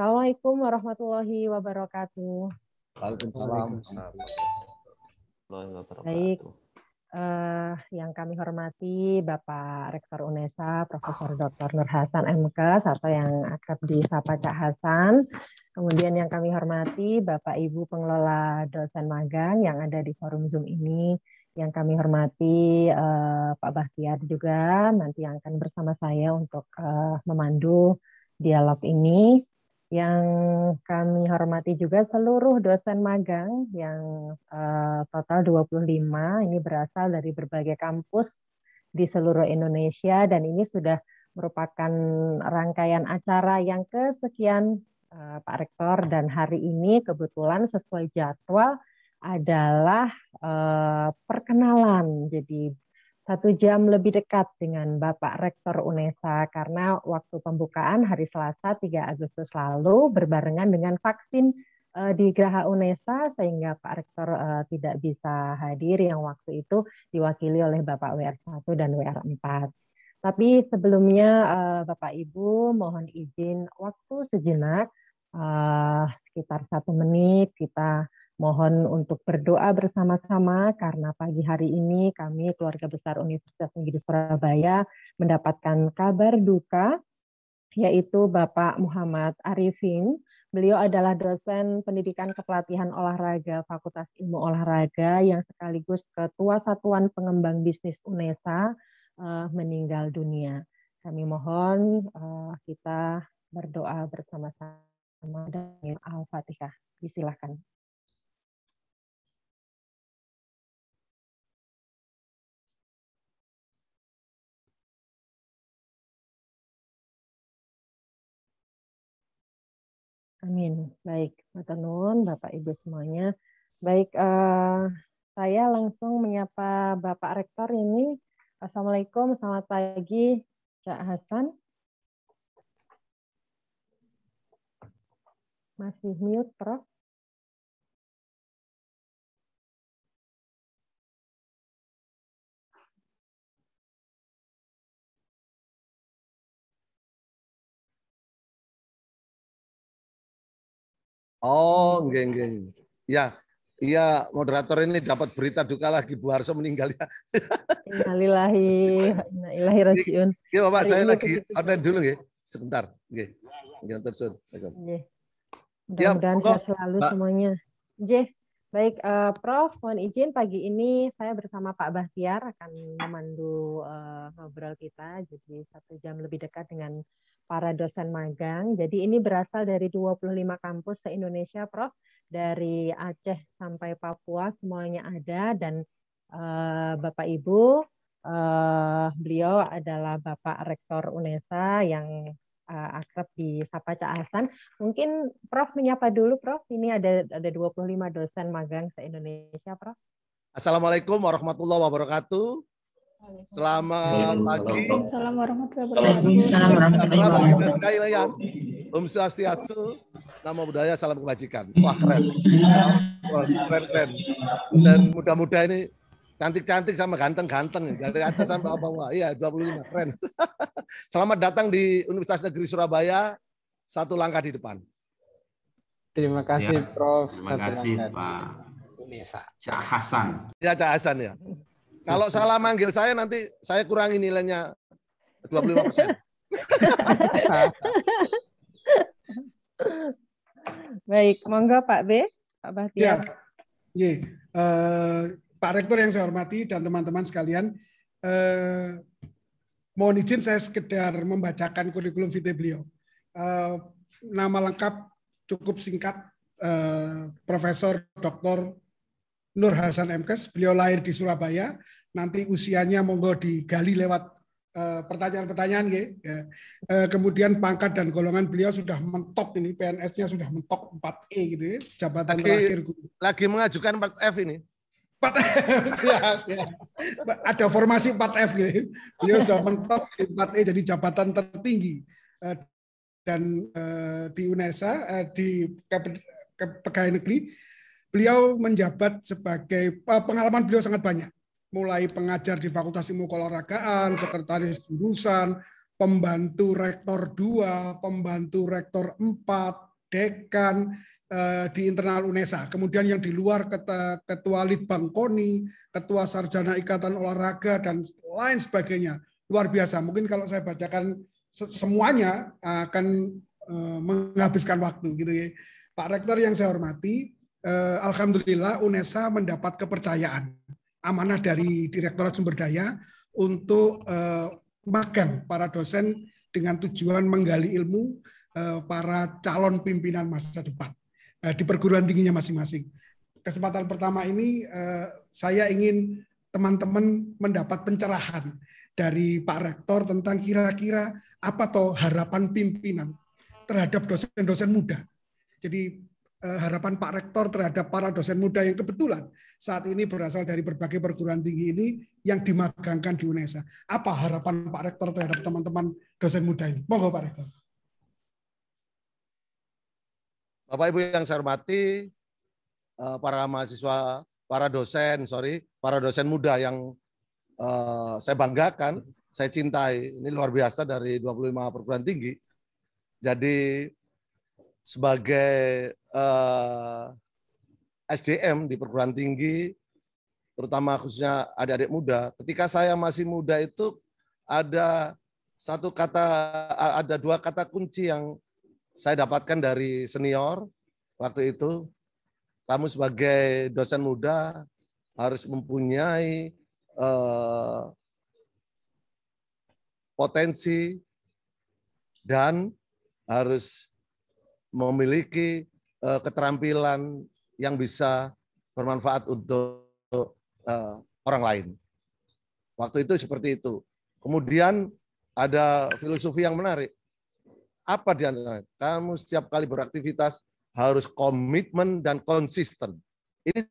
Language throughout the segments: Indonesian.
Assalamualaikum warahmatullahi wabarakatuh. Waalaikumsalam. Baik, uh, yang kami hormati Bapak Rektor UNESA, Profesor ah. Dr. Nur Hasan MK, atau yang akrab disapa Cak Hasan. Kemudian yang kami hormati Bapak Ibu pengelola dosen magang yang ada di forum Zoom ini, yang kami hormati uh, Pak Bahtiar juga nanti yang akan bersama saya untuk uh, memandu dialog ini yang kami hormati juga seluruh dosen magang yang uh, total 25 ini berasal dari berbagai kampus di seluruh Indonesia dan ini sudah merupakan rangkaian acara yang kesekian uh, Pak Rektor dan hari ini kebetulan sesuai jadwal adalah uh, perkenalan. Jadi satu jam lebih dekat dengan Bapak Rektor UNESA karena waktu pembukaan hari Selasa 3 Agustus lalu berbarengan dengan vaksin eh, di Graha UNESA sehingga Pak Rektor eh, tidak bisa hadir yang waktu itu diwakili oleh Bapak WR1 dan WR4. Tapi sebelumnya eh, Bapak Ibu mohon izin waktu sejenak sekitar satu menit kita Mohon untuk berdoa bersama-sama karena pagi hari ini kami keluarga besar Universitas Negeri Surabaya mendapatkan kabar duka yaitu Bapak Muhammad Arifin. Beliau adalah dosen pendidikan kepelatihan olahraga Fakultas Ilmu Olahraga yang sekaligus Ketua Satuan Pengembang Bisnis UNESA eh, meninggal dunia. Kami mohon eh, kita berdoa bersama-sama dengan Al-Fatihah. Disilahkan. Amin. Baik, Mata Nun, Bapak Ibu semuanya. Baik, uh, saya langsung menyapa Bapak Rektor ini. Assalamualaikum, selamat pagi, Cak Hasan. Masih mute, Prof. Oh, geng-geng. Hmm. Ya, iya moderator ini dapat berita duka lagi Bu Harso meninggal ya. Innalillahi innalillahi rajiun. Iya Bapak, saya lagi online dulu nggih. Sebentar, nggih. Nggih nonton sun. Nggih. Ya, Mudah-mudahan ya, selalu Mbak. semuanya. Nggih. Baik, uh, Prof, mohon izin pagi ini saya bersama Pak Bahtiar akan memandu uh, ngobrol kita, jadi satu jam lebih dekat dengan para dosen magang. Jadi ini berasal dari 25 kampus se-Indonesia, Prof. Dari Aceh sampai Papua semuanya ada dan uh, Bapak Ibu uh, beliau adalah Bapak Rektor UNESA yang uh, akrab di Sapa Cak Hasan. Mungkin Prof menyapa dulu Prof. Ini ada ada 25 dosen magang se-Indonesia, Prof. Assalamualaikum warahmatullahi wabarakatuh. Selamat pagi. Assalamualaikum warahmatullahi wabarakatuh. Waalaikumsalam warahmatullahi wabarakatuh. Ya. Om Swastiastu, nama budaya, salam kebajikan. Wah keren. Keren, keren. Dan muda-muda ini cantik-cantik sama ganteng-ganteng. Dari atas sampai bawah. Iya, 25. Keren. Selamat datang di Universitas Negeri Surabaya. Satu langkah di depan. Terima kasih, ya, Prof. Terima kasih, Pak. Cak Hasan. Ya, Cak Hasan ya. Kalau salah manggil saya nanti saya kurangi nilainya 25 persen. Baik, monggo Pak B, Pak Bahtiar. Ya, Ye, Uh, Pak Rektor yang saya hormati dan teman-teman sekalian, uh, mohon izin saya sekedar membacakan kurikulum vitae beliau. Uh, nama lengkap cukup singkat, uh, Profesor Dr. Nur Hasan Mkes. Beliau lahir di Surabaya nanti usianya monggo digali lewat eh, pertanyaan-pertanyaan ya. Eh, kemudian pangkat dan golongan beliau sudah mentok ini PNS-nya sudah mentok 4E gitu ya. Jabatan lagi, terakhir guru. Lagi mengajukan 4F ini. 4F, siap, siap. Ada formasi 4F gitu. Ya. Beliau sudah mentok 4E jadi jabatan tertinggi eh, dan di UNESA di pegawai negeri beliau menjabat sebagai pengalaman beliau sangat banyak mulai pengajar di Fakultas Ilmu Keolahragaan, sekretaris jurusan, pembantu rektor 2, pembantu rektor 4, dekan eh, di internal UNESA. Kemudian yang di luar ketua, Litbang KONI, ketua sarjana Ikatan Olahraga dan lain sebagainya. Luar biasa. Mungkin kalau saya bacakan semuanya akan eh, menghabiskan waktu gitu ya. Pak Rektor yang saya hormati, eh, alhamdulillah UNESA mendapat kepercayaan amanah dari Direktorat Sumber Daya untuk eh, magang para dosen dengan tujuan menggali ilmu eh, para calon pimpinan masa depan eh, di perguruan tingginya masing-masing. Kesempatan pertama ini saya ingin teman-teman mendapat pencerahan dari Pak Rektor tentang kira-kira apa toh harapan pimpinan terhadap dosen-dosen muda. Jadi Eh, harapan Pak Rektor terhadap para dosen muda yang kebetulan saat ini berasal dari berbagai perguruan tinggi ini yang dimagangkan di UNESA. Apa harapan Pak Rektor terhadap teman-teman dosen muda ini? Monggo Pak Rektor. Bapak Ibu yang saya hormati, eh, para mahasiswa, para dosen, sorry, para dosen muda yang eh, saya banggakan, saya cintai. Ini luar biasa dari 25 perguruan tinggi. Jadi sebagai uh, eh, SDM di perguruan tinggi, terutama khususnya adik-adik muda. Ketika saya masih muda itu ada satu kata, ada dua kata kunci yang saya dapatkan dari senior waktu itu. Kamu sebagai dosen muda harus mempunyai uh, potensi dan harus memiliki uh, keterampilan yang bisa bermanfaat untuk uh, orang lain. Waktu itu seperti itu. Kemudian ada filosofi yang menarik. Apa di antara kamu setiap kali beraktivitas harus komitmen dan konsisten. Ini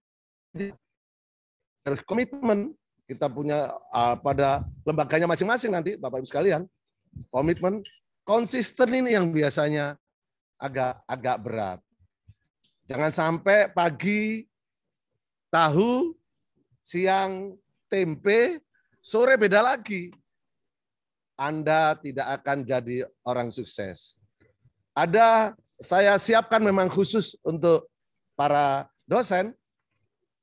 harus komitmen kita punya uh, pada lembaganya masing-masing nanti Bapak Ibu sekalian. Komitmen konsisten ini yang biasanya agak agak berat. Jangan sampai pagi tahu, siang tempe, sore beda lagi. Anda tidak akan jadi orang sukses. Ada saya siapkan memang khusus untuk para dosen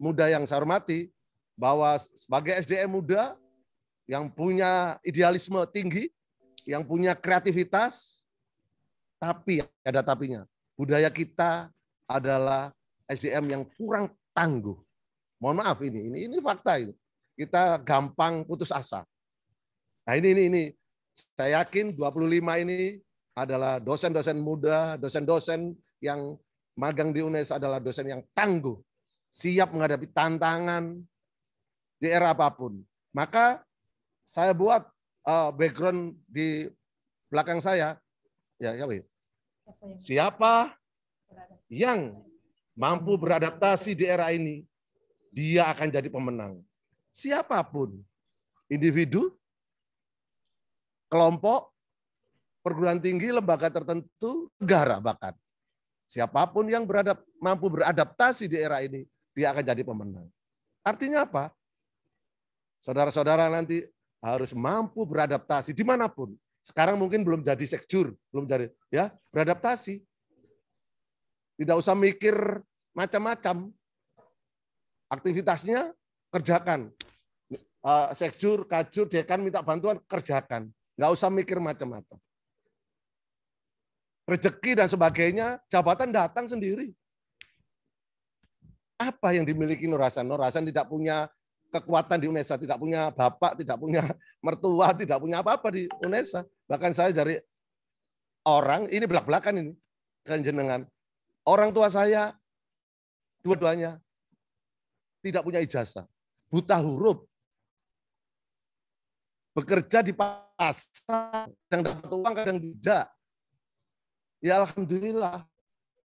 muda yang saya hormati bahwa sebagai SDM muda yang punya idealisme tinggi, yang punya kreativitas, tapi ada tapinya. Budaya kita adalah SDM yang kurang tangguh. Mohon maaf ini, ini ini fakta ini. Kita gampang putus asa. Nah ini ini ini saya yakin 25 ini adalah dosen-dosen muda, dosen-dosen yang magang di UNES adalah dosen yang tangguh, siap menghadapi tantangan di era apapun. Maka saya buat eh, background di belakang saya ya Siapa yang mampu beradaptasi di era ini, dia akan jadi pemenang. Siapapun, individu, kelompok, perguruan tinggi, lembaga tertentu, negara bahkan. Siapapun yang beradap, mampu beradaptasi di era ini, dia akan jadi pemenang. Artinya apa? Saudara-saudara nanti harus mampu beradaptasi dimanapun. Sekarang mungkin belum jadi sekjur, belum jadi ya, beradaptasi. Tidak usah mikir macam-macam. Aktivitasnya kerjakan. Eh, sekjur, kajur, dekan minta bantuan, kerjakan. Nggak usah mikir macam-macam. Rezeki dan sebagainya, jabatan datang sendiri. Apa yang dimiliki Nurhasan? Nurhasan tidak punya kekuatan di UNESA, tidak punya bapak, tidak punya mertua, tidak punya apa-apa di UNESA. Bahkan saya dari orang, ini belak-belakan ini, kan jenengan. Orang tua saya, dua-duanya, tidak punya ijazah. Buta huruf. Bekerja di pasar, kadang dapat uang, kadang tidak. Ya Alhamdulillah,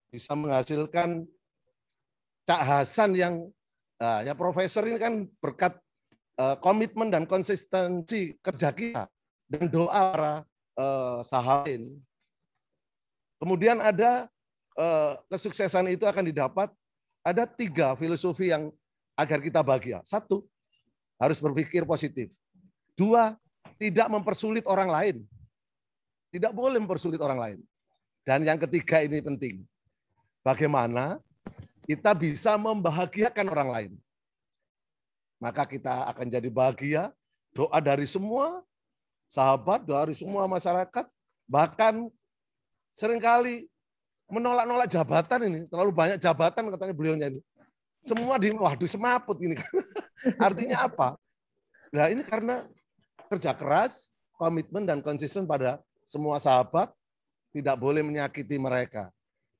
bisa menghasilkan Cak Hasan yang Nah, ya profesor ini kan berkat uh, komitmen dan konsistensi kerja kita dan doa para uh, sahabat. Kemudian ada uh, kesuksesan itu akan didapat ada tiga filosofi yang agar kita bahagia. Satu, harus berpikir positif. Dua, tidak mempersulit orang lain. Tidak boleh mempersulit orang lain. Dan yang ketiga ini penting. Bagaimana kita bisa membahagiakan orang lain. Maka kita akan jadi bahagia. Doa dari semua sahabat, doa dari semua masyarakat, bahkan seringkali menolak-nolak jabatan ini. Terlalu banyak jabatan katanya beliau ini. Semua di waduh semaput ini. Artinya apa? Nah ini karena kerja keras, komitmen dan konsisten pada semua sahabat, tidak boleh menyakiti mereka.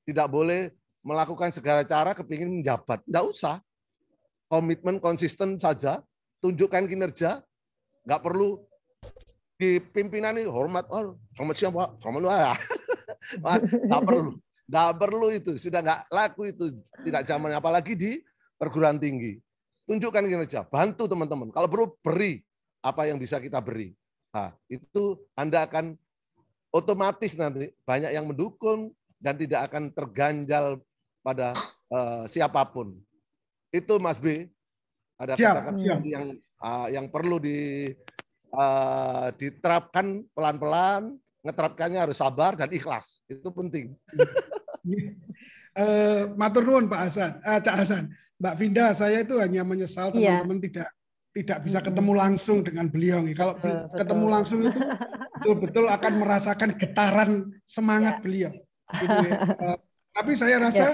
Tidak boleh melakukan segala cara kepingin menjabat. Nggak usah. Komitmen konsisten saja. Tunjukkan kinerja. Nggak perlu di pimpinan ini hormat. Oh, selamat siang Pak. Selamat luar. Nggak perlu. Nggak perlu itu. Sudah nggak laku itu. Tidak zaman. Apalagi di perguruan tinggi. Tunjukkan kinerja. Bantu teman-teman. Kalau perlu beri apa yang bisa kita beri. Nah, itu Anda akan otomatis nanti banyak yang mendukung dan tidak akan terganjal pada uh, siapapun. Itu Mas B, ada kata-kata yang uh, yang perlu di uh, diterapkan pelan-pelan, ngeterapkannya harus sabar dan ikhlas. Itu penting. uh, matur nuwun Pak Hasan, uh, Cak Hasan. Mbak Vinda, saya itu hanya menyesal iya. teman-teman yeah. tidak tidak bisa ketemu langsung dengan beliau. nih Kalau betul, ketemu langsung itu betul-betul akan merasakan getaran semangat ya. beliau. Gitu ya. uh, tapi saya rasa ya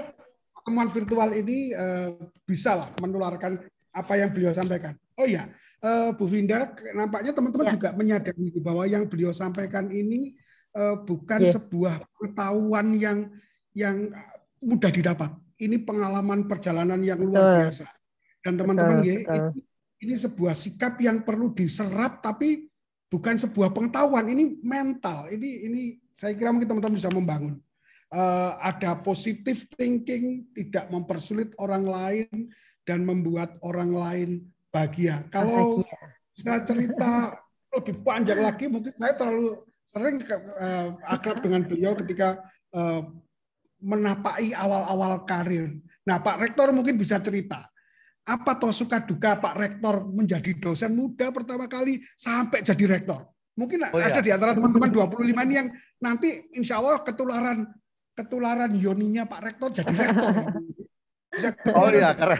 pertemuan virtual ini eh, bisa lah menularkan apa yang beliau sampaikan. Oh iya, eh, Bu Vinda, nampaknya teman-teman ya. juga menyadari bahwa yang beliau sampaikan ini eh, bukan ya. sebuah pengetahuan yang yang mudah didapat. Ini pengalaman perjalanan yang luar betul. biasa. Dan teman-teman ya, ini, ini sebuah sikap yang perlu diserap tapi bukan sebuah pengetahuan. Ini mental. Ini ini saya kira mungkin teman-teman bisa membangun. Eh, ada positive thinking, tidak mempersulit orang lain dan membuat orang lain bahagia. Kalau saya cerita lebih panjang lagi, mungkin saya terlalu sering eh, akrab dengan beliau ketika eh, menapai awal-awal karir. Nah, Pak Rektor mungkin bisa cerita apa toh suka duka Pak Rektor menjadi dosen muda pertama kali sampai jadi rektor? Mungkin oh, iya. ada ya. di antara teman-teman 25 ini yang nanti insya Allah ketularan ketularan Yoninya Pak Rektor jadi rektor. oh iya, karena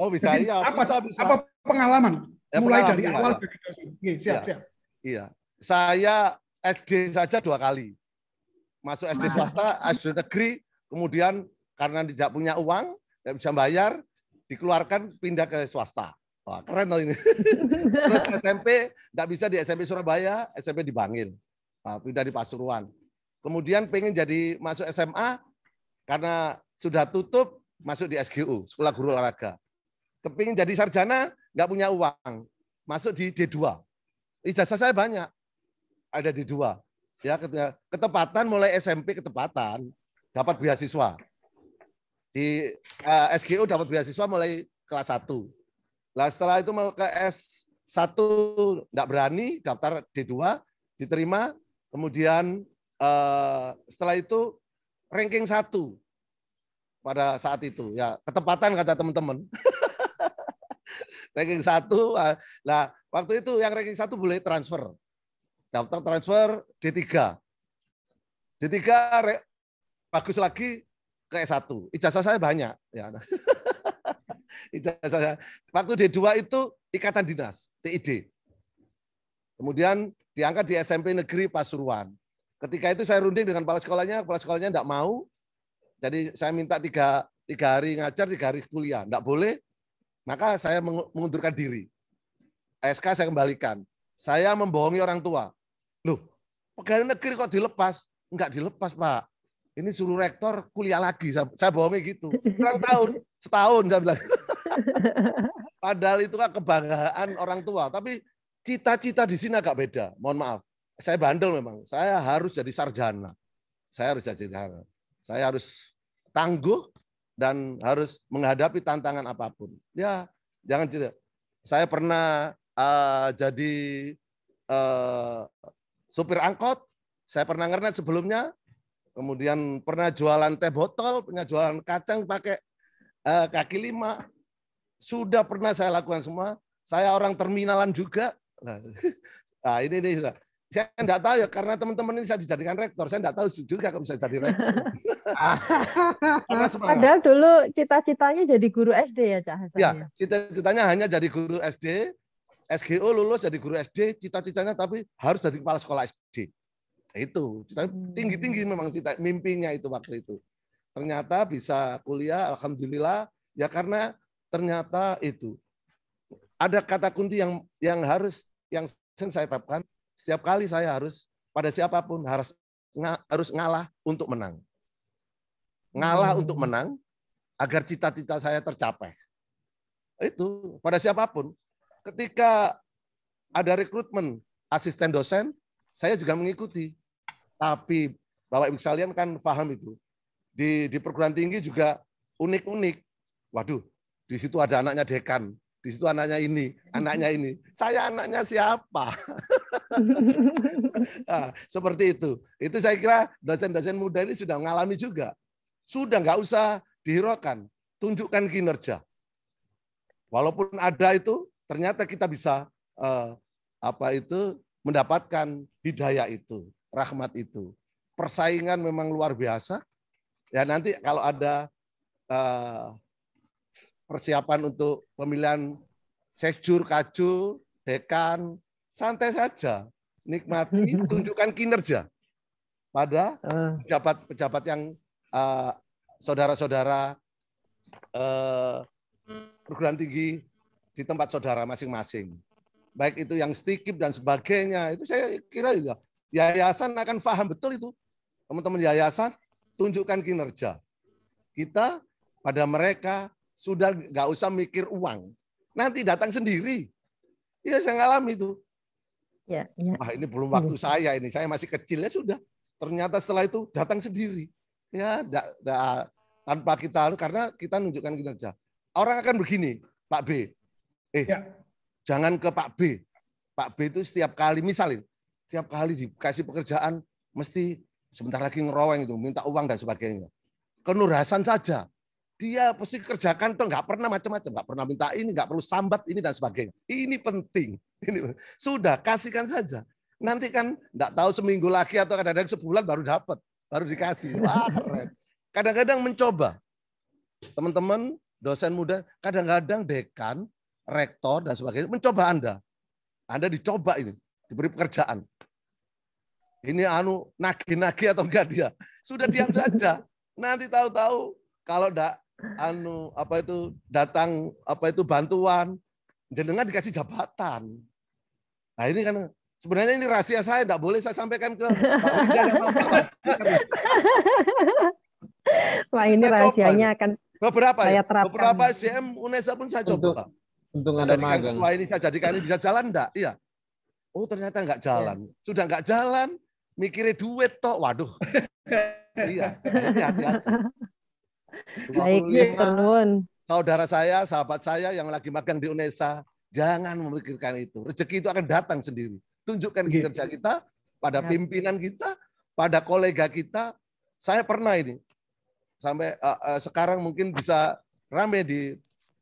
oh bisa jadi, iya. Apa, bisa, bisa. apa pengalaman? Ya, Mulai pengalaman, dari awal iya. Oke, siap, ya. siap. Iya. Saya SD saja dua kali. Masuk SD swasta, SD negeri, kemudian karena tidak punya uang, tidak bisa bayar, dikeluarkan pindah ke swasta. Wah, keren loh ini. Terus SMP, tidak bisa di SMP Surabaya, SMP di Bangil. Nah, pindah di Pasuruan. Kemudian pengen jadi masuk SMA karena sudah tutup masuk di SGU, Sekolah Guru Olahraga. Kepingin jadi sarjana, nggak punya uang. Masuk di D2. Ijazah saya banyak. Ada D2. Ya, ketepatan mulai SMP ketepatan dapat beasiswa. Di uh, eh, SGU dapat beasiswa mulai kelas 1. Lah setelah itu mau ke S1 nggak berani daftar D2 diterima kemudian Eh, setelah itu ranking satu pada saat itu ya ketepatan kata teman-teman ranking satu eh, lah waktu itu yang ranking satu boleh transfer daftar transfer D3 D3 bagus lagi ke S1 ijazah saya banyak ya ijazah saya waktu D2 itu ikatan dinas TID kemudian diangkat di SMP negeri Pasuruan Ketika itu saya runding dengan kepala sekolahnya, kepala sekolahnya tidak mau. Jadi saya minta tiga, tiga hari ngajar, tiga hari kuliah. Tidak boleh, maka saya mengundurkan diri. SK saya kembalikan. Saya membohongi orang tua. Loh, pegawai negeri kok dilepas? Enggak dilepas, Pak. Ini suruh rektor kuliah lagi. Saya, bohongi gitu. Kurang tahun, setahun saya bilang. Padahal itu kan kebanggaan orang tua. Tapi cita-cita di sini agak beda. Mohon maaf saya bandel memang. Saya harus jadi sarjana. Saya harus jadi sarjana. Saya harus tangguh dan harus menghadapi tantangan apapun. Ya, jangan cerita. Saya pernah uh, jadi uh, supir angkot. Saya pernah ngernet sebelumnya. Kemudian pernah jualan teh botol, punya jualan kacang pakai uh, kaki lima. Sudah pernah saya lakukan semua. Saya orang terminalan juga. Nah, ah, ini nih sudah saya enggak tahu ya karena teman-teman ini saya dijadikan rektor saya enggak tahu juga kalau bisa jadi rektor Ada dulu cita-citanya jadi guru SD ya Cak Hasan ya, ya cita-citanya hanya jadi guru SD SGO lulus jadi guru SD cita-citanya tapi harus jadi kepala sekolah SD nah, itu hmm. tinggi-tinggi memang cita mimpinya itu waktu itu ternyata bisa kuliah alhamdulillah ya karena ternyata itu ada kata kunci yang yang harus yang saya terapkan setiap kali saya harus pada siapapun harus harus ngalah untuk menang. Ngalah hmm. untuk menang agar cita-cita saya tercapai. Itu pada siapapun. Ketika ada rekrutmen asisten dosen, saya juga mengikuti. Tapi Bapak Ibu sekalian kan paham itu. Di di perguruan tinggi juga unik-unik. Waduh, di situ ada anaknya dekan, di situ anaknya ini, anaknya ini. Saya anaknya siapa? nah, seperti itu. Itu saya kira dosen-dosen muda ini sudah mengalami juga. Sudah nggak usah dihiraukan. Tunjukkan kinerja. Walaupun ada itu, ternyata kita bisa eh, apa itu mendapatkan hidayah itu, rahmat itu. Persaingan memang luar biasa. Ya nanti kalau ada eh, persiapan untuk pemilihan sejur kacu dekan, santai saja, nikmati, tunjukkan kinerja pada pejabat-pejabat eh. yang eh, saudara-saudara uh, uh, perguruan tinggi di tempat saudara masing-masing. Baik itu yang stikip dan sebagainya, itu saya kira juga ya, yayasan akan paham betul itu. Teman-teman yayasan, tunjukkan kinerja. Kita pada mereka sudah nggak usah mikir uang. Nanti datang sendiri. ya saya ngalami itu. Ya, ya. Wah ini belum waktu ya. saya ini, saya masih kecil ya sudah. Ternyata setelah itu datang sendiri. Ya, da, da, tanpa kita karena kita nunjukkan kinerja. Orang akan begini, Pak B. Eh, ya. jangan ke Pak B. Pak B itu setiap kali misalnya, setiap kali dikasih pekerjaan mesti sebentar lagi ngeroweng itu, minta uang dan sebagainya. Kenurhasan saja. Dia pasti kerjakan tuh nggak pernah macam-macam, nggak pernah minta ini, nggak perlu sambat ini dan sebagainya. Ini penting. Ini sudah kasihkan saja. Nanti kan nggak tahu seminggu lagi atau kadang-kadang sebulan baru dapat, baru dikasih. Wah keren. Kadang-kadang mencoba. Teman-teman dosen muda, kadang-kadang dekan, rektor dan sebagainya mencoba Anda. Anda dicoba ini, diberi pekerjaan ini anu nagih-nagih atau enggak dia. Sudah diam saja. Nanti tahu-tahu kalau enggak anu apa itu datang apa itu bantuan jenengan dikasih jabatan nah ini kan sebenarnya ini rahasia saya tidak boleh saya sampaikan ke Wah ini saya rahasianya coba. akan beberapa ya? saya terapkan. beberapa SDM UNESA pun saya untuk, coba saya ada magang Wah ini saya jadikan ini bisa jalan enggak iya oh ternyata nggak iya. jalan ya. sudah nggak jalan mikirnya duit toh waduh iya nah, ini hati-hati Baik, Mister iya. Saudara saya, sahabat saya yang lagi magang di UNESA, jangan memikirkan itu. Rezeki itu akan datang sendiri. Tunjukkan iya. kinerja kita pada iya. pimpinan kita, pada kolega kita. Saya pernah ini sampai uh, uh, sekarang mungkin bisa rame di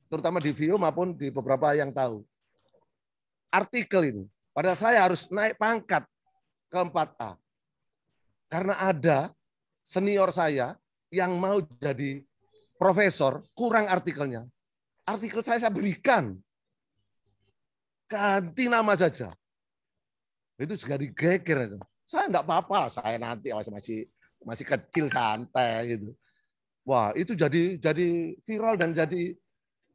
terutama di Vio maupun di beberapa yang tahu. Artikel ini, padahal saya harus naik pangkat ke 4A. Karena ada senior saya yang mau jadi profesor kurang artikelnya. Artikel saya saya berikan. Ganti nama saja. Itu juga digeger. Saya enggak apa-apa, saya nanti masih masih masih kecil santai gitu. Wah, itu jadi jadi viral dan jadi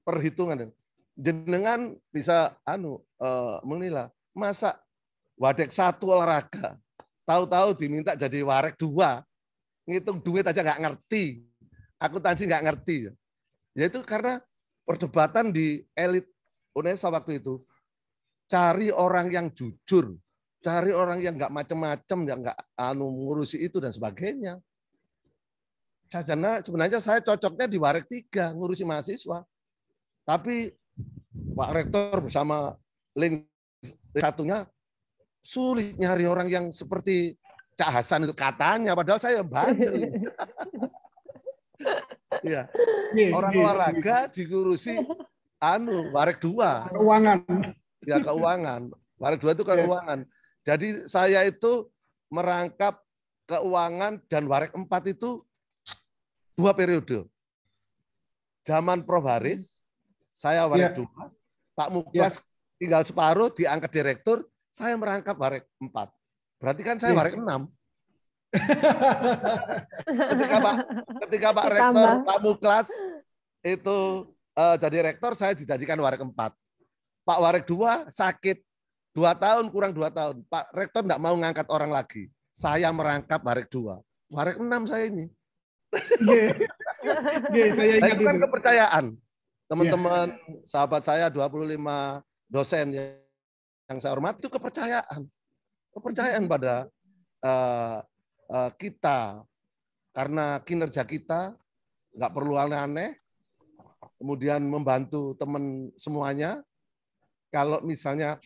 perhitungan. Jenengan bisa anu uh, eh, menilai masa wadek satu olahraga, tahu-tahu diminta jadi warek dua, ngitung duit aja nggak ngerti. Akuntansi nggak ngerti. ya itu karena perdebatan di elit UNESA waktu itu. Cari orang yang jujur, cari orang yang nggak macem-macem, yang nggak anu ngurusi itu dan sebagainya. Sajana sebenarnya saya cocoknya di Warek tiga ngurusi mahasiswa. Tapi Pak Rektor bersama link satunya sulit nyari orang yang seperti Cak Hasan itu katanya, padahal saya bandel. ya. Orang iya, olahraga dikurusi anu warek dua. Keuangan. Ya keuangan. Warek dua itu keuangan. Jadi saya itu merangkap keuangan dan warek empat itu dua periode. Zaman Prof Haris, saya warek ya. dua. Pak Muklas ya. tinggal separuh diangkat direktur, saya merangkap warek empat. Berarti kan saya iya. warik enam. ketika Pak ketika Pak Rektor Pak kelas itu uh, jadi rektor saya dijadikan warik empat. Pak warik dua sakit dua tahun kurang dua tahun. Pak rektor tidak mau ngangkat orang lagi. Saya merangkap warik dua, warik enam saya ini. yeah, iya, saya nah, ingat itu kan kepercayaan teman-teman yeah. sahabat saya 25 dosen yang saya hormati itu kepercayaan kepercayaan pada uh, uh, kita karena kinerja kita nggak perlu aneh-aneh, kemudian membantu teman semuanya. Kalau misalnya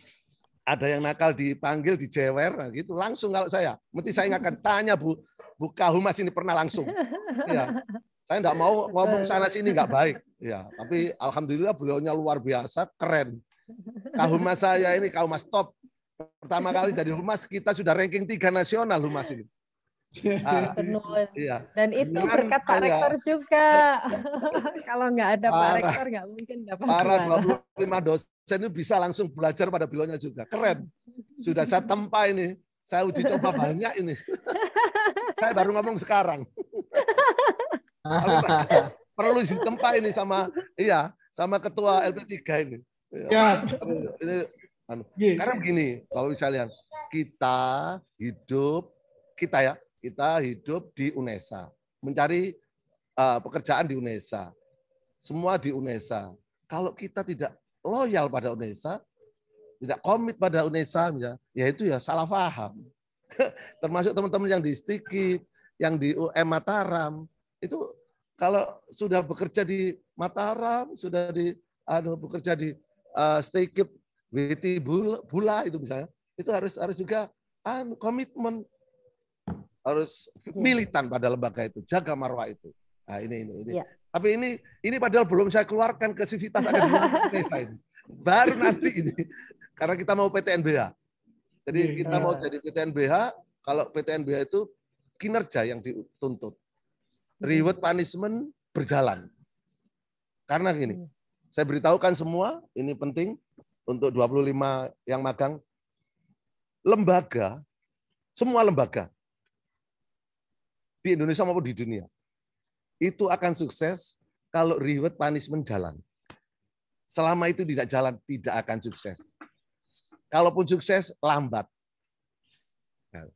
ada yang nakal dipanggil, dijewer, nah gitu langsung kalau saya, mesti saya ingatkan tanya Bu, Bu Kahumas ini pernah langsung. Ya. Saya nggak mau ngomong sana sini nggak baik. Ya, tapi alhamdulillah beliaunya luar biasa, keren. Kahumas saya ini Kahumas top Pertama kali jadi humas kita sudah ranking tiga nasional humas ini. Ah, iya. Dan itu Dengan berkat Pak saya, Rektor juga. Kalau nggak ada para, Pak Rektor nggak mungkin dapat. Para lima dosen itu bisa langsung belajar pada bilonya juga. Keren. Sudah saya tempa ini. Saya uji coba banyak ini. saya baru ngomong sekarang. perlu sih tempa ini sama iya sama ketua LP3 ini. Iya. Ya. Ini Anu. Yeah. Iya. Karena begini, kalau sekalian, kita hidup kita ya, kita hidup di UNESA, mencari uh, pekerjaan di UNESA. Semua di UNESA. Kalau kita tidak loyal pada UNESA, tidak komit pada UNESA, ya, ya itu ya salah paham. Termasuk teman-teman yang di STIKI, yang di UM Mataram, itu kalau sudah bekerja di Mataram, sudah di aduh, bekerja di uh, eh, Stikip WT Bula, itu misalnya, itu harus harus juga anu, komitmen harus hmm. militan pada lembaga itu, jaga marwah itu. Nah, ini ini ini. Ya. Tapi ini ini padahal belum saya keluarkan ke sivitas akademik ini. Baru nanti ini karena kita mau PTNBH. Jadi iya, kita iya. mau jadi PTNBH, kalau PTNBH itu kinerja yang dituntut. Hmm. Reward punishment berjalan. Karena gini, hmm. saya beritahukan semua, ini penting, untuk 25 yang magang. Lembaga, semua lembaga di Indonesia maupun di dunia itu akan sukses kalau reward punishment jalan. Selama itu tidak jalan, tidak akan sukses. Kalaupun sukses, lambat. Nah,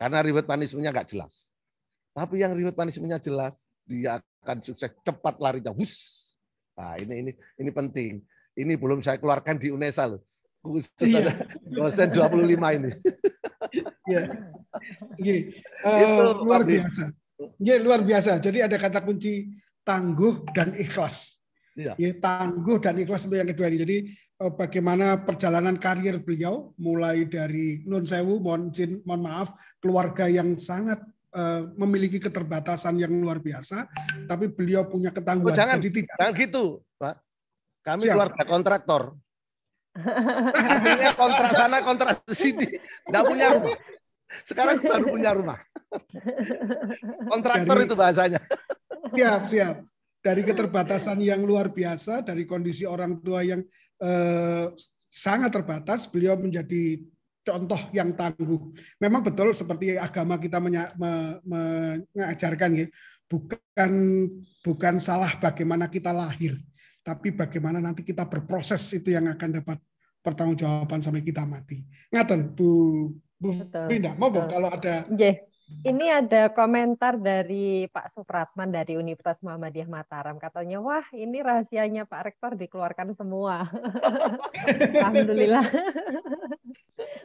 karena reward punishment-nya nggak jelas. Tapi yang reward punishment-nya jelas, dia akan sukses cepat larinya. Wus. Nah, ini ini ini penting. Ini belum saya keluarkan di UNESA loh. Khusus iya. dosen 25 ini. Iya. Gini, uh, eh, Itu, luar Pak biasa. Iya luar biasa. Jadi ada kata kunci tangguh dan ikhlas. Iya. Ya, tangguh dan ikhlas itu yang kedua ini. Jadi eh, bagaimana perjalanan karir beliau mulai dari non Sewu, mohon jin, mohon maaf, keluarga yang sangat eh, memiliki keterbatasan yang luar biasa, tapi beliau punya ketangguhan. Oh, jangan, Jadi tidak, jangan gitu. Kami Siap. keluarga kontraktor. Artinya kontrak sana kontrak sini, tidak punya rumah. Sekarang baru punya rumah. Kontraktor dari, itu bahasanya. Siap, siap. Dari keterbatasan yang luar biasa, dari kondisi orang tua yang eh, sangat terbatas, beliau menjadi contoh yang tangguh. Memang betul seperti agama kita menya, me, mengajarkan ya, bukan bukan salah bagaimana kita lahir, tapi bagaimana nanti kita berproses itu yang akan dapat pertanggungjawaban sampai kita mati. Ngaten Bu Bu Winda, mau betul. kalau ada yeah. Ini ada komentar dari Pak Supratman dari Universitas Muhammadiyah Mataram. Katanya, wah ini rahasianya Pak Rektor dikeluarkan semua. Alhamdulillah.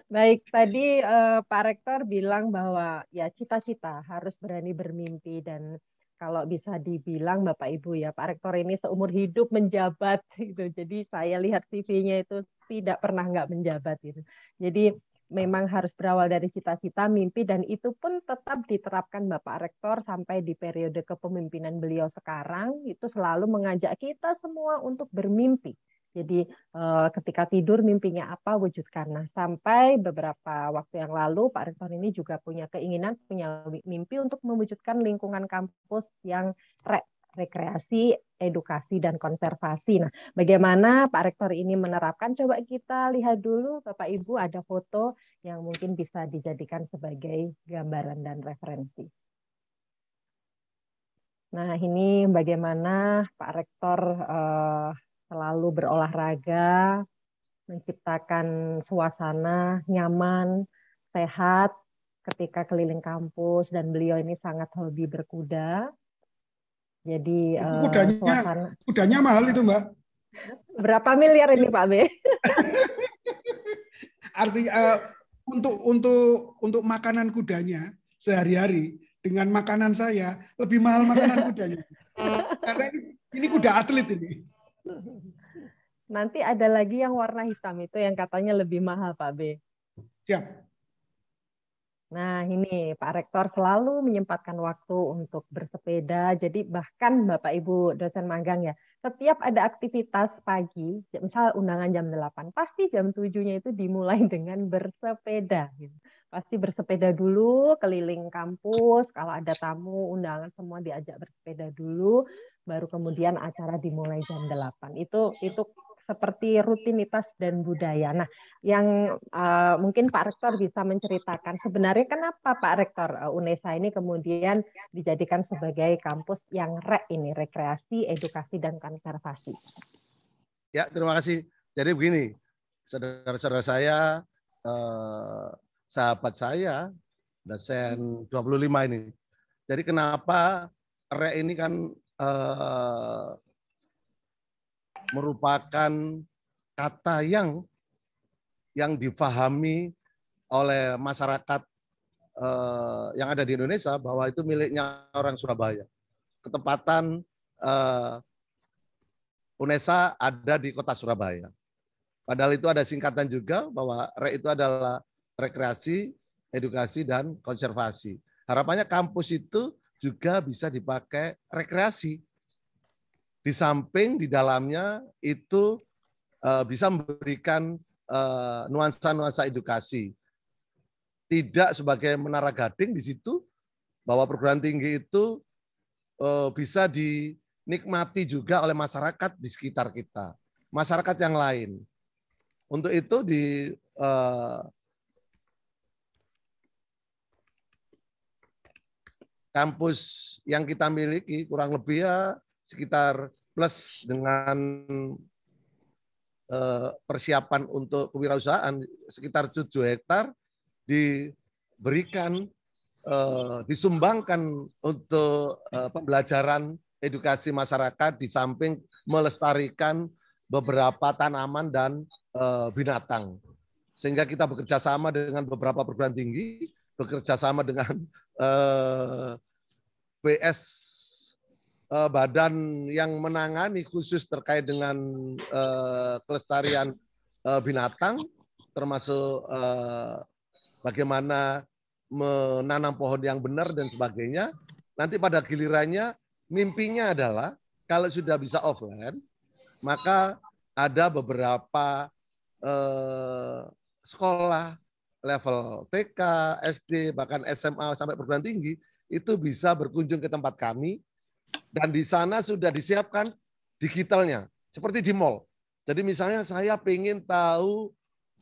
Baik, tadi eh, Pak Rektor bilang bahwa ya cita-cita harus berani bermimpi dan kalau bisa dibilang Bapak Ibu ya Pak Rektor ini seumur hidup menjabat gitu. Jadi saya lihat CV-nya itu tidak pernah nggak menjabat gitu. Jadi memang harus berawal dari cita-cita, mimpi dan itu pun tetap diterapkan Bapak Rektor sampai di periode kepemimpinan beliau sekarang itu selalu mengajak kita semua untuk bermimpi. Jadi eh, ketika tidur mimpinya apa wujudkan. Nah sampai beberapa waktu yang lalu Pak Rektor ini juga punya keinginan punya mimpi untuk mewujudkan lingkungan kampus yang re rekreasi, edukasi dan konservasi. Nah bagaimana Pak Rektor ini menerapkan? Coba kita lihat dulu Bapak Ibu ada foto yang mungkin bisa dijadikan sebagai gambaran dan referensi. Nah ini bagaimana Pak Rektor uh, selalu berolahraga, menciptakan suasana nyaman, sehat ketika keliling kampus dan beliau ini sangat hobi berkuda. Jadi itu eh, kudanya, uh, suasana kudanya mahal itu, Mbak. Berapa miliar ini, Pak B? Artinya uh, eh, untuk untuk untuk makanan kudanya sehari-hari dengan makanan saya lebih mahal makanan kudanya. Karena ini, ini kuda atlet ini. Nanti ada lagi yang warna hitam itu yang katanya lebih mahal, Pak B. Siap. Nah, ini Pak Rektor selalu menyempatkan waktu untuk bersepeda. Jadi bahkan Bapak Ibu dosen magang ya, setiap ada aktivitas pagi, misal undangan jam 8, pasti jam 7-nya itu dimulai dengan bersepeda. Gitu. Pasti bersepeda dulu keliling kampus, kalau ada tamu, undangan semua diajak bersepeda dulu baru kemudian acara dimulai jam 8. Itu itu seperti rutinitas dan budaya. Nah, yang uh, mungkin Pak Rektor bisa menceritakan sebenarnya kenapa Pak Rektor uh, UNESA ini kemudian dijadikan sebagai kampus yang re ini rekreasi, edukasi dan konservasi. Ya, terima kasih. Jadi begini, saudara-saudara saya, eh, sahabat saya, dosen 25 ini. Jadi kenapa RE ini kan Eh, merupakan kata yang yang difahami oleh masyarakat eh, yang ada di Indonesia bahwa itu miliknya orang Surabaya. Ketepatan eh, UNESA ada di kota Surabaya. Padahal itu ada singkatan juga bahwa RE itu adalah rekreasi, edukasi, dan konservasi. Harapannya kampus itu juga bisa dipakai rekreasi. Di samping di dalamnya itu uh, bisa memberikan eh, nuansa-nuansa uh, edukasi. Tidak sebagai menara gading di situ bahwa perguruan tinggi itu uh, bisa dinikmati juga oleh masyarakat di sekitar kita, masyarakat yang lain. Untuk itu di uh, kampus yang kita miliki kurang lebih ya sekitar plus dengan eh, persiapan untuk kewirausahaan sekitar 7 hektar diberikan eh, disumbangkan untuk eh, pembelajaran edukasi masyarakat di samping melestarikan beberapa tanaman dan binatang sehingga kita bekerja sama dengan beberapa perguruan tinggi bekerja sama dengan PS eh, eh, badan yang menangani khusus terkait dengan eh, kelestarian eh, binatang, termasuk eh, bagaimana menanam pohon yang benar dan sebagainya. Nanti pada gilirannya mimpinya adalah kalau sudah bisa offline, maka ada beberapa eh, sekolah level TK, SD, bahkan SMA sampai perguruan tinggi itu bisa berkunjung ke tempat kami dan di sana sudah disiapkan digitalnya seperti di mall. Jadi misalnya saya ingin tahu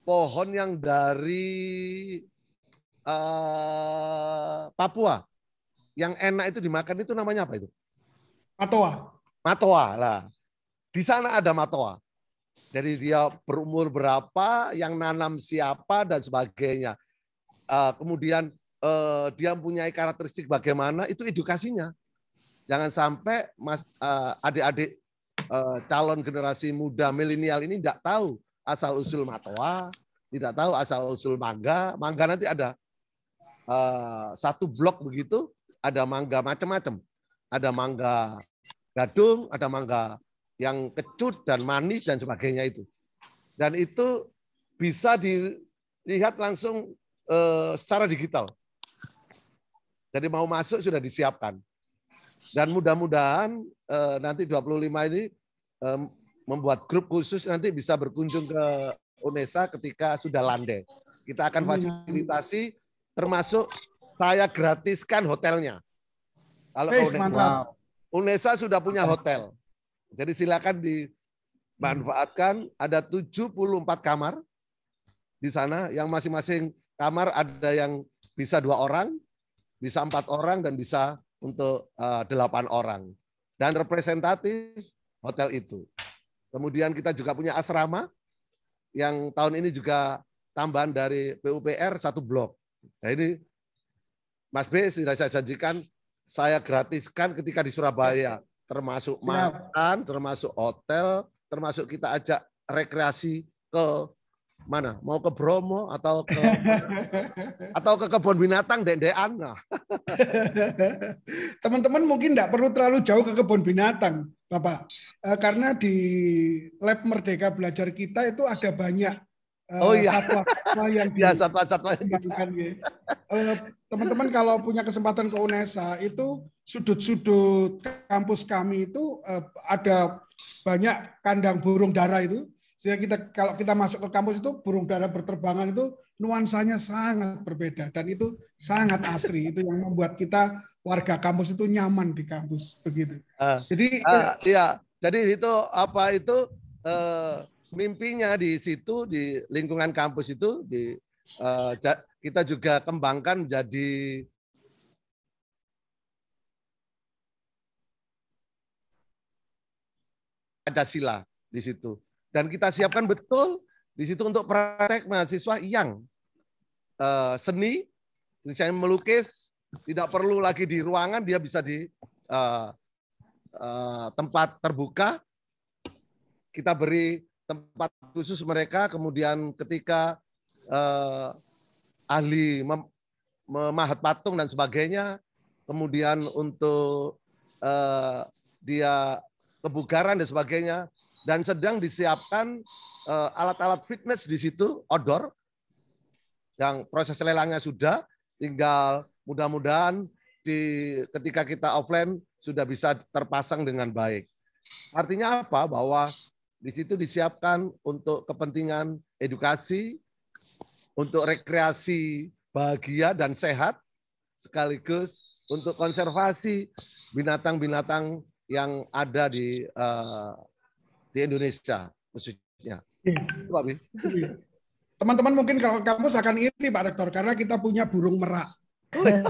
pohon yang dari uh, Papua yang enak itu dimakan itu namanya apa itu? Matoa. Matoa lah. Di sana ada matoa. Jadi dia berumur berapa, yang nanam siapa dan sebagainya. Eh, kemudian eh, dia mempunyai karakteristik bagaimana itu edukasinya. Jangan sampai mas uh, adik-adik calon generasi muda milenial ini tidak tahu asal usul matoa, tidak tahu asal usul mangga. Mangga nanti ada satu blok begitu, ada mangga macam-macam. Ada mangga gadung, ada mangga yang kecut dan manis dan sebagainya itu. Dan itu bisa dilihat langsung eh, secara digital. Jadi mau masuk sudah disiapkan. Dan mudah-mudahan eh, nanti 25 ini eh, membuat grup khusus nanti bisa berkunjung ke UNESA ketika sudah landai. Kita akan hmm. fasilitasi termasuk saya gratiskan hotelnya. Kalau UNESA. UNESA sudah punya hotel. Jadi silakan dimanfaatkan. Ada 74 kamar di sana yang masing-masing kamar ada yang bisa dua orang, bisa empat orang, dan bisa untuk eh, delapan orang. Dan representatif hotel itu. Kemudian kita juga punya asrama yang tahun ini juga tambahan dari PUPR satu blok. Nah ini Mas B sudah saya janjikan saya gratiskan ketika di Surabaya termasuk Siap. makan, termasuk hotel, termasuk kita ajak rekreasi ke mana? Mau ke Bromo atau ke atau ke kebun binatang dendean? Nah. Teman-teman mungkin tidak perlu terlalu jauh ke kebun binatang, Bapak. Eh, karena di lab Merdeka Belajar kita itu ada banyak eh, Oh iya. Satwa-satwa yang iya, gitu kan, ya, satwa-satwa yang ya teman-teman kalau punya kesempatan ke UNESA itu sudut-sudut kampus kami itu uh, ada banyak kandang burung dara itu sehingga kita kalau kita masuk ke kampus itu burung dara berterbangan itu nuansanya sangat berbeda dan itu sangat asri itu yang membuat kita warga kampus itu nyaman di kampus begitu. Uh, jadi uh, ya jadi itu apa itu uh, mimpinya di situ di lingkungan kampus itu di uh, kita juga kembangkan menjadi sila di situ. Dan kita siapkan betul di situ untuk praktek mahasiswa yang eh, seni, misalnya melukis, tidak perlu lagi di ruangan, dia bisa di eh, eh, tempat terbuka. Kita beri tempat khusus mereka, kemudian ketika ahli mem memahat patung dan sebagainya, kemudian untuk uh, dia kebugaran dan sebagainya, dan sedang disiapkan alat eh, alat-alat fitness di situ outdoor yang proses lelangnya sudah, tinggal mudah-mudahan di ketika kita offline sudah bisa terpasang dengan baik. Artinya apa? Bahwa di situ disiapkan untuk kepentingan edukasi, untuk rekreasi bahagia dan sehat, sekaligus untuk konservasi binatang-binatang yang ada di uh, di Indonesia khususnya. Iya. Iya. Teman-teman mungkin kalau kampus akan ini Pak Rektor karena kita punya burung merak.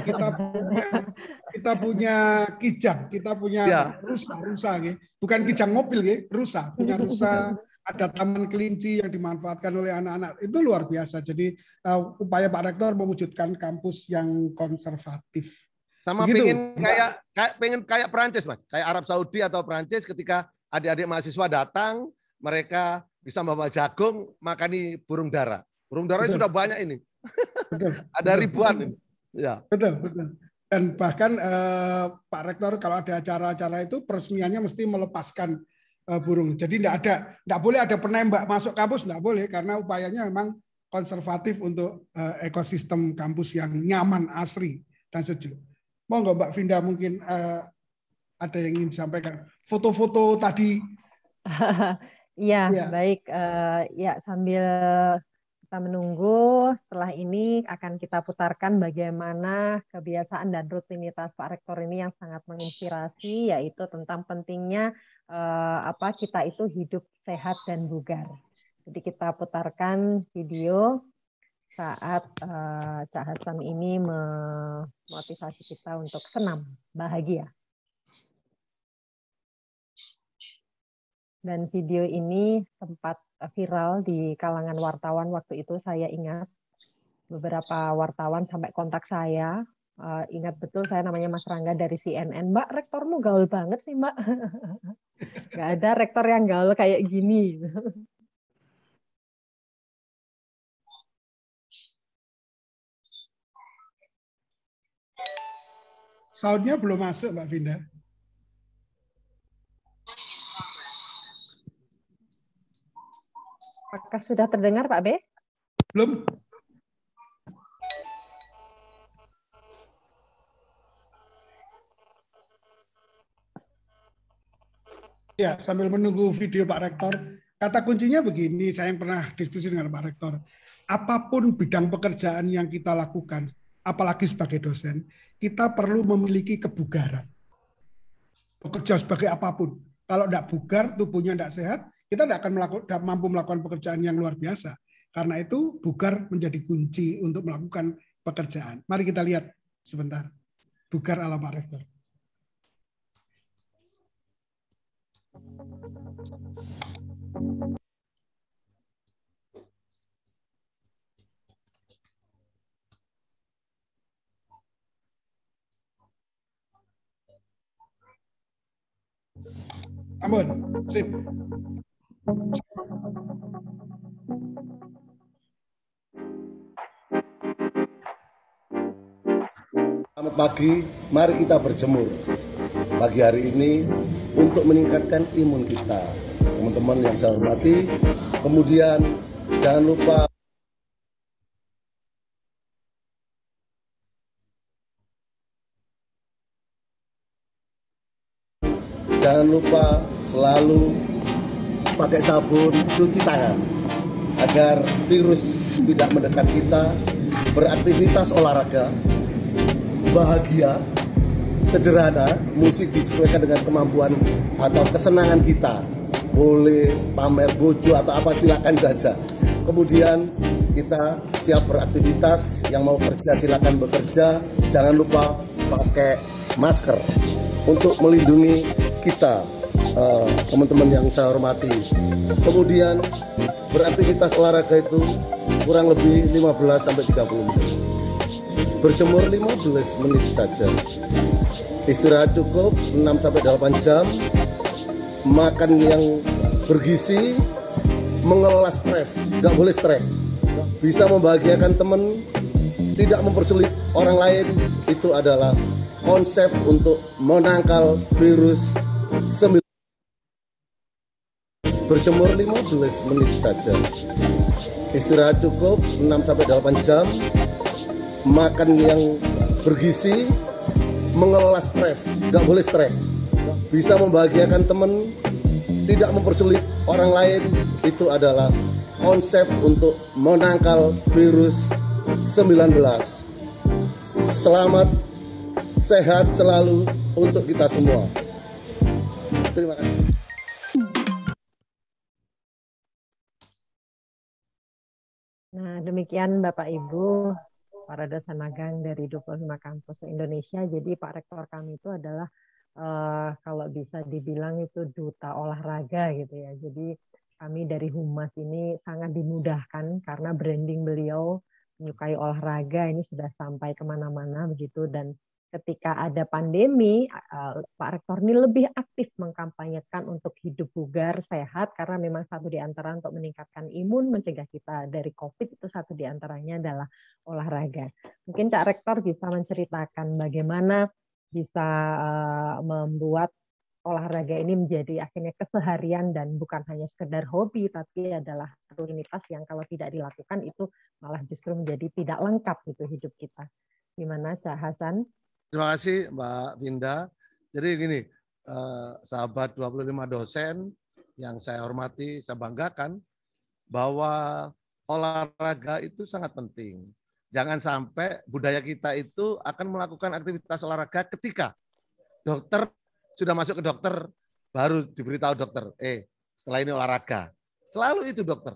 kita punya, kita punya kijang, kita punya iya. rusa, rusa, gitu. bukan kijang mobil, gitu. rusa, punya rusa, ada taman kelinci yang dimanfaatkan oleh anak-anak itu luar biasa. Jadi uh, upaya Pak Rektor mewujudkan kampus yang konservatif. Sama Begitu. pengen kayak kayak pengen kayak Perancis mas, kayak Arab Saudi atau Perancis ketika adik-adik mahasiswa datang, mereka bisa membawa jagung, makani burung dara. Burung dara sudah banyak ini, betul. ada betul. ribuan ini. Ya. Betul betul. Dan bahkan eh, Pak Rektor kalau ada acara-acara itu peresmiannya mesti melepaskan Eh, burung. Jadi tidak ada, tidak boleh ada penembak masuk kampus, tidak boleh karena upayanya memang konservatif untuk eh, ekosistem kampus yang nyaman, asri dan sejuk. Mau nggak Mbak Finda mungkin eh, ada yang ingin disampaikan? Foto-foto tadi. Iya, ya, baik. ya sambil kita menunggu setelah ini akan kita putarkan bagaimana kebiasaan dan rutinitas Pak Rektor ini yang sangat menginspirasi yaitu tentang pentingnya eh, apa kita itu hidup sehat dan bugar. Jadi kita putarkan video saat eh, Cak Hasan ini memotivasi kita untuk senam, bahagia. Dan video ini sempat viral di kalangan wartawan waktu itu saya ingat beberapa wartawan sampai kontak saya uh, ingat betul saya namanya Mas Rangga dari CNN. Mbak, rektormu gaul banget sih, Mbak. Gak ada rektor yang gaul kayak gini. Soundnya belum masuk, Mbak Vinda. Apakah sudah terdengar, Pak B? Belum. Ya, sambil menunggu video Pak Rektor. Kata kuncinya begini, saya yang pernah diskusi dengan Pak Rektor. Apapun bidang pekerjaan yang kita lakukan, apalagi sebagai dosen, kita perlu memiliki kebugaran. Bekerja sebagai apapun. Kalau tidak bugar, tubuhnya tidak sehat, kita tidak akan melaku, tidak mampu melakukan pekerjaan yang luar biasa. Karena itu, bugar menjadi kunci untuk melakukan pekerjaan. Mari kita lihat sebentar. Bugar ala Pak Rektor. Amun, sip. Selamat pagi, mari kita berjemur. Pagi hari ini untuk meningkatkan imun kita. Teman-teman yang saya hormati, kemudian jangan lupa jangan lupa selalu pakai sabun, cuci tangan agar virus tidak mendekat kita, beraktivitas olahraga, bahagia sederhana, musik disesuaikan dengan kemampuan atau kesenangan kita. Boleh pamer bojo atau apa silakan saja. Kemudian kita siap beraktivitas, yang mau kerja silakan bekerja. Jangan lupa pakai masker untuk melindungi kita eh, teman-teman yang saya hormati. Kemudian beraktivitas olahraga itu kurang lebih 15 sampai 30 menit berjemur 15 menit saja istirahat cukup 6 sampai 8 jam makan yang bergizi mengelola stres nggak boleh stres bisa membahagiakan teman tidak mempersulit orang lain itu adalah konsep untuk menangkal virus 9 berjemur 15 menit saja istirahat cukup 6 sampai 8 jam makan yang bergizi, mengelola stres, nggak boleh stres. Bisa membahagiakan teman, tidak mempersulit orang lain, itu adalah konsep untuk menangkal virus 19. Selamat sehat selalu untuk kita semua. Terima kasih. Nah, demikian Bapak Ibu Parada Sanagang dari 25 kampus Indonesia. Jadi Pak Rektor kami itu adalah uh, kalau bisa dibilang itu duta olahraga gitu ya. Jadi kami dari Humas ini sangat dimudahkan karena branding beliau menyukai olahraga ini sudah sampai kemana-mana begitu dan ketika ada pandemi, Pak Rektor ini lebih aktif mengkampanyekan untuk hidup bugar, sehat, karena memang satu di antara untuk meningkatkan imun, mencegah kita dari COVID itu satu di antaranya adalah olahraga. Mungkin Cak Rektor bisa menceritakan bagaimana bisa membuat olahraga ini menjadi akhirnya keseharian dan bukan hanya sekedar hobi, tapi adalah rutinitas yang kalau tidak dilakukan itu malah justru menjadi tidak lengkap gitu hidup kita. Gimana Cak Hasan? Terima kasih Mbak Vinda. Jadi gini, eh, sahabat 25 dosen yang saya hormati, saya banggakan bahwa olahraga itu sangat penting. Jangan sampai budaya kita itu akan melakukan aktivitas olahraga ketika dokter sudah masuk ke dokter baru diberitahu dokter, eh setelah ini olahraga. Selalu itu dokter.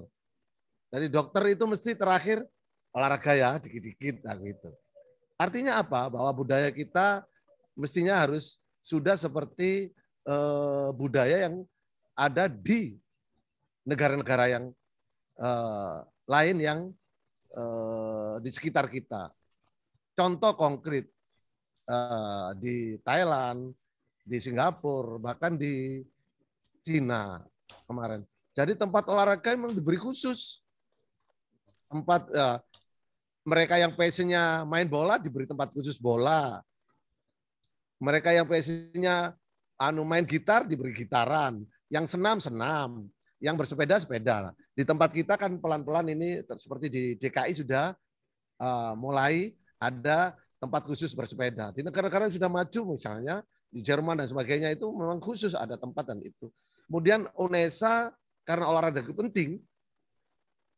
Jadi dokter itu mesti terakhir olahraga ya, dikit-dikit nah gitu. Artinya apa? Bahwa budaya kita mestinya harus sudah seperti uh, budaya yang ada di negara-negara yang uh, lain yang uh, di sekitar kita. Contoh konkret uh, di Thailand, di Singapura, bahkan di Cina kemarin. Jadi tempat olahraga memang diberi khusus tempat uh, mereka yang passionnya main bola diberi tempat khusus bola. Mereka yang passionnya anu main gitar diberi gitaran, yang senam senam, yang bersepeda sepeda. Di tempat kita kan pelan-pelan ini seperti di DKI sudah uh, mulai ada tempat khusus bersepeda. Di negara-negara yang sudah maju misalnya di Jerman dan sebagainya itu memang khusus ada tempat dan itu. Kemudian UNESA karena olahraga itu penting,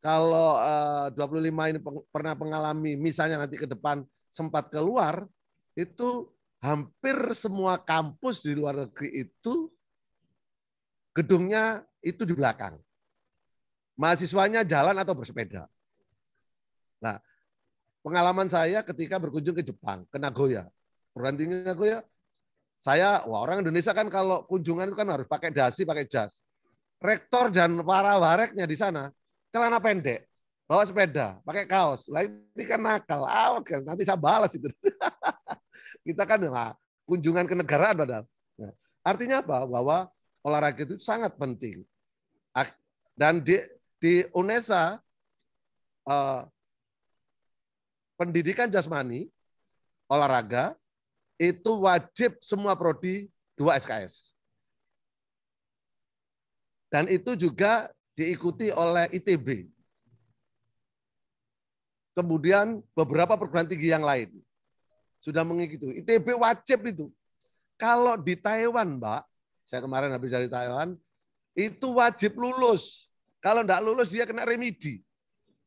kalau eh, uh, 25 ini peng, pernah mengalami misalnya nanti ke depan sempat keluar itu hampir semua kampus di luar negeri itu gedungnya itu di belakang. Mahasiswanya jalan atau bersepeda. Nah, pengalaman saya ketika berkunjung ke Jepang, ke Nagoya. Perguruan tinggi Nagoya, saya, wah orang Indonesia kan kalau kunjungan itu kan harus pakai dasi, pakai jas. Rektor dan para wareknya di sana celana pendek, bawa sepeda, pakai kaos. Lah ini kan nakal, awak ah, oke, nanti saya balas itu. Kita kan nah, kunjungan ke negara padahal. Nah, artinya apa? Bahwa olahraga itu sangat penting. Ah, dan di di UNESA eh, pendidikan jasmani, olahraga itu wajib semua prodi 2 SKS. Dan itu juga diikuti oleh ITB. Kemudian beberapa perguruan tinggi yang lain sudah mengikuti. ITB wajib itu. Kalau di Taiwan, Mbak, saya kemarin habis dari Taiwan, itu wajib lulus. Kalau enggak lulus dia kena remedi.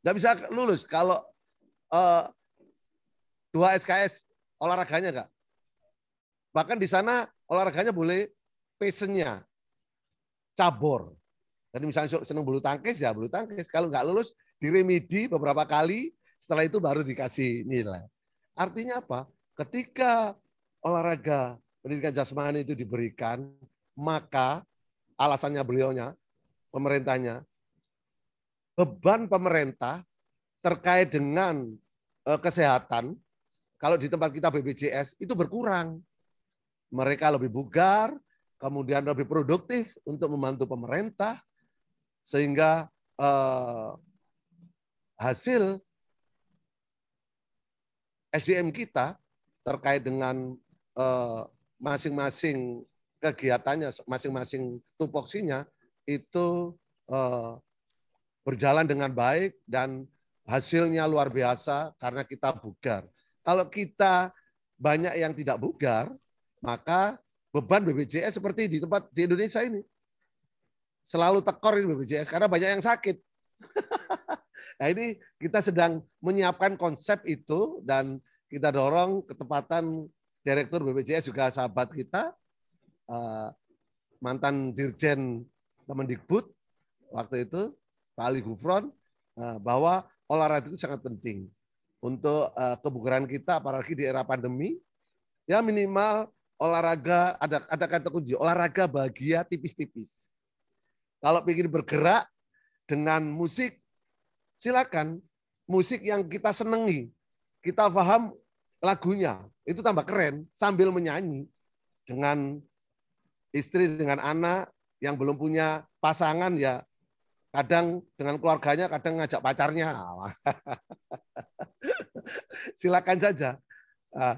Enggak bisa lulus kalau uh, dua SKS olahraganya kak Bahkan di sana olahraganya boleh pesennya cabur. Jadi misalnya senang bulu tangkis ya bulu tangkis. Kalau nggak lulus diremedi beberapa kali, setelah itu baru dikasih nilai. Artinya apa? Ketika olahraga pendidikan jasmani itu diberikan, maka alasannya beliaunya, pemerintahnya, beban pemerintah terkait dengan eh, kesehatan, kalau di tempat kita BPJS, itu berkurang. Mereka lebih bugar, kemudian lebih produktif untuk membantu pemerintah, sehingga eh, hasil SDM kita terkait dengan eh, masing-masing eh, kegiatannya, masing-masing tupoksinya itu eh, berjalan dengan baik dan hasilnya luar biasa karena kita bugar. Kalau kita banyak yang tidak bugar, maka beban BPJS seperti di tempat di Indonesia ini selalu tekor di BPJS karena banyak yang sakit. nah ini kita sedang menyiapkan konsep itu dan kita dorong ketepatan Direktur BPJS juga sahabat kita, eh, mantan Dirjen Kemendikbud waktu itu, Pak Ali Gufron, eh, bahwa olahraga itu sangat penting untuk eh, kebugaran kita, apalagi di era pandemi. Ya minimal olahraga ada ada kata kunci olahraga bahagia tipis-tipis kalau ingin bergerak dengan musik, silakan musik yang kita senangi, kita paham lagunya, itu tambah keren sambil menyanyi dengan istri dengan anak yang belum punya pasangan ya kadang dengan keluarganya, kadang ngajak pacarnya. Silakan saja eh,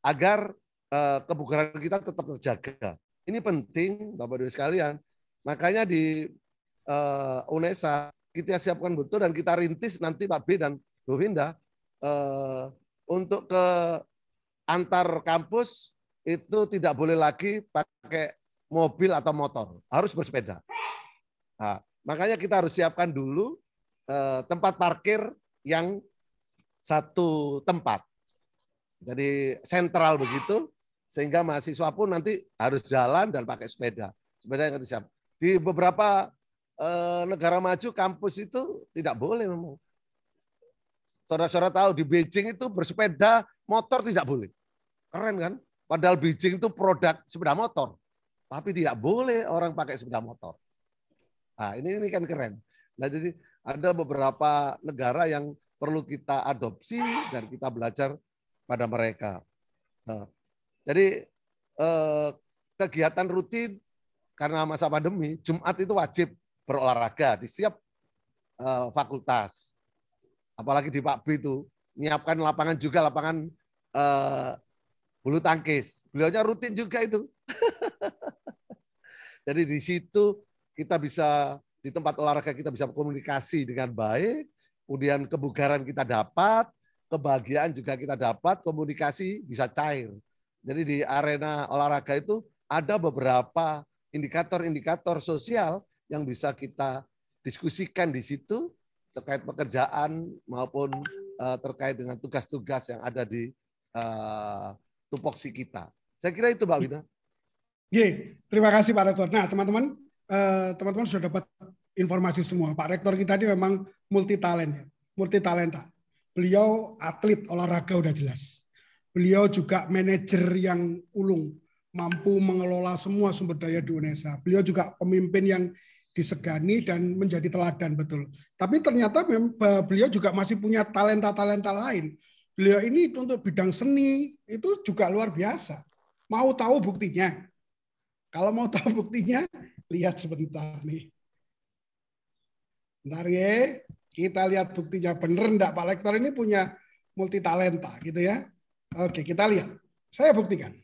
agar eh, kebugaran kita tetap terjaga. Ini penting, Bapak Ibu sekalian. Makanya di uh, UNESA kita siapkan betul dan kita rintis nanti Pak B dan Bu Winda uh, untuk ke antar kampus itu tidak boleh lagi pakai mobil atau motor, harus bersepeda. Nah, makanya kita harus siapkan dulu uh, tempat parkir yang satu tempat. Jadi sentral begitu, sehingga mahasiswa pun nanti harus jalan dan pakai sepeda. Sepeda yang disiap. Di beberapa eh, negara maju kampus itu tidak boleh memang. Saudara-saudara tahu di Beijing itu bersepeda motor tidak boleh. Keren kan? Padahal Beijing itu produk sepeda motor. Tapi tidak boleh orang pakai sepeda motor. Nah, ini, ini kan keren. Nah, jadi ada beberapa negara yang perlu kita adopsi dan kita belajar pada mereka. Nah, jadi eh, kegiatan rutin karena masa pandemi, Jumat itu wajib berolahraga di setiap uh, fakultas. Apalagi di Pak B itu menyiapkan lapangan juga lapangan uh, bulu tangkis. Beliaunya rutin juga itu. Jadi di situ kita bisa di tempat olahraga kita bisa komunikasi dengan baik, kemudian kebugaran kita dapat, kebahagiaan juga kita dapat, komunikasi bisa cair. Jadi di arena olahraga itu ada beberapa indikator-indikator sosial yang bisa kita diskusikan di situ terkait pekerjaan maupun uh, terkait dengan tugas-tugas yang ada di uh, tupoksi kita. Saya kira itu, Pak Wina. Ye, terima kasih Pak Rektor. Nah, teman-teman, teman eh, teman-teman sudah dapat informasi semua. Pak Rektor kita ini memang multi talent ya, multi talenta. Beliau atlet olahraga udah jelas. Beliau juga manajer yang ulung mampu mengelola semua sumber daya di UNESA. Beliau juga pemimpin yang disegani dan menjadi teladan betul. Tapi ternyata beliau juga masih punya talenta-talenta lain. Beliau ini untuk bidang seni itu juga luar biasa. Mau tahu buktinya? Kalau mau tahu buktinya, lihat sebentar nih. Bentar ya, kita lihat buktinya Benar, enggak Pak Lektor ini punya multi talenta gitu ya. Oke, kita lihat. Saya buktikan.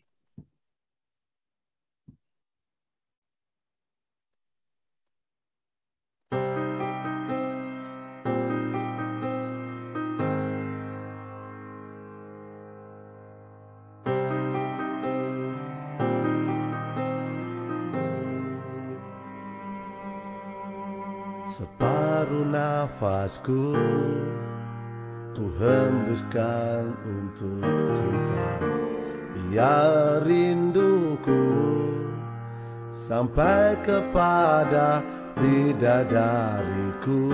baru nafasku ku hembuskan untuk cinta biar rinduku sampai kepada bidadariku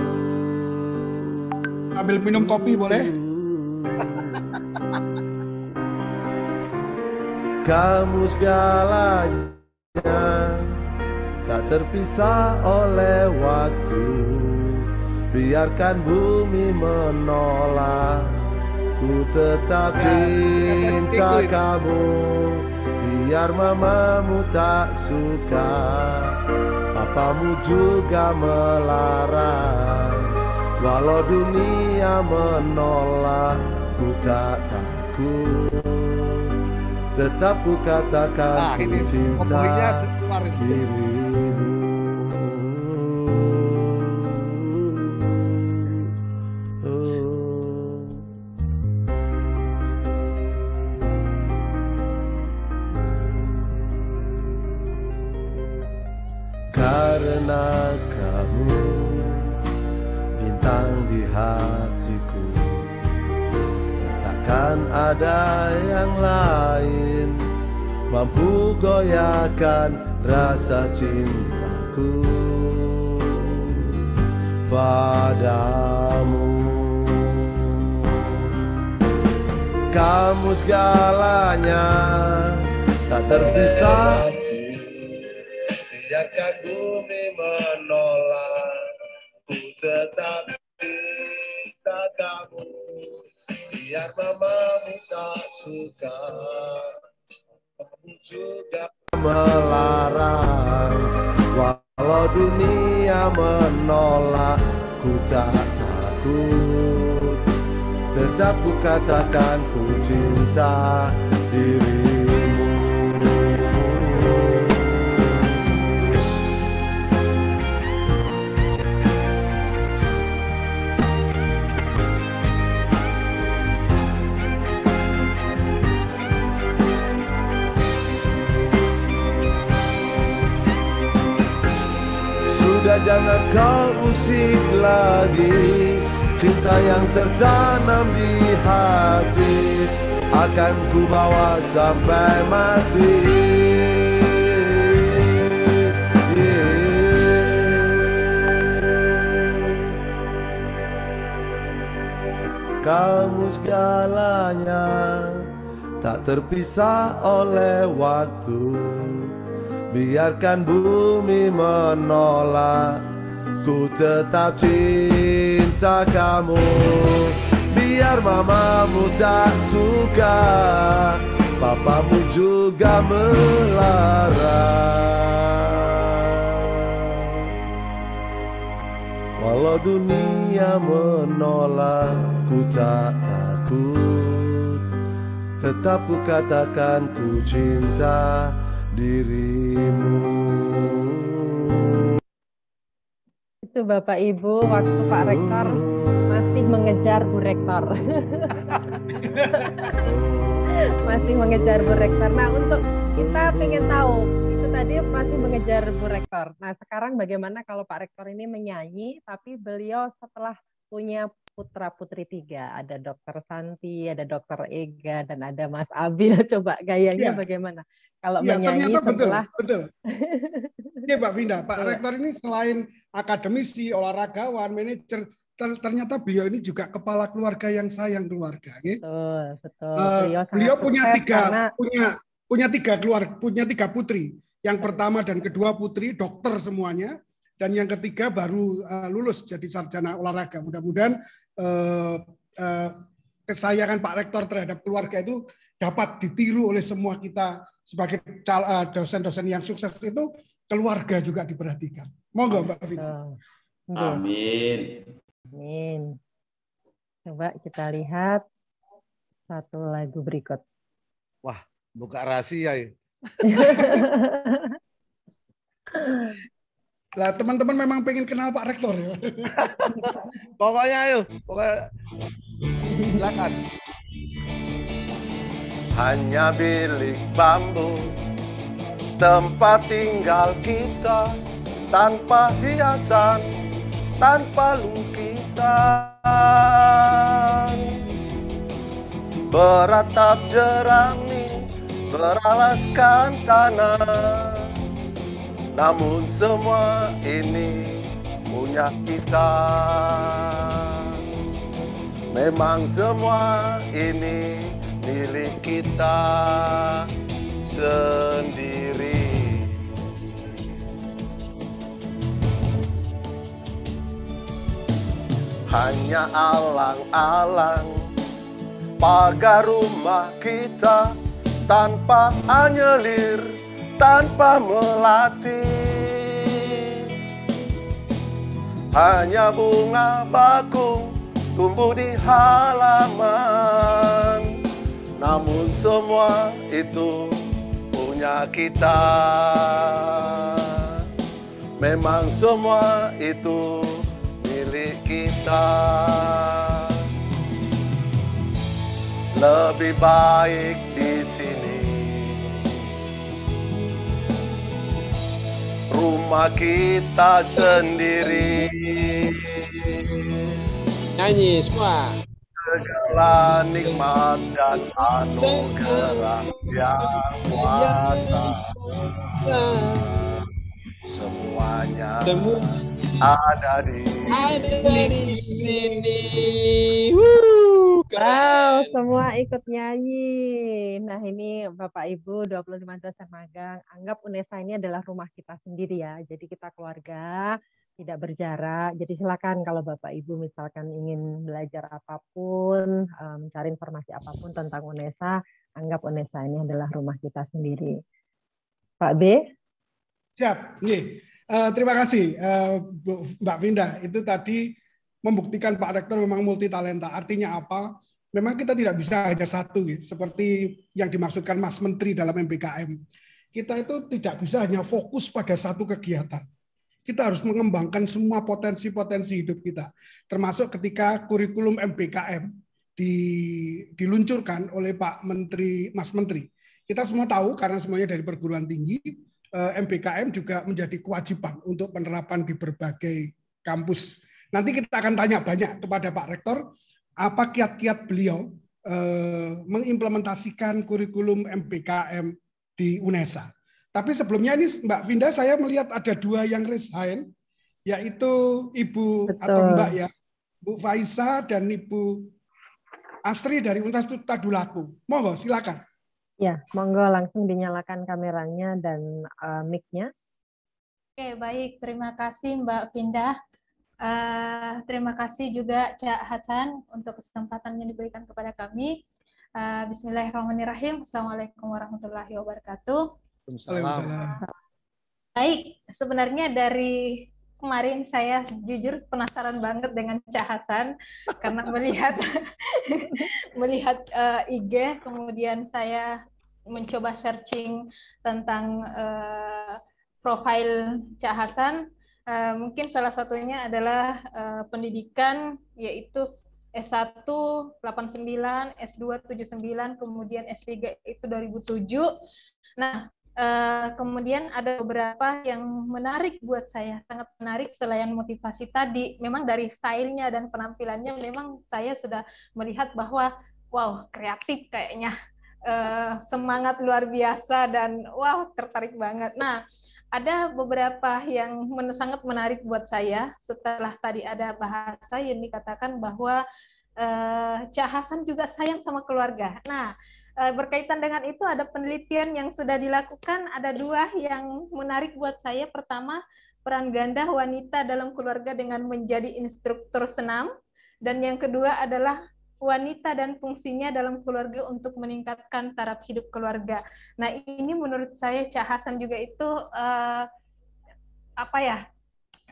ambil minum kopi boleh kamu segalanya tak terpisah oleh waktu biarkan bumi menolak ku tetap nah, cinta kamu biar mamamu tak suka papamu juga melarang walau dunia menolak ku tak takut tetap ku katakan nah, ku cinta Jane da da bawa sampai mati Kamu segalanya tak terpisah oleh waktu Biarkan bumi menolak Ku tetap cinta kamu Biar mamamu tak suka Papamu juga melarang Walau dunia menolak Ku tak takut Tetap ku katakan ku cinta dirimu itu Bapak Ibu, waktu Pak Rektor mengejar Bu Rektor. masih mengejar Bu Rektor. Nah, untuk kita ingin tahu itu tadi masih mengejar Bu Rektor. Nah, sekarang bagaimana kalau Pak Rektor ini menyanyi tapi beliau setelah punya putra putri tiga, ada Dokter Santi, ada Dokter Ega, dan ada Mas Abil. Coba gayanya ya. bagaimana? Kalau ya, menyanyi setelah... betul, iya, betul. Iya Pak Vinda, Pak Rektor ini selain akademisi, olahragawan, manajer, ternyata beliau ini juga kepala keluarga yang sayang keluarga. Betul, betul. Uh, beliau, punya tiga karena... punya punya tiga keluarga punya tiga putri. Yang pertama dan kedua putri dokter semuanya dan yang ketiga baru uh, lulus jadi sarjana olahraga. Mudah-mudahan uh, uh, kesayangan Pak Rektor terhadap keluarga itu dapat ditiru oleh semua kita sebagai dosen-dosen yang sukses itu keluarga juga diperhatikan. Monggo Mbak Vina. Amin. Amin. Coba kita lihat satu lagu berikut. Wah, buka rahasia ya. Lah teman-teman memang pengen kenal Pak Rektor ya. pokoknya ayo, pokoknya silakan. Hanya bilik bambu tempat tinggal kita tanpa hiasan tanpa lukisan Beratap jerami beralaskan tanah Namun semua ini punya kita Memang semua ini milik kita sendiri hanya alang-alang pagar rumah kita tanpa anyelir, tanpa melati Hanya bunga bakung tumbuh di halaman, namun semua itu punya kita. Memang semua itu milik kita lebih baik di sini rumah kita sendiri nyanyi semua segala nikmat dan anugerah yang kuasa semuanya Semua. ada di ada di sini. wow, semua ikut nyanyi. Nah, ini Bapak Ibu 25 dosen magang, anggap UNESA ini adalah rumah kita sendiri ya. Jadi kita keluarga, tidak berjarak. Jadi silakan kalau Bapak Ibu misalkan ingin belajar apapun, eh, mencari informasi apapun tentang UNESA, anggap UNESA ini adalah rumah kita sendiri. Pak B, Siap. Ye. Uh, eh, terima kasih uh, Mbak Vinda. Itu tadi membuktikan Pak Rektor memang multi talenta. Artinya apa? Memang kita tidak bisa hanya satu, ya. seperti yang dimaksudkan Mas Menteri dalam MPKM. Kita itu tidak bisa hanya fokus pada satu kegiatan kita harus mengembangkan semua potensi-potensi hidup kita. Termasuk ketika kurikulum MPKM di, diluncurkan oleh Pak Menteri, Mas Menteri. Kita semua tahu karena semuanya dari perguruan tinggi, MBKM eh, juga menjadi kewajiban untuk penerapan di berbagai kampus. Nanti kita akan tanya banyak kepada Pak Rektor apa kiat-kiat beliau eh, mengimplementasikan kurikulum MBKM di UNESA. Tapi sebelumnya ini Mbak Vinda saya melihat ada dua yang resign, yaitu Ibu Betul. atau Mbak ya, Bu Faisa dan Ibu Asri dari Universitas Tadulaku. Monggo silakan. Ya, monggo langsung dinyalakan kameranya dan uh, mic-nya. Oke, baik. Terima kasih Mbak Pindah. Eh, uh, terima kasih juga Cak Hasan untuk kesempatan yang diberikan kepada kami. Uh, Bismillahirrahmanirrahim. Assalamualaikum warahmatullahi wabarakatuh. Waalaikumsalam. Baik, sebenarnya dari kemarin saya jujur penasaran banget dengan Cak Hasan karena melihat melihat uh, eh, IG kemudian saya mencoba searching tentang uh, profil Cak Hasan uh, mungkin salah satunya adalah uh, pendidikan yaitu S1 89, S2 79, kemudian S3 itu 2007. Nah, Eh, kemudian ada beberapa yang menarik buat saya, sangat menarik selain motivasi tadi. Memang dari stylenya dan penampilannya, memang saya sudah melihat bahwa wow kreatif kayaknya, uh, semangat luar biasa dan wow tertarik banget. Nah ada beberapa yang men sangat menarik buat saya setelah tadi ada bahasa yang dikatakan bahwa uh, Cak Hasan juga sayang sama keluarga. Nah Eh, berkaitan dengan itu ada penelitian yang sudah dilakukan ada dua yang menarik buat saya pertama peran ganda wanita dalam keluarga dengan menjadi instruktur senam dan yang kedua adalah wanita dan fungsinya dalam keluarga untuk meningkatkan taraf hidup keluarga nah ini menurut saya cahasan juga itu uh, apa ya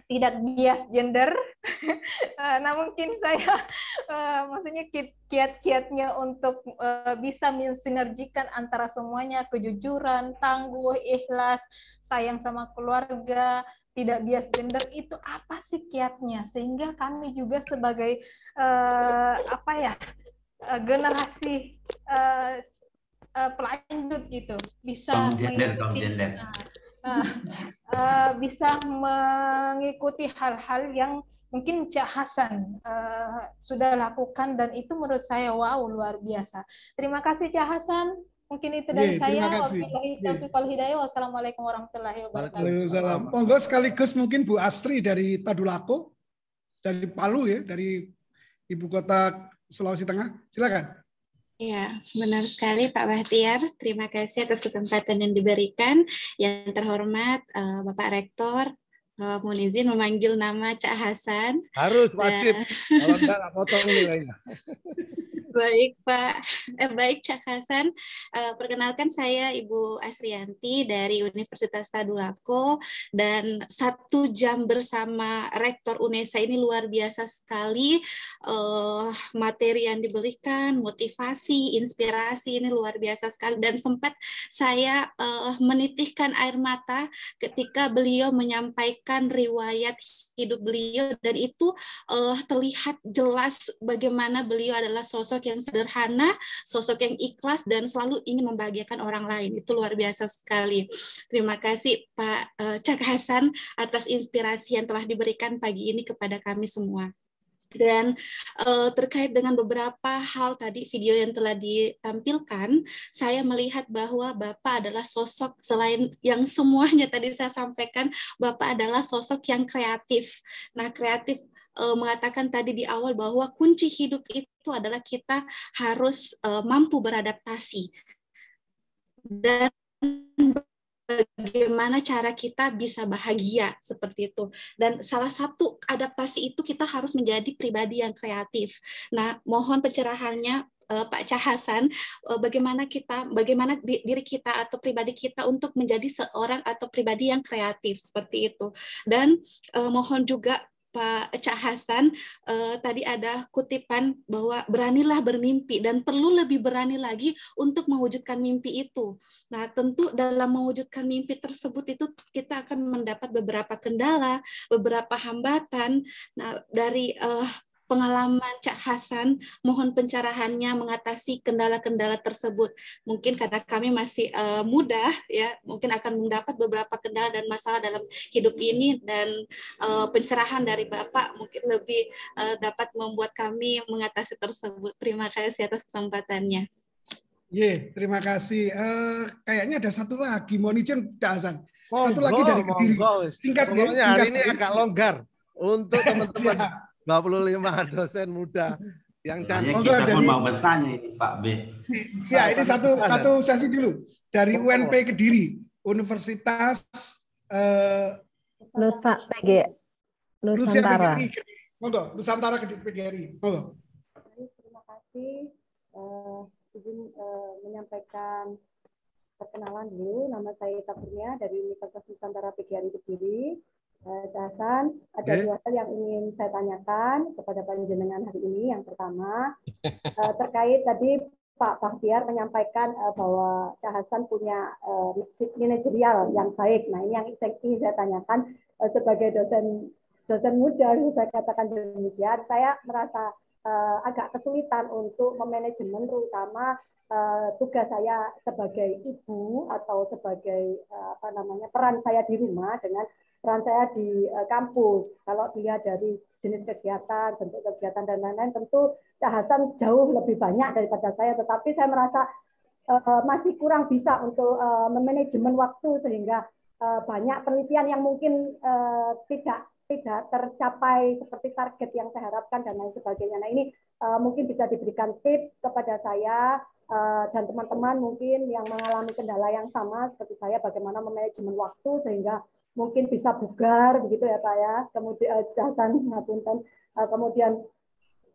tidak bias gender. Eh, nah, mungkin saya uh, maksudnya kiat-kiatnya untuk uh, bisa mensinergikan antara semuanya kejujuran, tangguh, ikhlas, sayang sama keluarga, tidak bias gender itu apa sih kiatnya sehingga kami juga sebagai uh, apa ya uh, generasi uh, uh, pelanjut gitu bisa tom gender tom gender nah, uh, bisa mengikuti hal-hal yang mungkin Cak Hasan uh, sudah lakukan dan itu menurut saya wow luar biasa. Terima kasih Cak Hasan. Mungkin itu dari yeah, saya. Wabillahi taufiq hidayah. Wassalamualaikum warahmatullahi wabarakatuh. Monggo sekaligus mungkin Bu Astri dari Tadulako dari Palu ya, dari ibu kota Sulawesi Tengah. Silakan. Ya, benar sekali Pak Bahtiar. Terima kasih atas kesempatan yang diberikan. Yang terhormat eh, Bapak Rektor, eh, mohon izin memanggil nama Cak Hasan. Harus wajib. Kalau enggak, potong nilainya. Baik Pak, eh, baik Cak Hasan. Uh, perkenalkan saya Ibu Asrianti dari Universitas Tadulako dan satu jam bersama Rektor UNESA ini luar biasa sekali. Uh, materi yang diberikan, motivasi, inspirasi ini luar biasa sekali dan sempat saya uh, menitihkan air mata ketika beliau menyampaikan riwayat hidup beliau dan itu uh, terlihat jelas bagaimana beliau adalah sosok yang sederhana, sosok yang ikhlas dan selalu ingin membahagiakan orang lain. Itu luar biasa sekali. Terima kasih Pak uh, Cak Hasan atas inspirasi yang telah diberikan pagi ini kepada kami semua. Dan uh, terkait dengan beberapa hal tadi video yang telah ditampilkan, saya melihat bahwa Bapak adalah sosok selain yang semuanya tadi saya sampaikan, Bapak adalah sosok yang kreatif. Nah, kreatif uh, mengatakan tadi di awal bahwa kunci hidup itu adalah kita harus uh, mampu beradaptasi. Dan bagaimana cara kita bisa bahagia seperti itu. Dan salah satu adaptasi itu kita harus menjadi pribadi yang kreatif. Nah, mohon pencerahannya eh, Pak Cahasan, eh, bagaimana kita, bagaimana diri kita atau pribadi kita untuk menjadi seorang atau pribadi yang kreatif seperti itu. Dan eh, mohon juga Pak Cak Hasan eh, tadi ada kutipan bahwa beranilah bermimpi dan perlu lebih berani lagi untuk mewujudkan mimpi itu. Nah, tentu dalam mewujudkan mimpi tersebut itu kita akan mendapat beberapa kendala, beberapa hambatan. Nah, dari eh, pengalaman Cak Hasan, mohon pencerahannya mengatasi kendala-kendala tersebut. Mungkin karena kami masih uh, muda, ya, mungkin akan mendapat beberapa kendala dan masalah dalam hidup ini dan uh, pencerahan dari Bapak mungkin lebih uh, dapat membuat kami mengatasi tersebut. Terima kasih atas kesempatannya. Ye, terima kasih. Uh, kayaknya ada satu lagi, mohon izin Cak Hasan. Monggo, satu lagi dari Kediri. Singkat ya. Hari ini ya. agak longgar untuk teman-teman iya. 25 dosen muda yang nah, iya, cantik. Oh, kita pun mau bertanya ini Pak B. Ya, ini satu satu sesi dulu dari UNP Kediri, Universitas eh, Nusa PG Nusantara. Monggo, Nusantara Kediri Terima kasih eh, izin eh, menyampaikan perkenalan dulu. Nama saya Ita dari Universitas Nusantara PGRI Kediri. Hasan, ada okay. dua hal yang ingin saya tanyakan kepada panjenengan hari ini. Yang pertama eh, terkait tadi Pak Bahtiar menyampaikan eh, bahwa Hasan punya eh, manajerial yang baik. Nah ini yang ingin saya tanyakan sebagai dosen dosen muda, saya katakan demikian. Saya merasa uh, agak kesulitan untuk memanajemen terutama uh, tugas saya sebagai ibu atau sebagai uh, apa namanya peran saya di rumah dengan peran saya di uh, kampus. Kalau dilihat dari jenis kegiatan, bentuk kegiatan dan lain-lain, tentu Cak jauh lebih banyak daripada saya. Tetapi saya merasa uh, masih kurang bisa untuk uh, memanajemen waktu sehingga banyak penelitian yang mungkin uh, tidak tidak tercapai seperti target yang saya harapkan dan lain sebagainya. Nah ini uh, mungkin bisa diberikan tips kepada saya uh, dan teman-teman mungkin yang mengalami kendala yang sama seperti saya bagaimana manajemen waktu sehingga mungkin bisa bugar begitu ya Pak ya. Kemudian uh, jasan uh, kemudian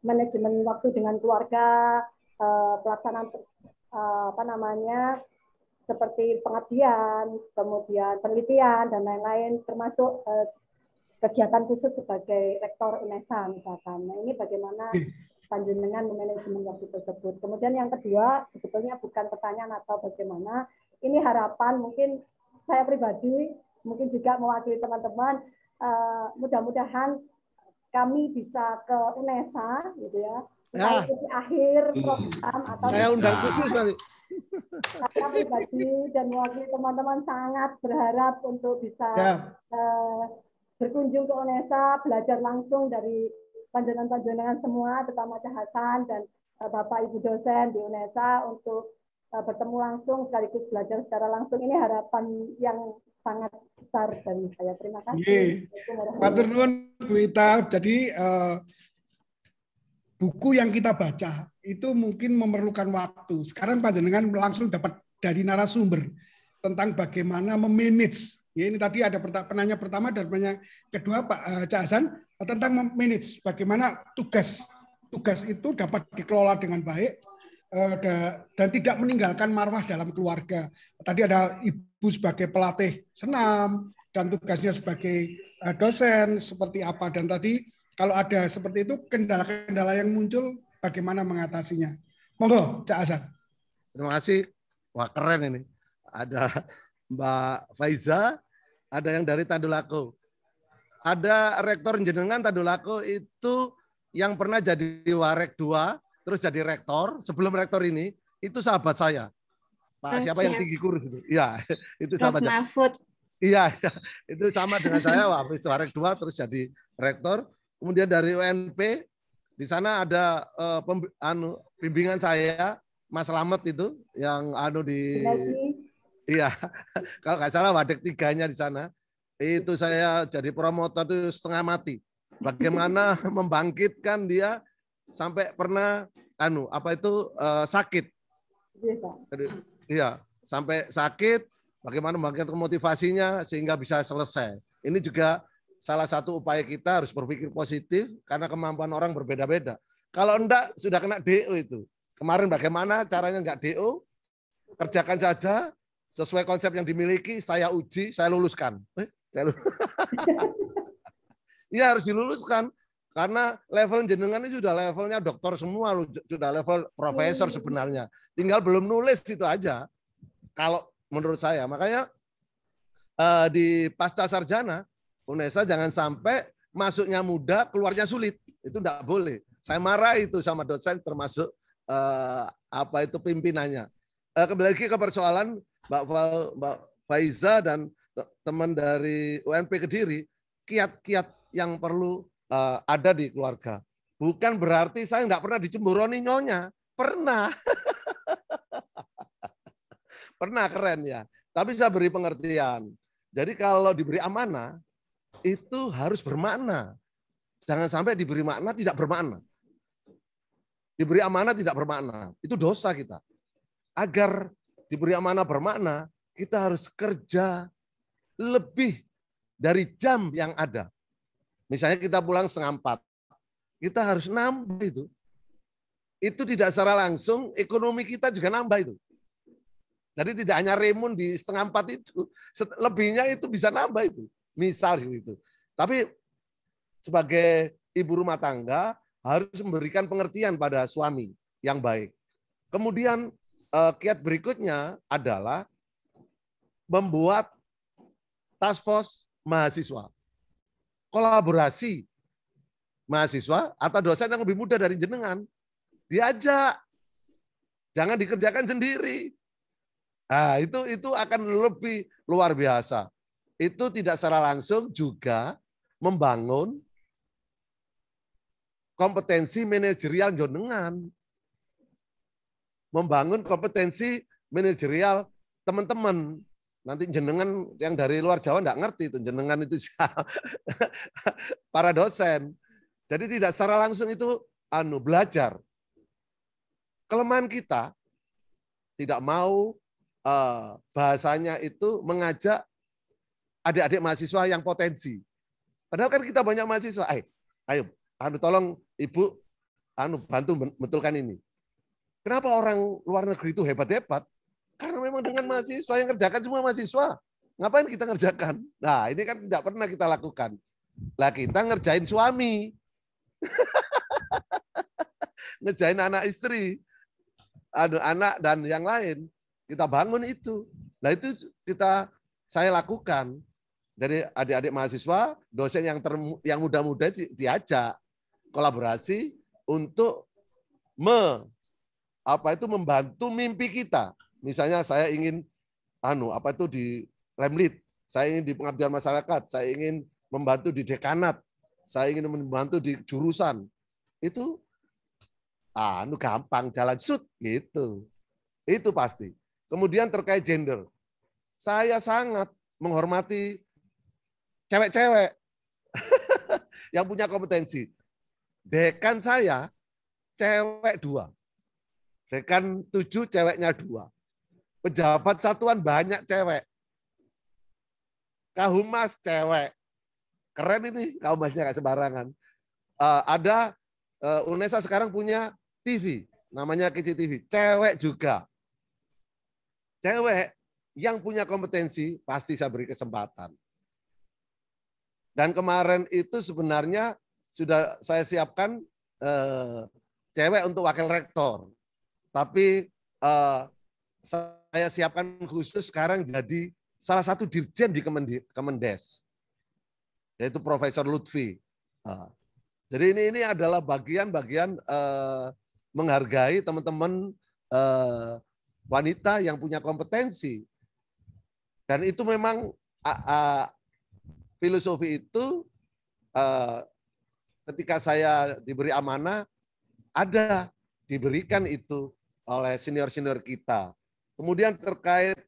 manajemen waktu dengan keluarga uh, pelaksanaan uh, apa namanya seperti pengabdian, kemudian penelitian dan lain-lain termasuk uh, kegiatan khusus sebagai rektor UNESA misalkan. Nah, ini bagaimana panjenengan manajemen waktu tersebut. Kemudian yang kedua, sebetulnya bukan pertanyaan atau bagaimana, ini harapan mungkin saya pribadi, mungkin juga mewakili teman-teman, eh, mudah-mudahan kami bisa ke UNESA gitu ya. Ya. akhir hmm. program atau saya undang khusus nanti saya pribadi dan mewakili teman-teman sangat berharap untuk bisa ya. Eh, berkunjung ke UNESA, belajar langsung dari panjenengan-panjenengan semua, terutama Cah Hasan dan eh, Bapak Ibu dosen di UNESA untuk eh, bertemu langsung sekaligus belajar secara langsung ini harapan yang sangat besar dari saya. Terima kasih. Pak nuwun Bu Ita. Jadi eh, buku yang kita baca itu mungkin memerlukan waktu. Sekarang panjenengan langsung dapat dari narasumber tentang bagaimana memanage Ya, ini tadi ada penanya pertama dan penanya kedua Pak eh, Cak Hasan tentang manage bagaimana tugas tugas itu dapat dikelola dengan baik eh, dan tidak meninggalkan marwah dalam keluarga. Tadi ada ibu sebagai pelatih senam dan tugasnya sebagai eh, dosen seperti apa dan tadi kalau ada seperti itu kendala-kendala yang muncul bagaimana mengatasinya. Monggo Cak Hasan. Terima kasih. Wah keren ini. Ada Mbak Faiza, ada yang dari Tadulako. Ada rektor jenengan Tadulako itu yang pernah jadi warek dua, terus jadi rektor. Sebelum rektor ini, itu sahabat saya. Pak siapa yang tinggi kurus itu? Iya, itu sahabat saya. Iya, itu sama dengan saya habis warek dua terus jadi rektor. Kemudian dari UNP di sana ada uh, bimbingan saya Mas Lamet itu yang anu di Iya, kalau nggak salah wadek tiganya di sana. Itu saya jadi promotor itu setengah mati. Bagaimana membangkitkan dia sampai pernah anu apa itu uh, sakit. Iya, jadi, iya, sampai sakit. Bagaimana membangkitkan motivasinya sehingga bisa selesai. Ini juga salah satu upaya kita harus berpikir positif karena kemampuan orang berbeda-beda. Kalau enggak sudah kena DO itu. Kemarin bagaimana caranya enggak DO? Kerjakan saja sesuai konsep yang dimiliki saya uji saya luluskan eh, Iya ya harus diluluskan karena level jenengan ini sudah levelnya dokter semua sudah level profesor hmm. sebenarnya. Tinggal belum nulis itu aja. Kalau menurut saya, makanya eh, di pasca sarjana UNESA jangan sampai masuknya mudah, keluarnya sulit. Itu tidak boleh. Saya marah itu sama dosen termasuk eh, apa itu pimpinannya. kembali lagi ke persoalan Mbak, Mbak Faiza dan teman dari UNP Kediri, kiat-kiat yang perlu uh, ada di keluarga. Bukan berarti saya nggak pernah dicemburoni nyonya. Pernah. pernah keren ya. Tapi saya beri pengertian. Jadi kalau diberi amanah, itu harus bermakna. Jangan sampai diberi makna tidak bermakna. Diberi amanah tidak bermakna. Itu dosa kita. Agar diberi amanah bermakna, kita harus kerja lebih dari jam yang ada. Misalnya kita pulang setengah empat, kita harus nambah itu. Itu tidak secara langsung, ekonomi kita juga nambah itu. Jadi tidak hanya remun di setengah empat itu, lebihnya itu bisa nambah itu. Misal itu. Tapi sebagai ibu rumah tangga harus memberikan pengertian pada suami yang baik. Kemudian uh, kiat berikutnya adalah membuat task force mahasiswa. Kolaborasi mahasiswa atau dosen yang lebih muda dari jenengan. Diajak. Jangan dikerjakan sendiri. Nah, itu itu akan lebih luar biasa. Itu tidak secara langsung juga membangun kompetensi manajerial jenengan membangun kompetensi manajerial teman-teman. Nanti jenengan yang dari luar Jawa enggak ngerti itu jenengan itu para dosen. Jadi tidak secara langsung itu anu belajar. Kelemahan kita tidak mau uh, bahasanya itu mengajak adik-adik mahasiswa yang potensi. Padahal kan kita banyak mahasiswa. Ayo, eh, ayo, anu tolong ibu, anu bantu betulkan ini. Kenapa orang luar negeri itu hebat-hebat? Karena memang dengan mahasiswa yang kerjakan semua mahasiswa. Ngapain kita ngerjakan? Nah, ini kan tidak pernah kita lakukan. Lah kita ngerjain suami. ngerjain anak istri. aduh anak dan yang lain. Kita bangun itu. Nah, itu kita saya lakukan. Jadi adik-adik mahasiswa, dosen yang ter, yang muda-muda diajak kolaborasi untuk me apa itu membantu mimpi kita. Misalnya saya ingin anu apa itu di Lemlit, saya ingin di pengabdian masyarakat, saya ingin membantu di dekanat, saya ingin membantu di jurusan. Itu anu gampang jalan shoot gitu. Itu pasti. Kemudian terkait gender. Saya sangat menghormati cewek-cewek yang punya kompetensi. Dekan saya cewek dua Dekan tujuh, ceweknya dua. Pejabat satuan banyak cewek. Kahumas cewek. Keren ini, kahumasnya nggak sembarangan. Uh, ada uh, UNESA sekarang punya TV, namanya Kici TV. Cewek juga. Cewek yang punya kompetensi pasti saya beri kesempatan. Dan kemarin itu sebenarnya sudah saya siapkan eh, cewek untuk wakil rektor. Tapi uh, saya siapkan khusus sekarang jadi salah satu dirjen di Kemendes, yaitu Profesor Lutfi. Uh, jadi ini ini adalah bagian-bagian uh, menghargai teman-teman uh, wanita yang punya kompetensi. Dan itu memang uh, uh, filosofi itu uh, ketika saya diberi amanah ada diberikan itu oleh senior-senior kita. Kemudian terkait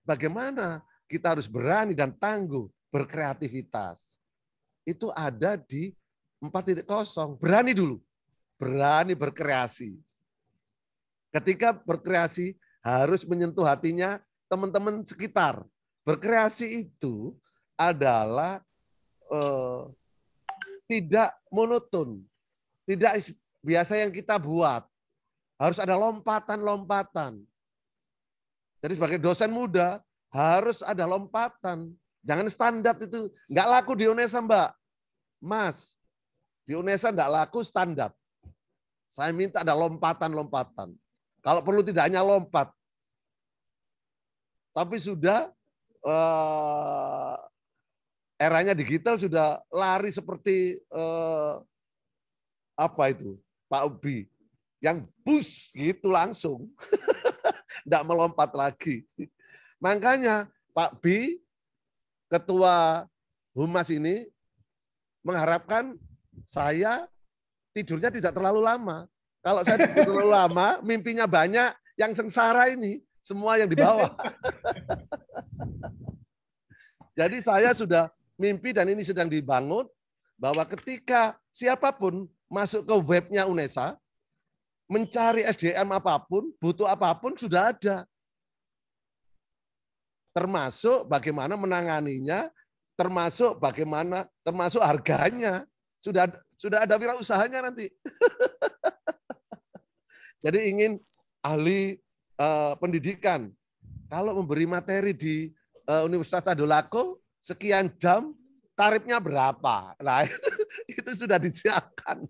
bagaimana kita harus berani dan tangguh berkreativitas. Itu ada di 4.0. Berani dulu. Berani berkreasi. Ketika berkreasi harus menyentuh hatinya teman-teman sekitar. Berkreasi itu adalah eh, tidak monoton, tidak biasa yang kita buat. Harus ada lompatan-lompatan. Jadi sebagai dosen muda, harus ada lompatan. Jangan standar itu. Nggak laku di UNESA, Mbak. Mas, di UNESA nggak laku standar. Saya minta ada lompatan-lompatan. Kalau perlu tidak hanya lompat. Tapi sudah eh, eranya digital sudah lari seperti eh, apa itu Pak Ubi yang bus gitu langsung. Tidak melompat lagi. Makanya Pak B, Ketua Humas ini, mengharapkan saya tidurnya tidak terlalu lama. Kalau saya tidur terlalu lama, mimpinya banyak, yang sengsara ini, semua yang di bawah Jadi saya sudah mimpi dan ini sedang dibangun, bahwa ketika siapapun masuk ke webnya UNESA, mencari SDM apapun, butuh apapun sudah ada. Termasuk bagaimana menanganinya, termasuk bagaimana, termasuk harganya. Sudah sudah ada usahanya nanti. Jadi ingin ahli uh, pendidikan. Kalau memberi materi di uh, Universitas Tadulako sekian jam tarifnya berapa? Nah, itu, itu sudah disiapkan.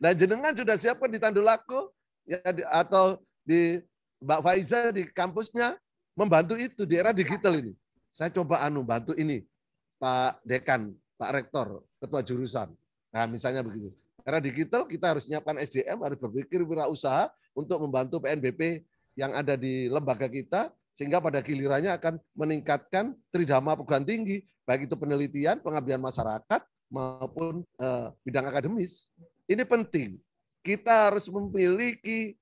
Nah, jenengan sudah siapkan di Tandulako ya di, atau di Mbak Faiza di kampusnya membantu itu di era digital ini. Saya coba anu bantu ini Pak Dekan, Pak Rektor, Ketua jurusan. Nah, misalnya begitu. Era digital kita harus menyiapkan SDM, harus berpikir wirausaha untuk membantu PNBP yang ada di lembaga kita sehingga pada gilirannya akan meningkatkan tridharma perguruan tinggi, baik itu penelitian, pengabdian masyarakat maupun eh, bidang akademis. Ini penting kita harus memiliki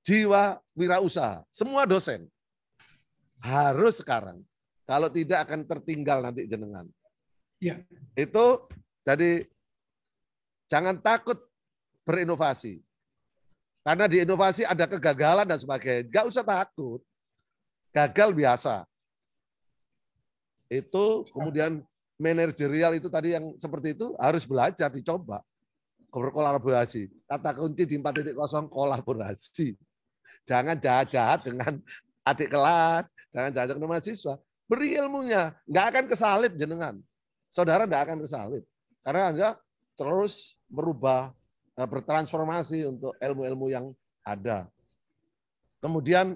jiwa wirausaha. Semua dosen harus sekarang. Kalau tidak akan tertinggal nanti jenengan. Ya. Itu jadi jangan takut berinovasi. Karena di inovasi ada kegagalan dan sebagainya. Gak usah takut. Gagal biasa. Itu kemudian manajerial itu tadi yang seperti itu harus belajar dicoba berkolaborasi. Kata kunci di 4.0 kolaborasi. Jangan jahat-jahat dengan adik kelas, jangan jahat dengan mahasiswa. Beri ilmunya, nggak akan kesalip jenengan. Saudara nggak akan kesalip, Karena Anda terus merubah, e, bertransformasi untuk ilmu-ilmu yang ada. Kemudian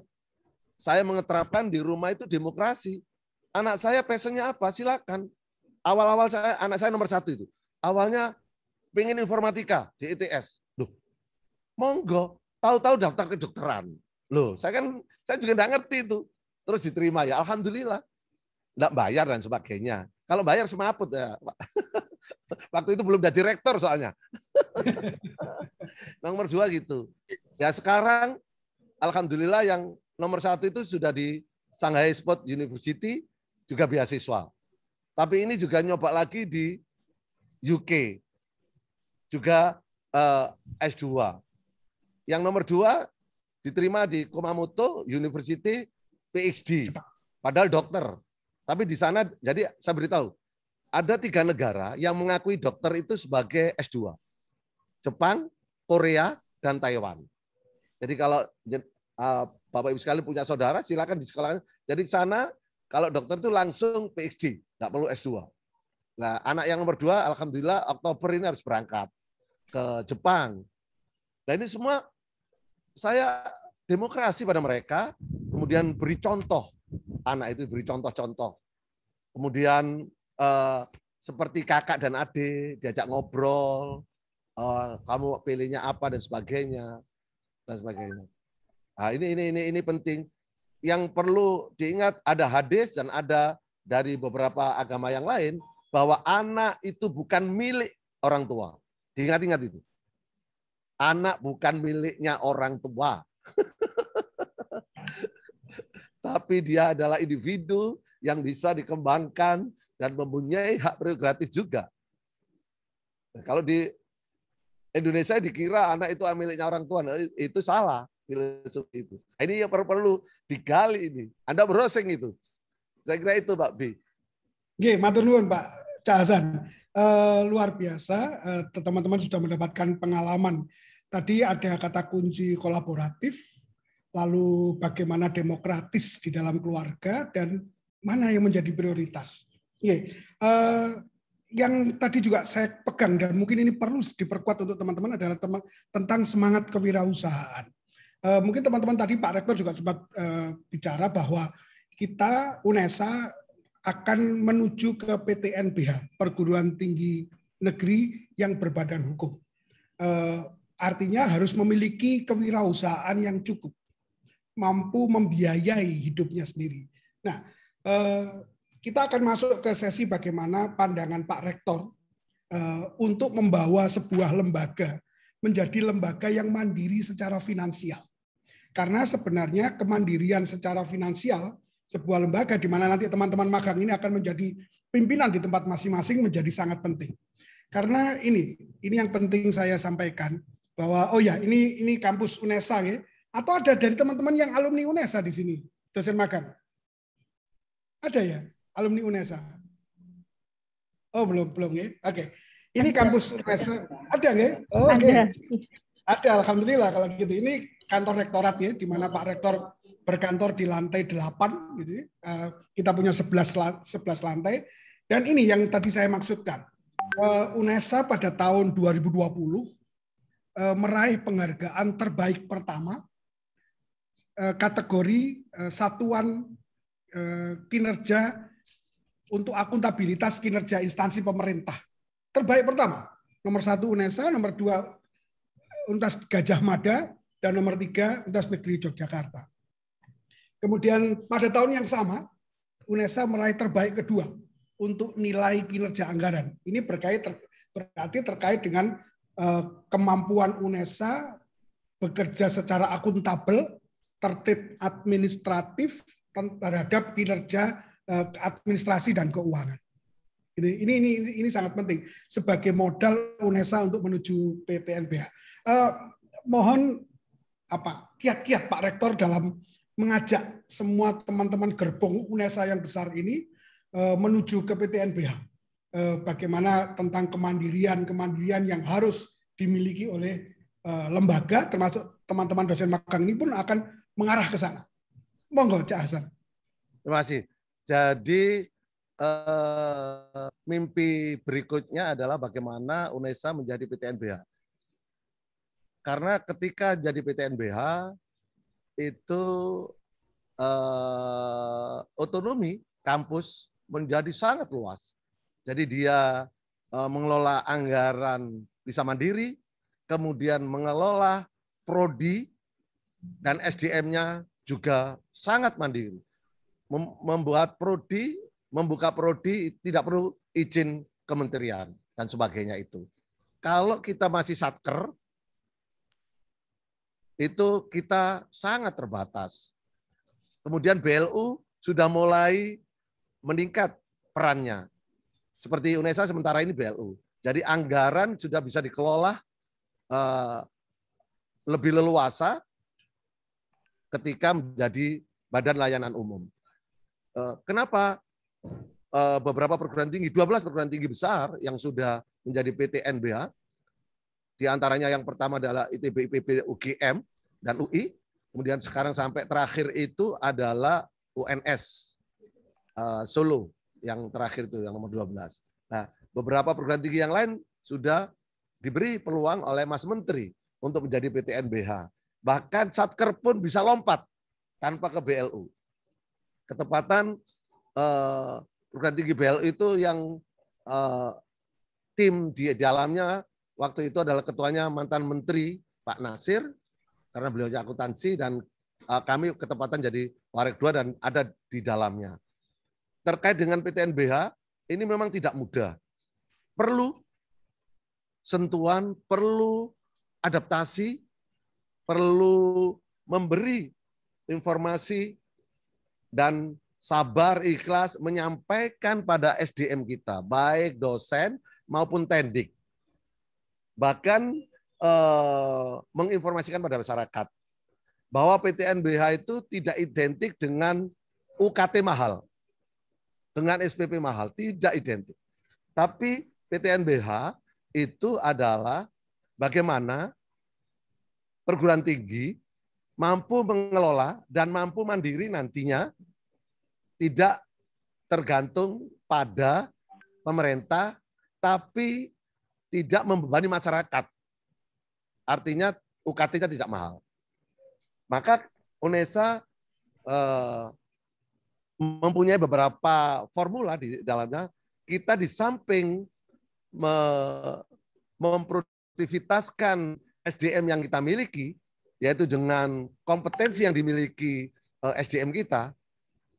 saya mengeterapkan di rumah itu demokrasi. Anak saya pesennya apa? Silakan. Awal-awal saya anak saya nomor satu itu. Awalnya pengen informatika di ITS. Loh, monggo. Tahu-tahu daftar kedokteran. Loh, saya kan saya juga enggak ngerti itu. Terus diterima ya, alhamdulillah. Enggak bayar dan sebagainya. Kalau bayar semaput ya. Waktu itu belum jadi rektor soalnya. nomor dua gitu. Ya sekarang alhamdulillah yang nomor satu itu sudah di Shanghai Sport University juga beasiswa. Tapi ini juga nyoba lagi di UK juga eh, S2. Yang nomor dua diterima di Kumamoto University PhD, padahal dokter. Tapi di sana, jadi saya beritahu, ada tiga negara yang mengakui dokter itu sebagai S2. Jepang, Korea, dan Taiwan. Jadi kalau uh, Bapak Ibu sekalian punya saudara, silakan di sekolah. Jadi di sana kalau dokter itu langsung PhD, nggak perlu S2. Nah, anak yang nomor dua, alhamdulillah Oktober ini harus berangkat ke Jepang. Nah ini semua saya demokrasi pada mereka, kemudian beri contoh anak itu beri contoh-contoh, kemudian eh, seperti kakak dan adik diajak ngobrol, eh, kamu pilihnya apa dan sebagainya dan sebagainya. Nah, ini ini ini ini penting. Yang perlu diingat ada hadis dan ada dari beberapa agama yang lain bahwa anak itu bukan milik orang tua. Ingat-ingat itu. Anak bukan miliknya orang tua. Tapi dia adalah individu yang bisa dikembangkan dan mempunyai hak prerogatif juga. Nah, kalau di Indonesia dikira anak itu miliknya orang tua, nah, itu salah filosofi itu. Nah, ini yang perlu, perlu digali ini. Anda browsing itu. Saya kira itu Pak B. Oke, matur nuwun Pak. Cak Hasan, uh, eh, luar biasa. Eh, teman-teman uh, sudah mendapatkan pengalaman. Tadi ada kata kunci kolaboratif, lalu bagaimana demokratis di dalam keluarga, dan mana yang menjadi prioritas. Yeah. Eh, uh, yang tadi juga saya pegang dan mungkin ini perlu diperkuat untuk teman-teman adalah tem tentang semangat kewirausahaan. Uh, mungkin teman-teman tadi Pak Rektor juga sempat uh, bicara bahwa kita UNESA akan menuju ke PTNBH, perguruan tinggi negeri yang berbadan hukum. Eh, artinya harus memiliki kewirausahaan yang cukup, mampu membiayai hidupnya sendiri. Nah, eh, kita akan masuk ke sesi bagaimana pandangan Pak Rektor eh, untuk membawa sebuah lembaga menjadi lembaga yang mandiri secara finansial. Karena sebenarnya kemandirian secara finansial sebuah lembaga di mana nanti teman-teman magang ini akan menjadi pimpinan di tempat masing-masing menjadi sangat penting. Karena ini, ini yang penting saya sampaikan bahwa oh ya ini ini kampus UNESA ya atau ada dari teman-teman yang alumni UNESA di sini dosen magang. Ada ya alumni UNESA. Oh belum belum ya. Oke. Okay. Ini kampus UNESA ada ya? Oke. Okay. Ada. Alhamdulillah kalau gitu. Ini kantor rektorat ya di mana Pak Rektor berkantor di lantai 8 gitu. Ya. Eh, kita punya 11 11 lantai dan ini yang tadi saya maksudkan. Uh, UNESA pada tahun 2020 eh, meraih penghargaan terbaik pertama kategori satuan kinerja untuk akuntabilitas kinerja instansi pemerintah. Terbaik pertama, nomor satu UNESA, nomor dua Untas Gajah Mada, dan nomor tiga Untas Negeri Yogyakarta. Kemudian pada tahun yang sama, UNESA meraih terbaik kedua untuk nilai kinerja anggaran. Ini berkait berarti terkait dengan eh, kemampuan UNESA bekerja secara akuntabel, tertib administratif terhadap kinerja eh, administrasi dan keuangan. Ini, ini ini ini sangat penting sebagai modal UNESA untuk menuju PTNBH. Eh, uh, mohon apa kiat-kiat Pak Rektor dalam mengajak semua teman-teman gerbong UNESA yang besar ini eh, menuju ke PTNBH. Eh, bagaimana tentang kemandirian-kemandirian yang harus dimiliki oleh eh, lembaga, termasuk teman-teman dosen magang ini pun akan mengarah ke sana. Monggo, Cak Hasan. Terima kasih. Jadi mimpi berikutnya adalah bagaimana UNESA menjadi PTNBH. Karena ketika jadi PTNBH, itu uh, otonomi kampus menjadi sangat luas. Jadi dia uh, mengelola anggaran bisa mandiri, kemudian mengelola prodi dan SDM-nya juga sangat mandiri. Mem membuat prodi, membuka prodi tidak perlu izin kementerian dan sebagainya itu. Kalau kita masih satker, itu kita sangat terbatas. Kemudian BLU sudah mulai meningkat perannya. Seperti UNESA sementara ini BLU. Jadi anggaran sudah bisa dikelola eh, lebih leluasa ketika menjadi badan layanan umum. Eh, kenapa eh, beberapa perguruan tinggi, 12 perguruan tinggi besar yang sudah menjadi PT di antaranya yang pertama adalah ITB, IPB, UGM, dan UI. Kemudian sekarang sampai terakhir itu adalah UNS uh, eh, Solo yang terakhir itu yang nomor 12. Nah, beberapa perguruan tinggi yang lain sudah diberi peluang oleh Mas Menteri untuk menjadi PTNBH. Bahkan Satker pun bisa lompat tanpa ke BLU. Ketepatan eh, perguruan tinggi BLU itu yang eh, tim di dalamnya waktu itu adalah ketuanya mantan menteri Pak Nasir karena beliau akuntansi dan eh, kami ketepatan jadi warek dua dan ada di dalamnya. Terkait dengan PTNBH ini memang tidak mudah. Perlu sentuhan, perlu adaptasi, perlu memberi informasi dan sabar ikhlas menyampaikan pada SDM kita, baik dosen maupun tendik bahkan eh, menginformasikan pada masyarakat bahwa PTNBH itu tidak identik dengan UKT mahal, dengan SPP mahal, tidak identik. Tapi PTNBH itu adalah bagaimana perguruan tinggi mampu mengelola dan mampu mandiri nantinya tidak tergantung pada pemerintah, tapi tidak membebani masyarakat. Artinya UKT-nya tidak mahal. Maka UNESA eh, mempunyai beberapa formula di dalamnya. Kita di samping me, memproduktivitaskan SDM yang kita miliki, yaitu dengan kompetensi yang dimiliki eh, SDM kita,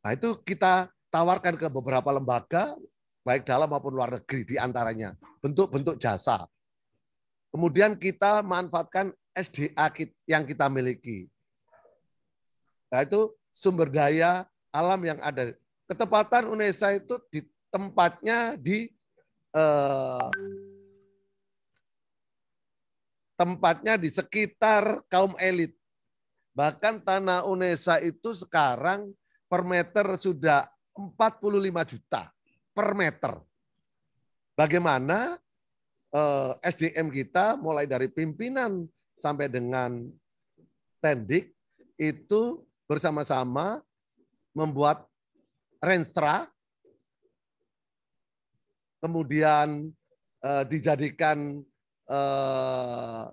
nah itu kita tawarkan ke beberapa lembaga baik dalam maupun luar negeri di antaranya, bentuk-bentuk jasa. Kemudian kita manfaatkan SDA yang kita miliki. Yaitu sumber daya alam yang ada. Ketepatan UNESA itu di tempatnya di eh, tempatnya di sekitar kaum elit. Bahkan tanah UNESA itu sekarang per meter sudah 45 juta per meter. Bagaimana eh, SDM kita mulai dari pimpinan sampai dengan tendik itu bersama-sama membuat renstra kemudian eh, dijadikan eh,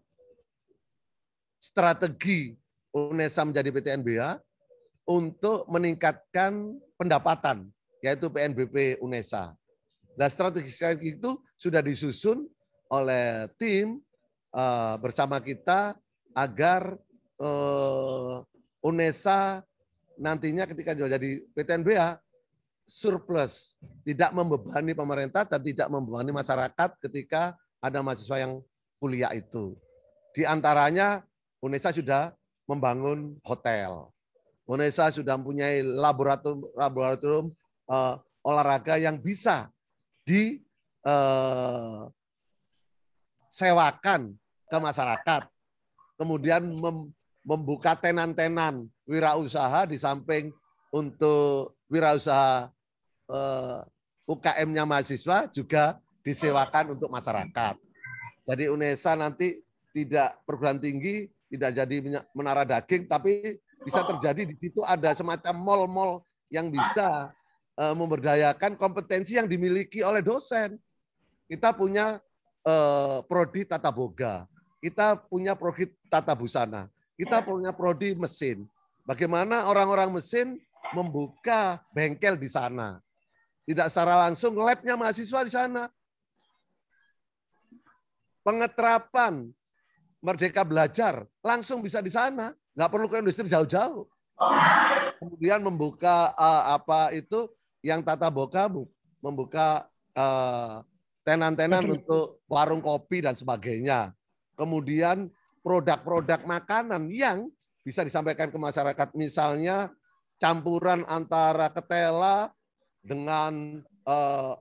strategi UNESA menjadi PTNBA untuk meningkatkan pendapatan yaitu PNBP UNESA. Nah, strategi-strategi itu sudah disusun oleh tim uh, bersama kita agar uh, UNESA nantinya ketika jadi PTNBA surplus, tidak membebani pemerintah dan tidak membebani masyarakat ketika ada mahasiswa yang kuliah itu. Di antaranya UNESA sudah membangun hotel. UNESA sudah mempunyai laboratorium, laboratorium uh, olahraga yang bisa disewakan eh, ke masyarakat. Kemudian mem, membuka tenan-tenan wirausaha di samping untuk wirausaha uh, eh, UKM-nya mahasiswa juga disewakan untuk masyarakat. Jadi UNESA nanti tidak perguruan tinggi, tidak jadi menara daging, tapi bisa terjadi di situ ada semacam mal-mal yang bisa Eh, memberdayakan kompetensi yang dimiliki oleh dosen. Kita punya uh, prodi tata boga, kita punya prodi tata busana, kita punya prodi mesin. Bagaimana orang-orang mesin membuka bengkel di sana. Tidak secara langsung labnya mahasiswa di sana. Pengeterapan Merdeka Belajar langsung bisa di sana. Nggak perlu ke industri jauh-jauh. Kemudian membuka uh, apa itu yang tata boga membuka eh, tenan-tenan uh, untuk warung kopi dan sebagainya. Kemudian produk-produk makanan yang bisa disampaikan ke masyarakat, misalnya campuran antara ketela dengan uh,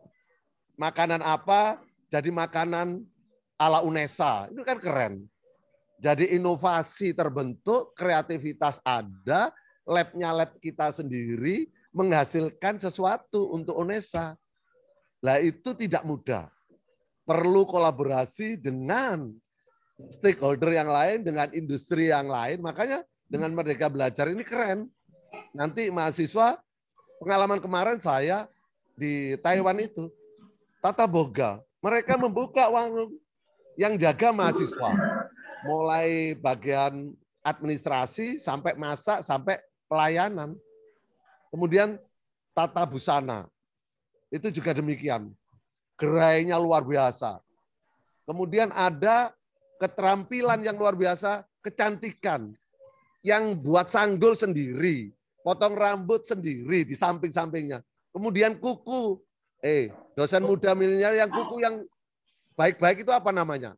makanan apa, jadi makanan ala UNESA. Itu kan keren. Jadi inovasi terbentuk, kreativitas ada, labnya lab kita sendiri, menghasilkan sesuatu untuk Onesa. Lah itu tidak mudah. Perlu kolaborasi dengan stakeholder yang lain, dengan industri yang lain. Makanya dengan Merdeka Belajar ini keren. Nanti mahasiswa, pengalaman kemarin saya di Taiwan itu, Tata Boga, mereka membuka warung yang jaga mahasiswa. Mulai bagian administrasi sampai masak sampai pelayanan Kemudian tata busana. Itu juga demikian. Gerainya luar biasa. Kemudian ada keterampilan yang luar biasa, kecantikan. Yang buat sanggul sendiri, potong rambut sendiri di samping-sampingnya. Kemudian kuku. Eh, dosen muda milenial yang kuku yang baik-baik itu apa namanya?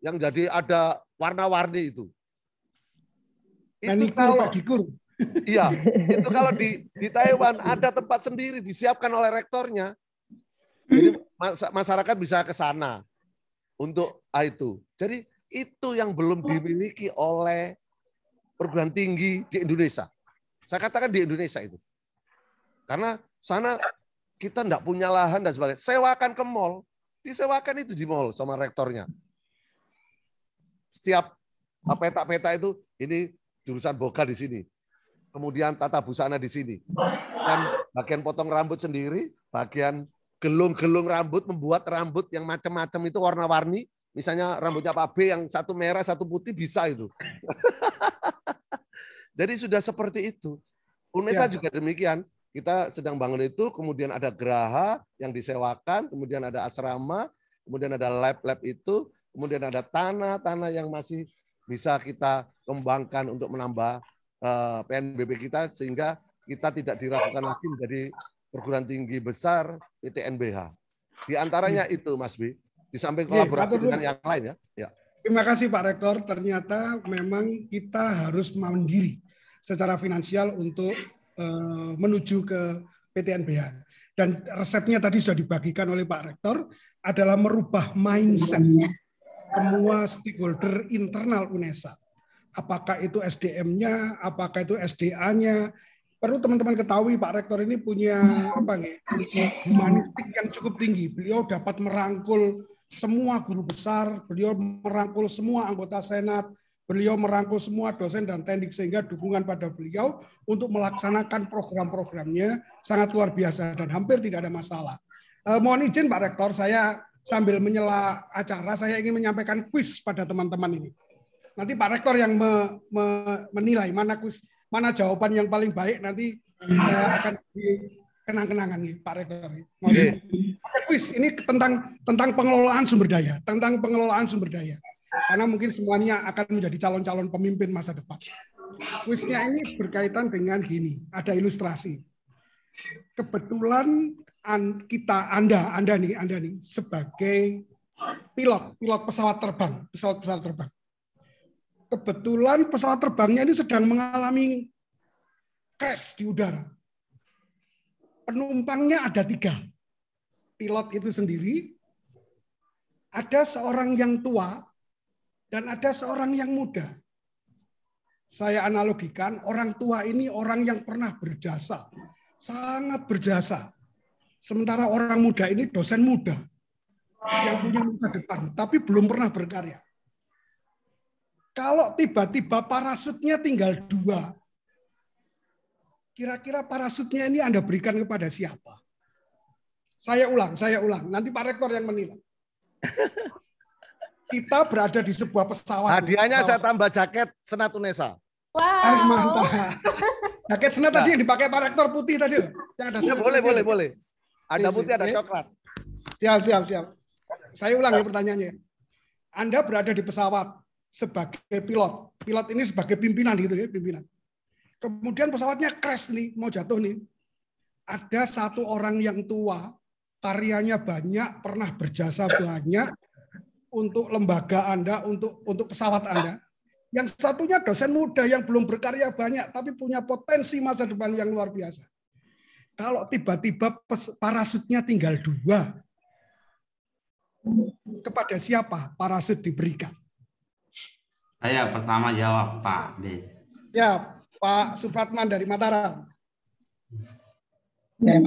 Yang jadi ada warna-warni itu. Itu Manikur, Pak Dikur. Iya, itu kalau di di Taiwan ada tempat sendiri disiapkan oleh rektornya. Jadi masyarakat bisa ke sana untuk ah, itu. Jadi itu yang belum dimiliki oleh perguruan tinggi di Indonesia. Saya katakan di Indonesia itu. Karena sana kita tidak punya lahan dan sebagainya. Sewakan ke mall, disewakan itu di mall sama rektornya. Setiap peta-peta itu ini jurusan boga di sini, kemudian tata busana di sini. Dan bagian potong rambut sendiri, bagian gelung-gelung rambut membuat rambut yang macam-macam itu warna-warni. Misalnya rambutnya Pak B yang satu merah, satu putih bisa itu. Jadi sudah seperti itu. Unesa ya. juga demikian. Kita sedang bangun itu, kemudian ada geraha yang disewakan, kemudian ada asrama, kemudian ada lab-lab itu, kemudian ada tanah-tanah yang masih bisa kita kembangkan untuk menambah PNBP eh, kita sehingga kita tidak diragukan lagi menjadi perguruan tinggi besar PTNBH. Di antaranya hmm. itu Mas B. Di samping iya, kolaborasi ya, dengan yang lain ya. ya. Terima kasih Pak Rektor. Ternyata memang kita harus mandiri secara finansial untuk uh, menuju ke PTNBH. Dan resepnya tadi sudah dibagikan oleh Pak Rektor adalah merubah mindset iya. semua stakeholder internal UNESA apakah itu SDM-nya, apakah itu SDA-nya. Perlu teman-teman ketahui Pak Rektor ini punya apa nih, humanistik yang cukup tinggi. Beliau dapat merangkul semua guru besar, beliau merangkul semua anggota senat, beliau merangkul semua dosen dan teknik sehingga dukungan pada beliau untuk melaksanakan program-programnya sangat luar biasa dan hampir tidak ada masalah. Eh, mohon izin Pak Rektor, saya sambil menyela acara, saya ingin menyampaikan kuis pada teman-teman ini nanti Pak Rektor yang me, me, menilai mana kus, mana jawaban yang paling baik nanti eh, akan kenang kenangan nih Pak Rektor. yeah. ini tentang tentang pengelolaan sumber daya, tentang pengelolaan sumber daya. Karena mungkin semuanya akan menjadi calon-calon pemimpin masa depan. Kuisnya ini berkaitan dengan gini, ada ilustrasi. Kebetulan kita Anda, Anda nih, Anda nih sebagai pilot, pilot pesawat terbang, pesawat pesawat terbang kebetulan pesawat terbangnya ini sedang mengalami crash di udara. Penumpangnya ada tiga. Pilot itu sendiri, ada seorang yang tua, dan ada seorang yang muda. Saya analogikan, orang tua ini orang yang pernah berjasa. Sangat berjasa. Sementara orang muda ini dosen muda yang punya masa depan, tapi belum pernah berkarya. Kalau tiba-tiba parasutnya tinggal dua, kira-kira parasutnya ini Anda berikan kepada siapa? Saya ulang, saya ulang. Nanti Pak Rektor yang menilai. Kita berada di sebuah pesawat. Hadiahnya pesawat. saya tambah jaket Senat Unesa. Wow. Ay, ah, mantap. Jaket Senat nah. tadi yang dipakai Pak Rektor putih tadi ada ya, boleh, boleh, boleh. Ada putih, ada coklat. Siap, siap, siap. Saya ulang ya pertanyaannya. Anda berada di pesawat sebagai pilot. Pilot ini sebagai pimpinan gitu ya, pimpinan. Kemudian pesawatnya crash nih, mau jatuh nih. Ada satu orang yang tua, karyanya banyak, pernah berjasa banyak untuk lembaga Anda, untuk untuk pesawat Anda. Yang satunya dosen muda yang belum berkarya banyak tapi punya potensi masa depan yang luar biasa. Kalau tiba-tiba parasutnya tinggal dua, kepada siapa parasut diberikan? Saya pertama jawab Pak B. Ya, Pak Supratman dari Mataram. Ya,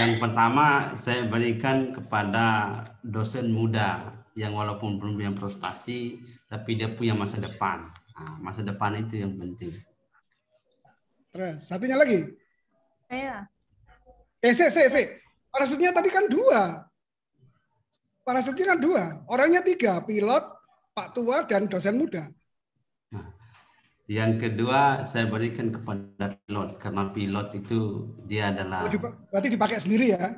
yang pertama saya berikan kepada dosen muda yang walaupun belum punya prestasi, tapi dia punya masa depan. Nah, masa depan itu yang penting. Terus, satunya lagi. Saya. Eh, se, se, Parasutnya tadi kan dua. Parasutnya kan dua. Orangnya tiga, pilot, Pak Tua dan dosen muda. Yang kedua saya berikan kepada pilot karena pilot itu dia adalah. Oh, berarti dipakai sendiri ya?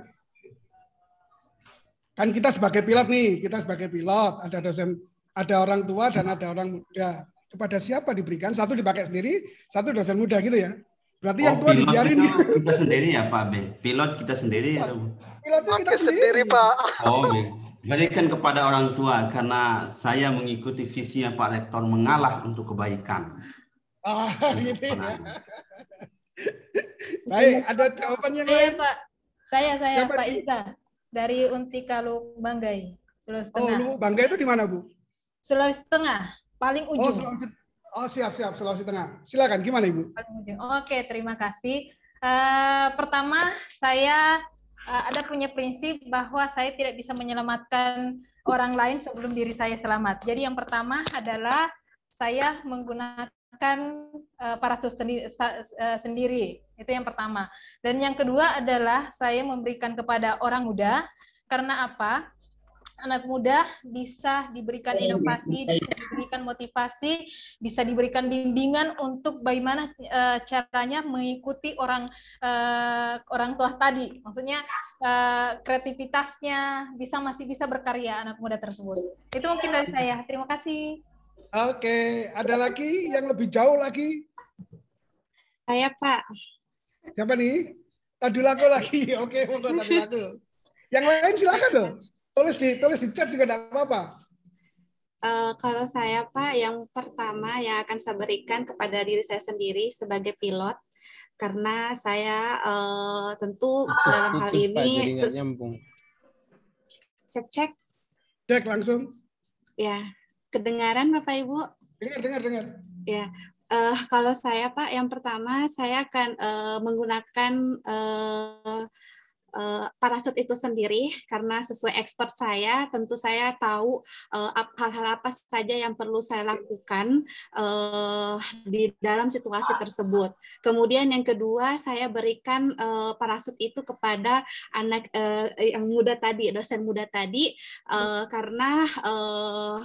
Kan kita sebagai pilot nih, kita sebagai pilot ada dosen, ada orang tua dan ada orang muda. Kepada siapa diberikan? Satu dipakai sendiri, satu dosen muda gitu ya? Berarti oh, yang tua dibiarin kita sendiri ya Pak B? Pilot kita sendiri ya? Pilotnya kita sendiri. sendiri Pak. Oh, Berikan kepada orang tua karena saya mengikuti visinya Pak Rektor mengalah untuk kebaikan. Ah, gitu ya. Baik, ada jawaban yang saya, lain? Pak. Saya, saya Siapa Pak Isa dari Untika Banggai, Sulawesi oh, Tengah. Oh, Lubuk Banggai itu di mana, Bu? Sulawesi Tengah, paling oh, ujung. Oh, Sulawesi Oh, siap, siap, Sulawesi Tengah. Silakan, gimana Ibu? Oke, terima kasih. Uh, pertama, saya Eh, ada punya prinsip bahwa saya tidak bisa menyelamatkan orang lain sebelum diri saya selamat. Jadi yang pertama adalah saya menggunakan uh, sendiri. Itu yang pertama. Dan yang kedua adalah saya memberikan kepada orang muda karena apa? anak muda bisa diberikan iya, iya, inovasi, iya, diberikan motivasi, bisa diberikan bimbingan untuk bagaimana uh, caranya mengikuti orang uh, orang tua tadi. Maksudnya uh, kreativitasnya bisa masih bisa berkarya anak muda tersebut. Itu mungkin dari saya. Terima kasih. Oke, ada lagi yang lebih jauh lagi? Saya Pak. Siapa nih? Tadulako lagi. Oke, monggo Tadulako. Yang lain silakan dong. Tulis di tulis di chat juga tidak apa-apa. Uh, kalau saya Pak, yang pertama yang akan saya berikan kepada diri saya sendiri sebagai pilot, karena saya uh, tentu dalam hal ini cek cek cek langsung. Ya, kedengaran Bapak Ibu? Dengar dengar dengar. Ya, uh, kalau saya Pak, yang pertama saya akan uh, menggunakan uh, Eh, parasut itu sendiri karena sesuai expert saya tentu saya tahu hal eh, hal-hal apa saja yang perlu saya lakukan uh, di dalam situasi tersebut. Kemudian yang kedua saya berikan uh, parasut itu kepada anak uh, yang muda tadi dosen muda tadi uh, karena uh,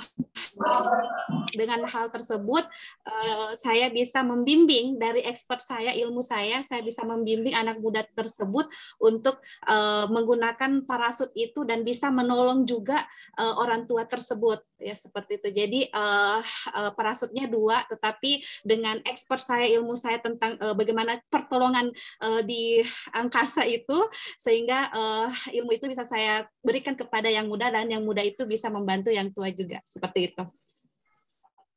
dengan hal tersebut uh, saya bisa membimbing dari expert saya ilmu saya saya bisa membimbing anak muda tersebut untuk uh, menggunakan parasut itu dan bisa menolong juga uh, orang tua tersebut ya seperti itu. Jadi uh, uh, parasutnya dua, tetapi dengan expert saya ilmu saya tentang uh, bagaimana pertolongan uh, di angkasa itu sehingga uh, ilmu itu bisa saya berikan kepada yang muda dan yang muda itu bisa membantu yang tua juga seperti itu.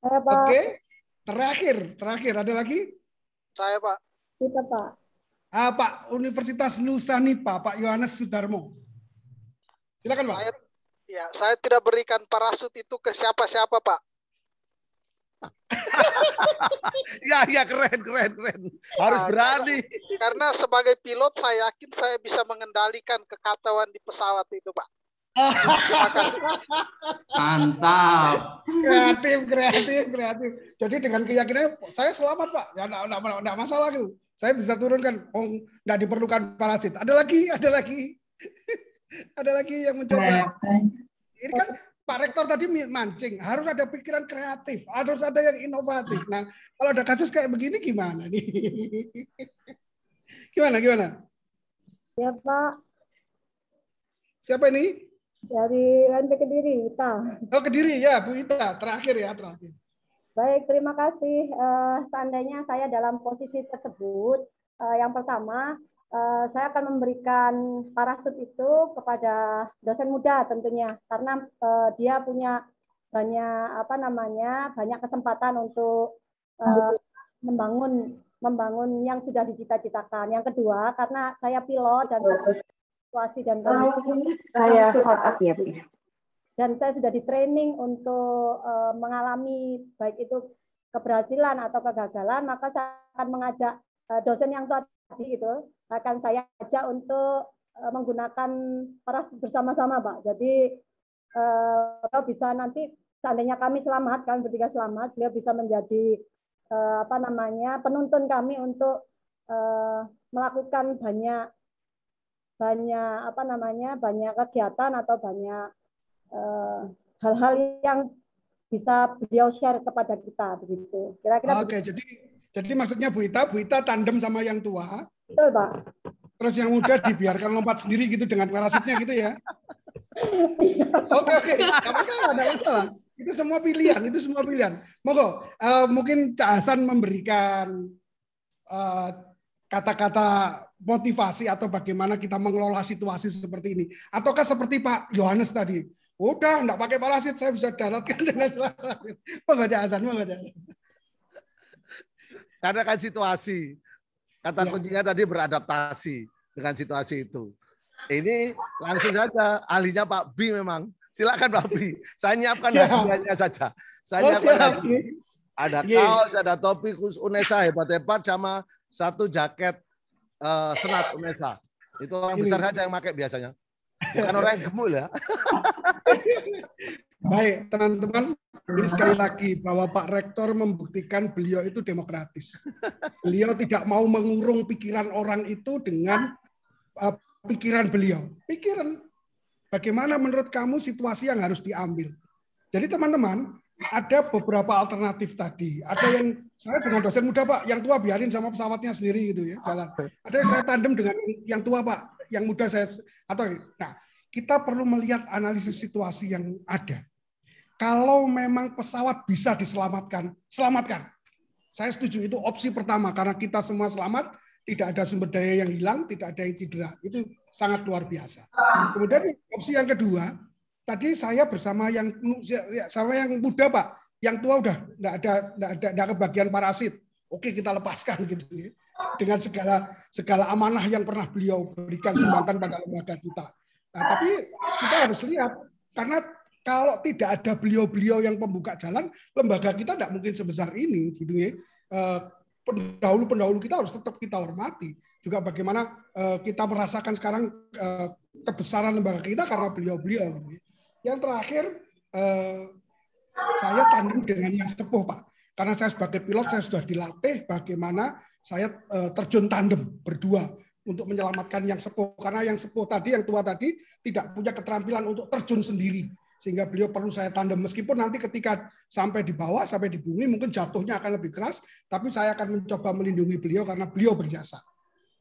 Oke, okay. terakhir, terakhir ada lagi? Saya Pak. Kita Pak. Ah, Pak Universitas Nusanipa, Pak Yohanes Sudarmo. Silakan Pak. Saya, ya, saya tidak berikan parasut itu ke siapa-siapa Pak. ya, ya keren, keren, keren. Harus nah, berani. Karena, karena sebagai pilot saya yakin saya bisa mengendalikan kekacauan di pesawat itu Pak. Mantap. Kreatif, kreatif, kreatif. Jadi dengan keyakinan saya selamat pak, ya enggak, enggak, enggak masalah gitu. Saya bisa turunkan, oh nggak diperlukan parasit. Ada lagi, ada lagi, ada lagi yang mencoba. Ini kan Pak Rektor tadi mancing, harus ada pikiran kreatif, harus ada yang inovatif. Nah, kalau ada kasus kayak begini gimana nih? Gimana, gimana? Ya Pak. Siapa ini? Dari Lantai Kediri, Ita. Oh Kediri ya, Bu Ita. Terakhir ya, terakhir. Baik, terima kasih. Uh, seandainya saya dalam posisi tersebut, uh, yang pertama uh, saya akan memberikan parasut itu kepada dosen muda tentunya, karena uh, dia punya banyak apa namanya banyak kesempatan untuk uh, membangun membangun yang sudah dicita-citakan. Yang kedua, karena saya pilot dan situasi dan ah, kondisi. Saya short up ya, dan saya sudah di training untuk eh, mengalami baik itu keberhasilan atau kegagalan, maka saya akan mengajak eh, dosen yang tua tadi itu akan saya ajak untuk eh, menggunakan peras bersama-sama, Pak. Jadi kalau bisa nanti seandainya kami selamat, kan bertiga selamat, dia bisa menjadi apa namanya penuntun kami untuk melakukan banyak banyak apa namanya banyak kegiatan atau banyak Eh, hal-hal uh, yang bisa beliau share kepada kita begitu. Kira-kira. Oke, begitu. jadi jadi maksudnya Bu Ita, Bu Ita tandem sama yang tua. Betul, Pak. Terus yang muda dibiarkan lompat sendiri gitu dengan parasitnya gitu ya. Iya. Oke oke, Okay, okay. Itu semua pilihan, itu semua pilihan. Monggo, uh, mungkin Cak Hasan memberikan kata eh, kata-kata motivasi atau bagaimana kita mengelola situasi seperti ini. Ataukah seperti Pak Yohanes tadi, Udah, enggak pakai parasit, saya bisa daratkan dengan selamat. Mengajak azan, mengajak Karena kan situasi. Kata ya. kuncinya tadi beradaptasi dengan situasi itu. Ini langsung saja ahlinya Pak B memang. Silakan Pak B. Saya nyiapkan hadiahnya saja. Saya oh, nyiapkan Ada iya. kaos, ada topi khusus Unesa hebat-hebat sama satu jaket uh, senat Unesa. Itu orang besar saja yang pakai biasanya. Bukan orang yang gemuk ya. lah. Baik, teman-teman. Jadi sekali lagi bahwa Pak Rektor membuktikan beliau itu demokratis. Beliau tidak mau mengurung pikiran orang itu dengan uh, pikiran beliau. Pikiran bagaimana menurut kamu situasi yang harus diambil. Jadi teman-teman, ada beberapa alternatif tadi. Ada yang saya dengan dosen muda pak, yang tua biarin sama pesawatnya sendiri gitu ya jalan. Ada yang saya tandem dengan yang tua pak, yang mudah saya atau nah kita perlu melihat analisis situasi yang ada. Kalau memang pesawat bisa diselamatkan, selamatkan. Saya setuju itu opsi pertama karena kita semua selamat, tidak ada sumber daya yang hilang, tidak ada yang cedera. Itu sangat luar biasa. Kemudian opsi yang kedua, tadi saya bersama yang ya, sama yang muda Pak, yang tua udah enggak ada enggak ada enggak kebagian parasit oke kita lepaskan gitu ya. dengan segala segala amanah yang pernah beliau berikan sumbangkan pada lembaga kita. Nah, tapi kita harus lihat karena kalau tidak ada beliau-beliau yang pembuka jalan, lembaga kita tidak mungkin sebesar ini gitu ya. Eh, pendahulu-pendahulu kita harus tetap kita hormati. Juga bagaimana eh, kita merasakan sekarang eh, kebesaran lembaga kita karena beliau-beliau. Gitu ya. Yang terakhir saya tanding dengan yang sepuh Pak karena saya sebagai pilot saya sudah dilatih bagaimana saya eh, terjun tandem berdua untuk menyelamatkan yang sepuh karena yang sepuh tadi yang tua tadi tidak punya keterampilan untuk terjun sendiri sehingga beliau perlu saya tandem meskipun nanti ketika sampai di bawah sampai di bumi mungkin jatuhnya akan lebih keras tapi saya akan mencoba melindungi beliau karena beliau berjasa.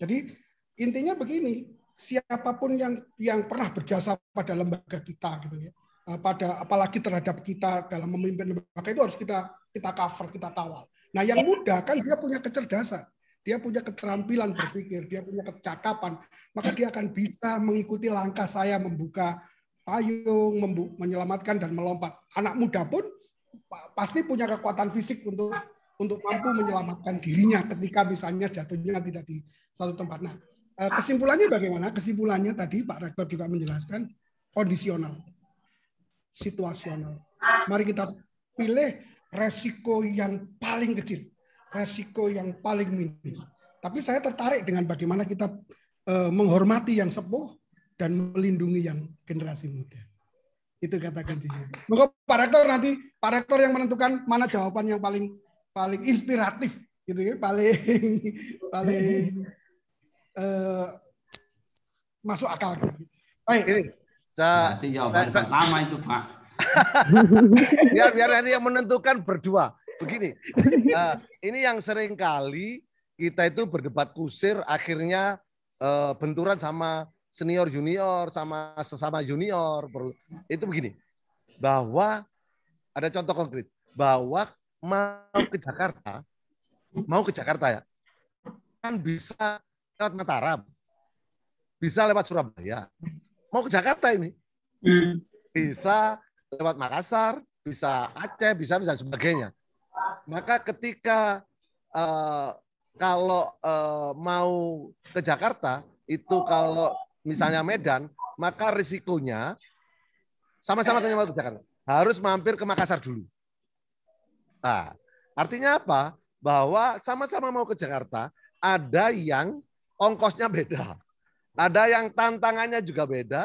Jadi intinya begini, siapapun yang yang pernah berjasa pada lembaga kita gitu ya. Eh, pada apalagi terhadap kita dalam memimpin lembaga itu harus kita kita cover, kita kawal. Nah, yang muda kan dia punya kecerdasan, dia punya keterampilan berpikir, dia punya kecakapan, maka dia akan bisa mengikuti langkah saya membuka payung, membu menyelamatkan dan melompat. Anak muda pun pasti punya kekuatan fisik untuk untuk mampu menyelamatkan dirinya ketika misalnya jatuhnya tidak di satu tempat. Nah, eh, kesimpulannya bagaimana? Kesimpulannya tadi Pak Rektor juga menjelaskan kondisional, situasional. Mari kita pilih resiko yang paling kecil, resiko yang paling minim. Tapi saya tertarik dengan bagaimana kita eh, menghormati yang sepuh dan melindungi yang generasi muda. Itu kata kuncinya. Maka Pak Rektor nanti Pak Rektor yang menentukan mana jawaban yang paling paling inspiratif gitu ya, paling paling uh, masuk akal. Baik. Ini, saya, nanti jawaban saya, itu Pak. biar biar nanti yang menentukan berdua. Begini, uh, ini yang sering kali kita itu berdebat kusir, akhirnya uh, benturan sama senior junior, sama sesama junior. Itu begini, bahwa ada contoh konkret, bahwa mau ke Jakarta, mau ke Jakarta ya, kan bisa lewat Mataram, bisa lewat Surabaya, mau ke Jakarta ini, hmm. bisa lewat Makassar, bisa Aceh, bisa dan sebagainya. Maka ketika uh, kalau uh, mau ke Jakarta itu kalau misalnya Medan, maka risikonya sama-sama ke Jakarta harus mampir ke Makassar dulu. Nah, artinya apa? Bahwa sama-sama mau ke Jakarta, ada yang ongkosnya beda. Ada yang tantangannya juga beda,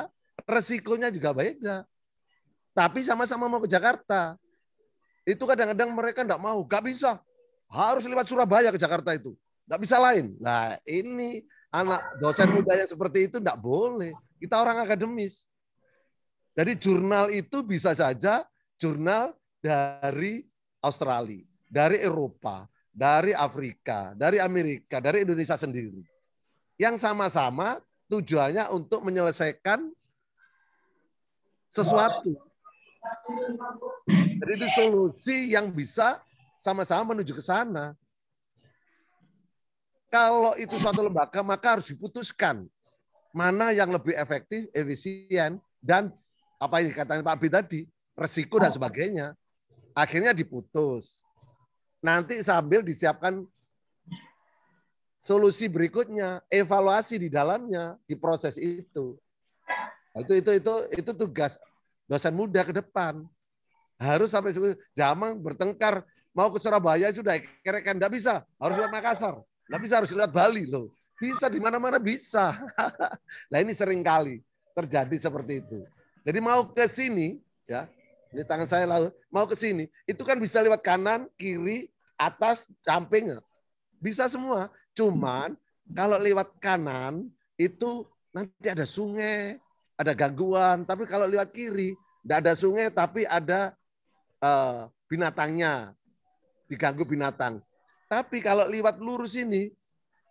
resikonya juga beda. Tapi sama-sama mau ke Jakarta. Itu kadang-kadang mereka enggak mau. Enggak bisa. Harus lewat Surabaya ke Jakarta itu. Enggak bisa lain. Nah ini anak dosen muda yang seperti itu enggak boleh. Kita orang akademis. Jadi jurnal itu bisa saja jurnal dari Australia, dari Eropa, dari Afrika, dari Amerika, dari Indonesia sendiri. Yang sama-sama tujuannya untuk menyelesaikan sesuatu jadi itu solusi yang bisa sama-sama menuju ke sana. Kalau itu suatu lembaga, maka harus diputuskan mana yang lebih efektif, efisien, dan apa yang dikatakan Pak Abi tadi, resiko dan sebagainya. Akhirnya diputus. Nanti sambil disiapkan solusi berikutnya, evaluasi di dalamnya, di proses itu. Nah, itu itu itu itu tugas dosen muda ke depan. Harus sampai zaman bertengkar mau ke Surabaya sudah kerekan nggak bisa harus lewat Makassar nggak bisa harus lewat Bali loh bisa di mana-mana bisa nah ini sering kali terjadi seperti itu jadi mau ke sini ya ini tangan saya lalu mau ke sini itu kan bisa lewat kanan kiri atas samping bisa semua cuman kalau lewat kanan itu nanti ada sungai ada gangguan. Tapi kalau lewat kiri, tidak ada sungai, tapi ada uh, binatangnya. Diganggu binatang. Tapi kalau lewat lurus ini,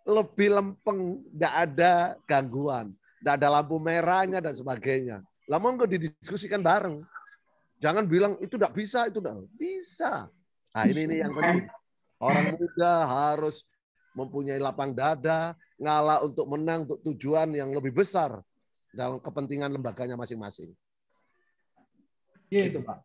lebih lempeng, tidak ada gangguan. Tidak ada lampu merahnya dan sebagainya. Lah monggo didiskusikan bareng. Jangan bilang itu tidak bisa, itu tidak bisa. Nah ini, ini yang penting. Orang muda harus mempunyai lapang dada, ngalah untuk menang untuk tujuan yang lebih besar dalam kepentingan lembaganya masing-masing. Yeah. Gitu, Pak.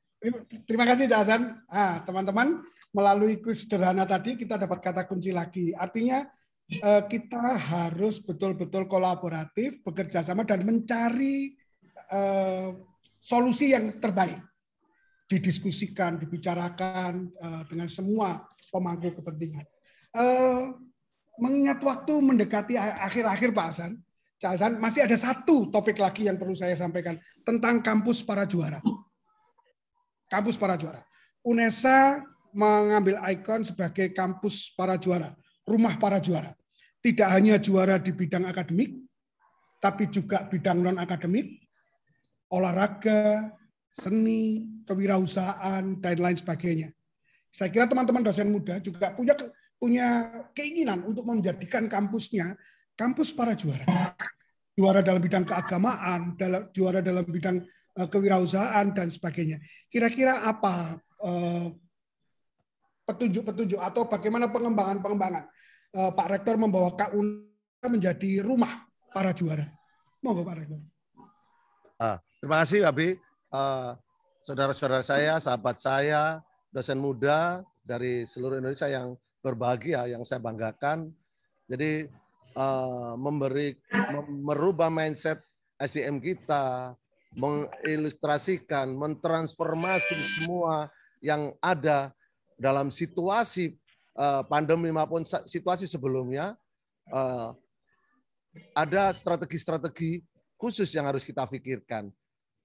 Terima kasih Cak Hasan. Ah, teman-teman, melalui kuis sederhana tadi kita dapat kata kunci lagi. Artinya eh, kita harus betul-betul kolaboratif, bekerja sama dan mencari eh, solusi yang terbaik. Didiskusikan, dibicarakan eh, dengan semua pemangku kepentingan. Mengingat waktu mendekati akhir-akhir Pak Hasan, masih ada satu topik lagi yang perlu saya sampaikan tentang kampus para juara. Kampus para juara. UNESA mengambil ikon sebagai kampus para juara, rumah para juara. Tidak hanya juara di bidang akademik, tapi juga bidang non-akademik, olahraga, seni, kewirausahaan, dan lain sebagainya. Saya kira teman-teman dosen muda juga punya punya keinginan untuk menjadikan kampusnya kampus para juara juara dalam bidang keagamaan, dalam juara dalam bidang uh, kewirausahaan dan sebagainya. Kira-kira apa eh, petunjuk-petunjuk uh, atau bagaimana pengembangan-pengembangan uh, Pak Rektor membawa KUNA menjadi rumah para juara? Monggo Pak Rektor. Ah, terima kasih Abi. Uh, saudara-saudara saya, sahabat saya, dosen muda dari seluruh Indonesia yang berbahagia, yang saya banggakan. Jadi uh, memberi merubah mindset SDM kita, mengilustrasikan, mentransformasi semua yang ada dalam situasi uh, pandemi maupun situasi sebelumnya uh, ada strategi-strategi khusus yang harus kita pikirkan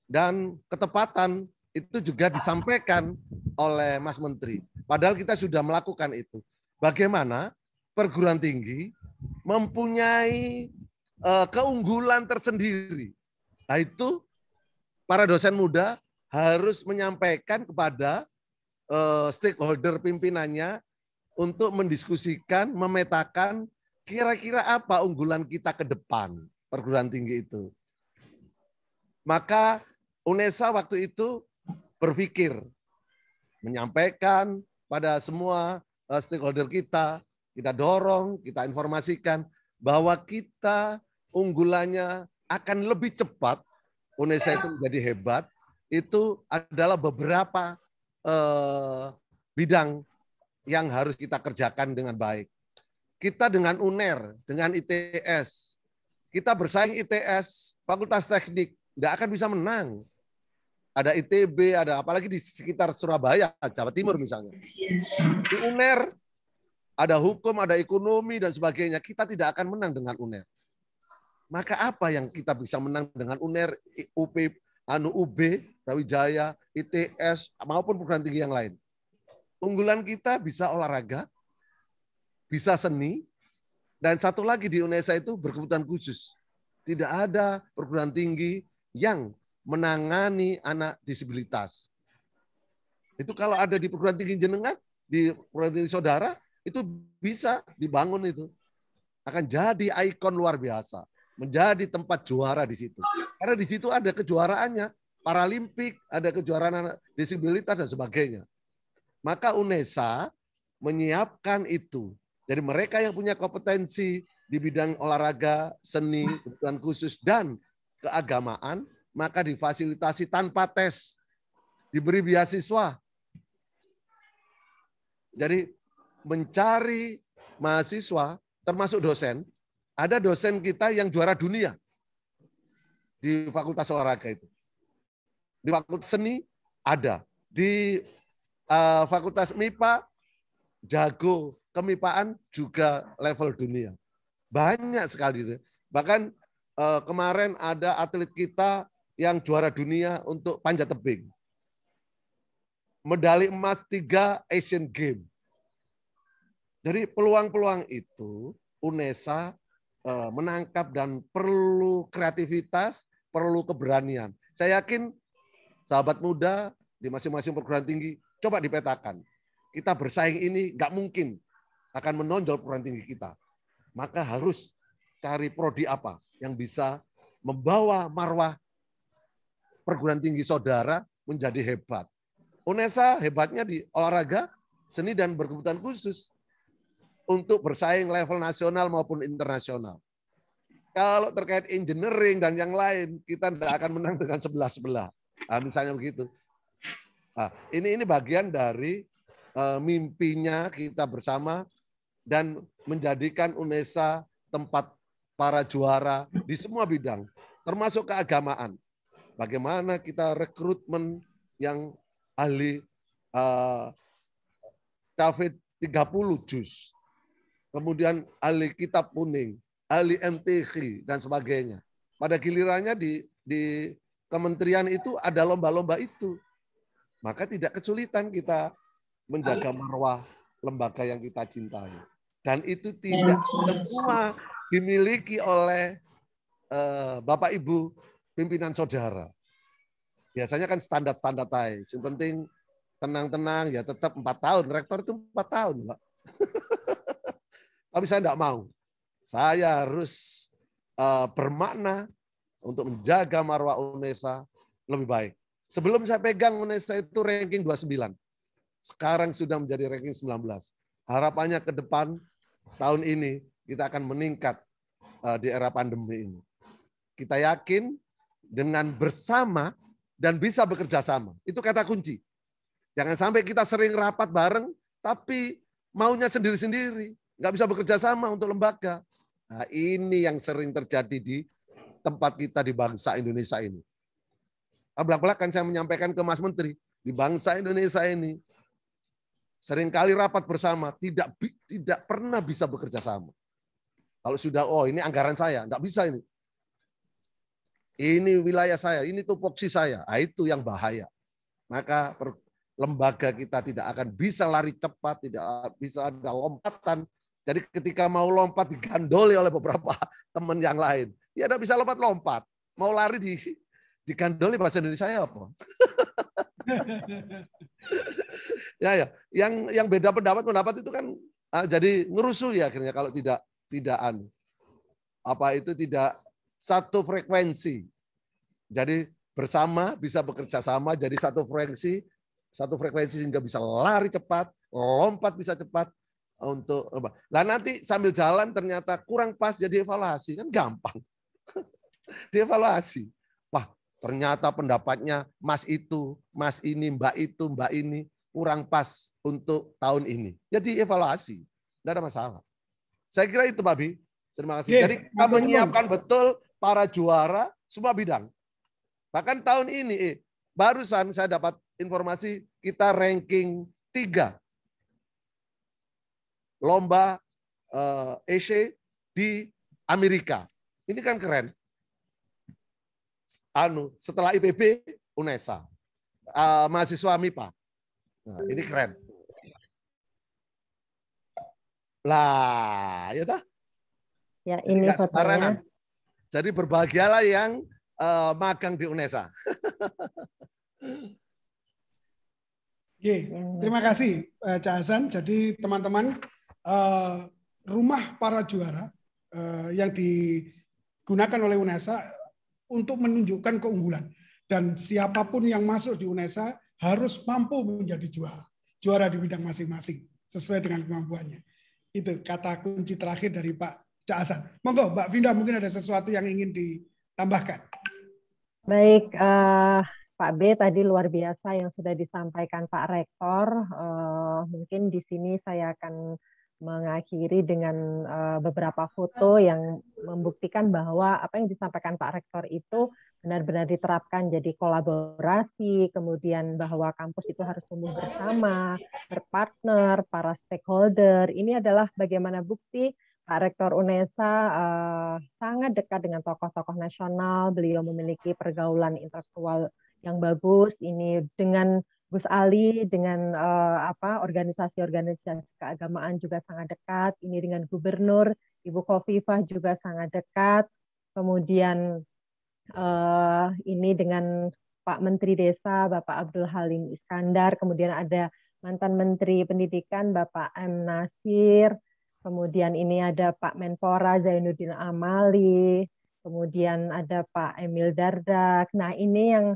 dan ketepatan itu juga disampaikan oleh Mas Menteri. Padahal kita sudah melakukan itu. Bagaimana perguruan tinggi mempunyai uh, keunggulan tersendiri. Nah, itu para dosen muda harus menyampaikan kepada uh, stakeholder pimpinannya untuk mendiskusikan, memetakan kira-kira apa unggulan kita ke depan perguruan tinggi itu. Maka UNESA waktu itu berpikir menyampaikan pada semua eh, stakeholder kita kita dorong, kita informasikan bahwa kita unggulannya akan lebih cepat UNESA itu menjadi hebat itu adalah beberapa eh, bidang yang harus kita kerjakan dengan baik. Kita dengan UNER, dengan ITS, kita bersaing ITS, Fakultas Teknik, tidak akan bisa menang. Ada ITB, ada apalagi di sekitar Surabaya, Jawa Timur misalnya. Di UNER ada hukum, ada ekonomi, dan sebagainya. Kita tidak akan menang dengan UNER. Maka apa yang kita bisa menang dengan UNER, UP, Anu UB, Rawijaya, ITS, maupun perguruan tinggi yang lain? Unggulan kita bisa olahraga, bisa seni, dan satu lagi di UNESA itu berkebutuhan khusus. Tidak ada perguruan tinggi yang menangani anak disabilitas. Itu kalau ada di perguruan tinggi jenengan, di perguruan tinggi saudara, itu bisa dibangun itu. Akan jadi ikon luar biasa. Menjadi tempat juara di situ. Karena di situ ada kejuaraannya. Paralimpik, ada kejuaraan disabilitas, dan sebagainya. Maka UNESA menyiapkan itu. Jadi mereka yang punya kompetensi di bidang olahraga, seni, kebutuhan khusus, dan keagamaan, maka difasilitasi tanpa tes. Diberi beasiswa. Jadi mencari mahasiswa, termasuk dosen, ada dosen kita yang juara dunia di fakultas olahraga itu. Di fakultas seni ada, di uh, fakultas MIPA jago kemipaan juga level dunia. Banyak sekali. Bahkan uh, kemarin ada atlet kita yang juara dunia untuk panjat tebing. Medali emas tiga Asian Games jadi peluang-peluang itu UNESA eh, menangkap dan perlu kreativitas, perlu keberanian. Saya yakin sahabat muda di masing-masing perguruan tinggi coba dipetakan. Kita bersaing ini nggak mungkin akan menonjol perguruan tinggi kita. Maka harus cari prodi apa yang bisa membawa marwah perguruan tinggi saudara menjadi hebat. UNESA hebatnya di olahraga, seni dan berkebutuhan khusus untuk bersaing level nasional maupun internasional. Kalau terkait engineering dan yang lain, kita tidak akan menang dengan sebelah-sebelah. Nah, misalnya begitu. Nah, ini ini bagian dari uh, mimpinya kita bersama dan menjadikan UNESA tempat para juara di semua bidang, termasuk keagamaan. Bagaimana kita rekrutmen yang ahli uh, COVID 30 juz kemudian ahli kitab kuning, ahli MTQ dan sebagainya. Pada gilirannya di di kementerian itu ada lomba-lomba itu. Maka tidak kesulitan kita menjaga marwah lembaga yang kita cintai. Dan itu tidak semua dimiliki oleh uh, Bapak Ibu pimpinan saudara. Biasanya kan standar-standar tay. Yang penting tenang-tenang ya tetap empat tahun. Rektor itu empat tahun, Pak. Tapi saya tidak mau. Saya harus uh, bermakna untuk menjaga marwah UNESA lebih baik. Sebelum saya pegang UNESA itu ranking 29. Sekarang sudah menjadi ranking 19. Harapannya ke depan tahun ini kita akan meningkat uh, di era pandemi ini. Kita yakin dengan bersama dan bisa bekerja sama. Itu kata kunci. Jangan sampai kita sering rapat bareng, tapi maunya sendiri-sendiri nggak bisa bekerja sama untuk lembaga. Nah, ini yang sering terjadi di tempat kita di bangsa Indonesia ini. Ah, belak-belakan saya menyampaikan ke Mas Menteri, di bangsa Indonesia ini seringkali rapat bersama tidak tidak pernah bisa bekerja sama. Kalau sudah oh ini anggaran saya, enggak bisa ini. Ini wilayah saya, ini tupoksi saya. Nah, itu yang bahaya. Maka lembaga kita tidak akan bisa lari cepat, tidak bisa ada lompatan jadi ketika mau lompat digandoli oleh beberapa teman yang lain. Ya tidak bisa lompat-lompat. Mau lari di digandoli bahasa Indonesia ya apa? ya ya, yang yang beda pendapat pendapat itu kan ah, jadi ngerusuh ya akhirnya kalau tidak tidakan apa itu tidak satu frekuensi. Jadi bersama bisa bekerja sama jadi satu frekuensi, satu frekuensi sehingga bisa lari cepat, lompat bisa cepat, untuk apa? Lah nanti sambil jalan ternyata kurang pas jadi evaluasi kan gampang. Dievaluasi. Wah, ternyata pendapatnya Mas itu, Mas ini, Mbak itu, Mbak ini kurang pas untuk tahun ini. Jadi evaluasi. Tidak ada masalah. Saya kira itu, Babi. Terima kasih. Yeah, jadi kita menyiapkan betul para juara semua bidang. Bahkan tahun ini eh, barusan saya dapat informasi kita ranking tiga lomba uh, di Amerika. Ini kan keren. Anu, setelah IPB, UNESA. Uh, mahasiswa MIPA. Nah, ini keren. Lah, ya dah. Ya, ini fotonya. Jadi berbahagialah yang uh, magang di UNESA. Ye, terima kasih Cak Hasan. Jadi teman-teman Eh, rumah para juara eh, yang digunakan oleh UNESA untuk menunjukkan keunggulan dan siapapun yang masuk di UNESA harus mampu menjadi juara juara di bidang masing-masing sesuai dengan kemampuannya itu kata kunci terakhir dari Pak Caasan monggo Mbak Vinda mungkin ada sesuatu yang ingin ditambahkan baik uh, Pak B tadi luar biasa yang sudah disampaikan Pak Rektor. Uh, mungkin di sini saya akan mengakhiri dengan uh, beberapa foto yang membuktikan bahwa apa yang disampaikan Pak Rektor itu benar-benar diterapkan jadi kolaborasi, kemudian bahwa kampus itu harus tumbuh bersama, berpartner, para stakeholder. Ini adalah bagaimana bukti Pak Rektor UNESA uh, sangat dekat dengan tokoh-tokoh nasional, beliau memiliki pergaulan intelektual yang bagus, ini dengan Gus Ali dengan uh, apa organisasi-organisasi keagamaan juga sangat dekat. Ini dengan gubernur Ibu Kofifah juga sangat dekat. Kemudian uh, ini dengan Pak Menteri Desa Bapak Abdul Halim Iskandar. Kemudian ada mantan Menteri Pendidikan Bapak M Nasir. Kemudian ini ada Pak Menpora Zainuddin Amali. Kemudian ada Pak Emil Dardak. Nah ini yang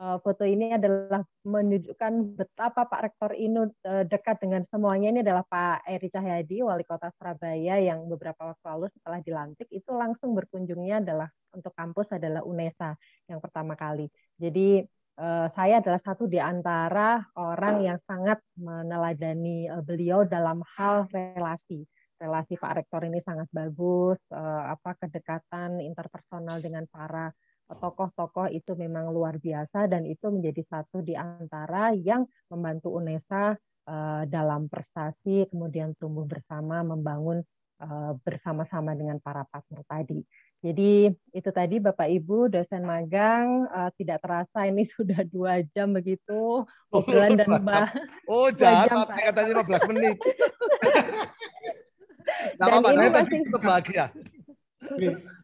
Eh, foto ini adalah menunjukkan betapa Pak Rektor ini eh, dekat dengan semuanya. Ini adalah Pak Eri Cahyadi, Wali Kota Surabaya yang beberapa waktu lalu setelah dilantik itu langsung berkunjungnya adalah untuk kampus adalah UNESA yang pertama kali. Jadi eh, saya adalah satu di antara orang yang sangat meneladani beliau dalam hal relasi relasi Pak Rektor ini sangat bagus, apa kedekatan interpersonal dengan para tokoh-tokoh itu memang luar biasa dan itu menjadi satu di antara yang membantu UNESA eh, dalam prestasi kemudian tumbuh bersama membangun eh, bersama-sama dengan para partner tadi. Jadi itu tadi Bapak Ibu dosen magang uh, tidak terasa ini sudah dua jam begitu oh, obrolan oh, dan bah. Oh jahat tapi katanya 15 menit. dan, apa, ini masih bahagia.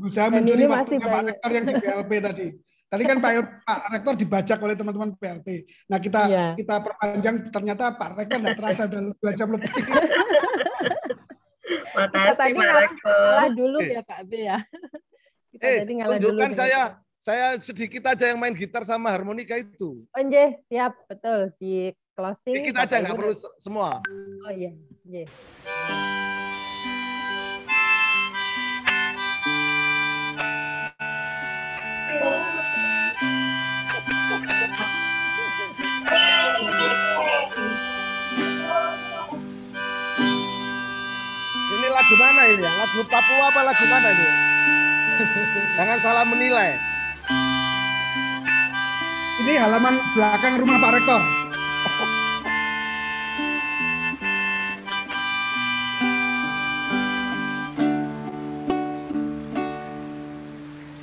berusaha Dan mencuri waktunya Pak Rektor yang di PLP tadi. Tadi kan Pak, Pak Rektor dibajak oleh teman-teman PLP. Nah kita ya. kita perpanjang ternyata Pak Rektor tidak terasa dan dua jam lebih. Makasih Pak Rektor. Ngalah dulu eh. ya Pak B ya. Kita eh, jadi tunjukkan saya saya sedikit aja yang main gitar sama harmonika itu. Onje, oh, siap betul di closing. Sedikit aja nggak perlu semua. Oh iya, iya. ya? Lagu Papua apa lagu mana ini? Jangan salah menilai. Ini halaman belakang rumah Pak Rektor.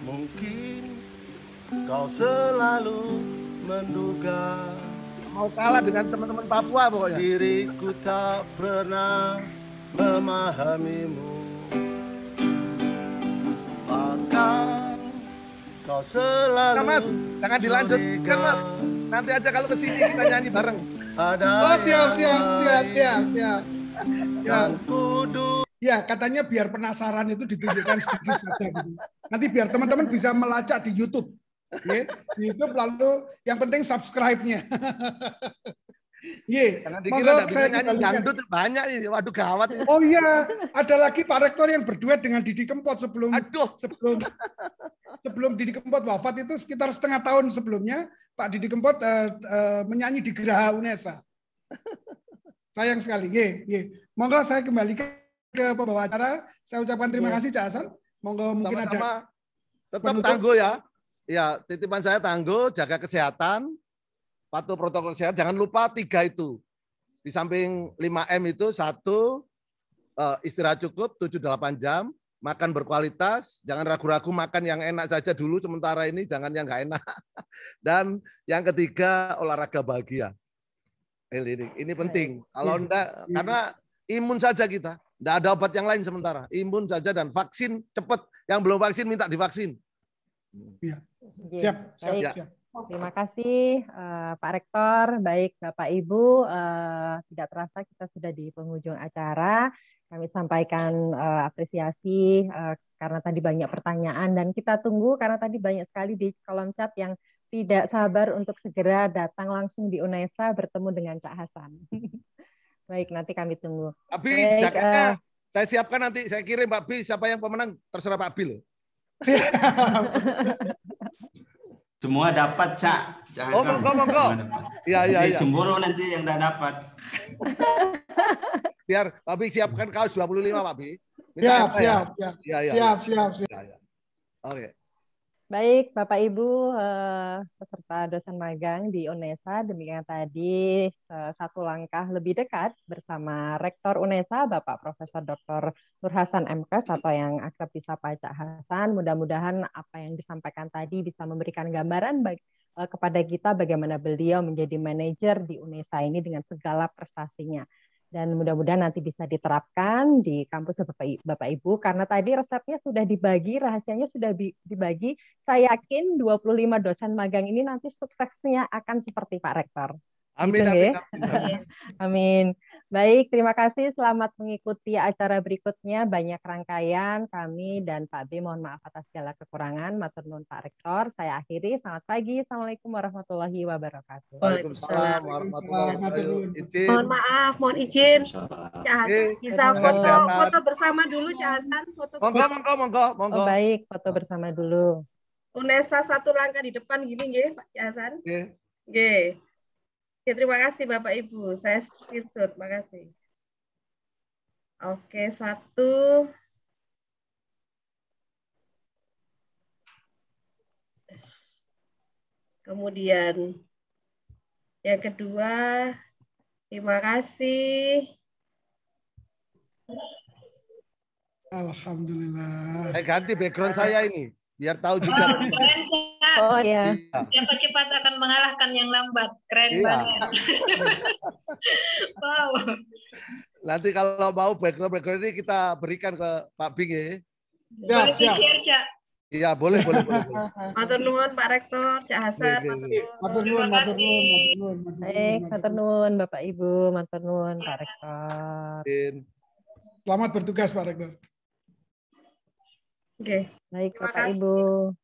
Mungkin kau selalu menduga mau kalah dengan teman-teman Papua pokoknya. Diriku tak pernah memahamimu. kau selalu nah, mas, jangan dilanjutkan mas nanti aja kalau kesini kita nyanyi bareng ada oh siap siap siap siap siap yang kudu Ya, katanya biar penasaran itu ditunjukkan sedikit saja. Gitu. Nanti biar teman-teman bisa melacak di YouTube. okay? di YouTube lalu yang penting subscribe-nya. Iya. monggo saya dangdut banyak ini. Waduh gawat. Ini. Oh iya, ada lagi Pak Rektor yang berduet dengan Didi Kempot sebelum Aduh. sebelum sebelum Didi Kempot wafat itu sekitar setengah tahun sebelumnya Pak Didi Kempot uh, uh, menyanyi di Geraha Unesa. Sayang sekali. Ye, iya, ye. Iya. Monggo saya kembali ke, pembawa acara. Saya ucapkan terima iya. kasih Cak Hasan. Monggo mungkin Sama-sama. ada tetap penutup. tangguh ya. Ya, titipan saya tangguh, jaga kesehatan, patuh protokol kesehatan. Jangan lupa tiga itu. Di samping 5M itu satu eh, istirahat cukup 7-8 jam, makan berkualitas, jangan ragu-ragu makan yang enak saja dulu sementara ini, jangan yang nggak enak. Dan yang ketiga olahraga bahagia. Ini, ini penting. Kalau enggak, iya. karena imun saja kita. Enggak ada obat yang lain sementara. Imun saja dan vaksin cepat. Yang belum vaksin minta divaksin. Iya. Siap, Siap, siap, siap. Terima kasih eh, Pak Rektor, baik Bapak Ibu. Eh, tidak terasa kita sudah di penghujung acara. Kami sampaikan eh, apresiasi karena tadi banyak pertanyaan dan kita tunggu karena tadi banyak sekali di kolom chat yang tidak sabar untuk segera datang langsung di UNESA bertemu dengan Cak Hasan. baik, nanti kami tunggu. Tapi baik, jaketnya saya siapkan nanti, saya kirim Pak Bi, siapa yang pemenang terserah Pak Bi Semua dapat, Cak. Jangan oh, monggo, monggo. ya, iya, iya. Cemburu iya. nanti yang tidak dapat. Biar tapi siapkan kaos 25, Pak Bi. Siap, siap, iya, iya, siap. siap siap siap, siap, siap. Ya, ya. Oke. Okay. Baik, Bapak Ibu eh, peserta dosen magang di UNESA, demikian tadi eh, satu langkah lebih dekat bersama Rektor UNESA Bapak Profesor Dr. Nur Hasan MK atau yang akrab disapa Cak Hasan. Mudah-mudahan apa yang disampaikan tadi bisa memberikan gambaran bagi, eh, kepada kita bagaimana beliau menjadi manajer di UNESA ini dengan segala prestasinya dan mudah-mudahan nanti bisa diterapkan di kampus Bapak, Bapak Ibu karena tadi resepnya sudah dibagi, rahasianya sudah dibagi. Saya yakin 25 dosen magang ini nanti suksesnya akan seperti Pak Rektor. Amin, gitu, amin, ya? amin, amin. amin. Baik, terima kasih. Selamat mengikuti acara berikutnya. Banyak rangkaian kami dan Pak B. Mohon maaf atas segala kekurangan. Matur nuwun Pak Rektor. Saya akhiri. Selamat pagi. Assalamualaikum warahmatullahi wabarakatuh. Waalaikumsalam warahmatullahi wabarakatuh. Mohon maaf, mohon izin. Cak bisa foto, foto bersama dulu Cahasan. Foto monggo, monggo, monggo, monggo. Oh, baik, foto bersama dulu. UNESA satu langkah di depan gini, nggih, Pak Cahasan. Oke. Oke, terima kasih Bapak Ibu. Saya screenshot, makasih. Oke, satu. Kemudian yang kedua, terima kasih. Alhamdulillah. Eh ganti background saya ini, biar tahu juga. Oh iya. iya. Yang cepat akan mengalahkan yang lambat. Keren iya. banget. wow. Nanti kalau mau background-background ini kita berikan ke Pak Bing ya. Ya, siap. Iya, boleh, boleh, boleh. Matur nuwun Pak Rektor, Cak Hasan, matur nuwun. Matur nuwun, matur nuwun, Baik, matur nuwun Bapak Ibu, matur nuwun Pak Rektor. Selamat bertugas Pak Rektor. Oke. Okay. Baik Bapak Ibu.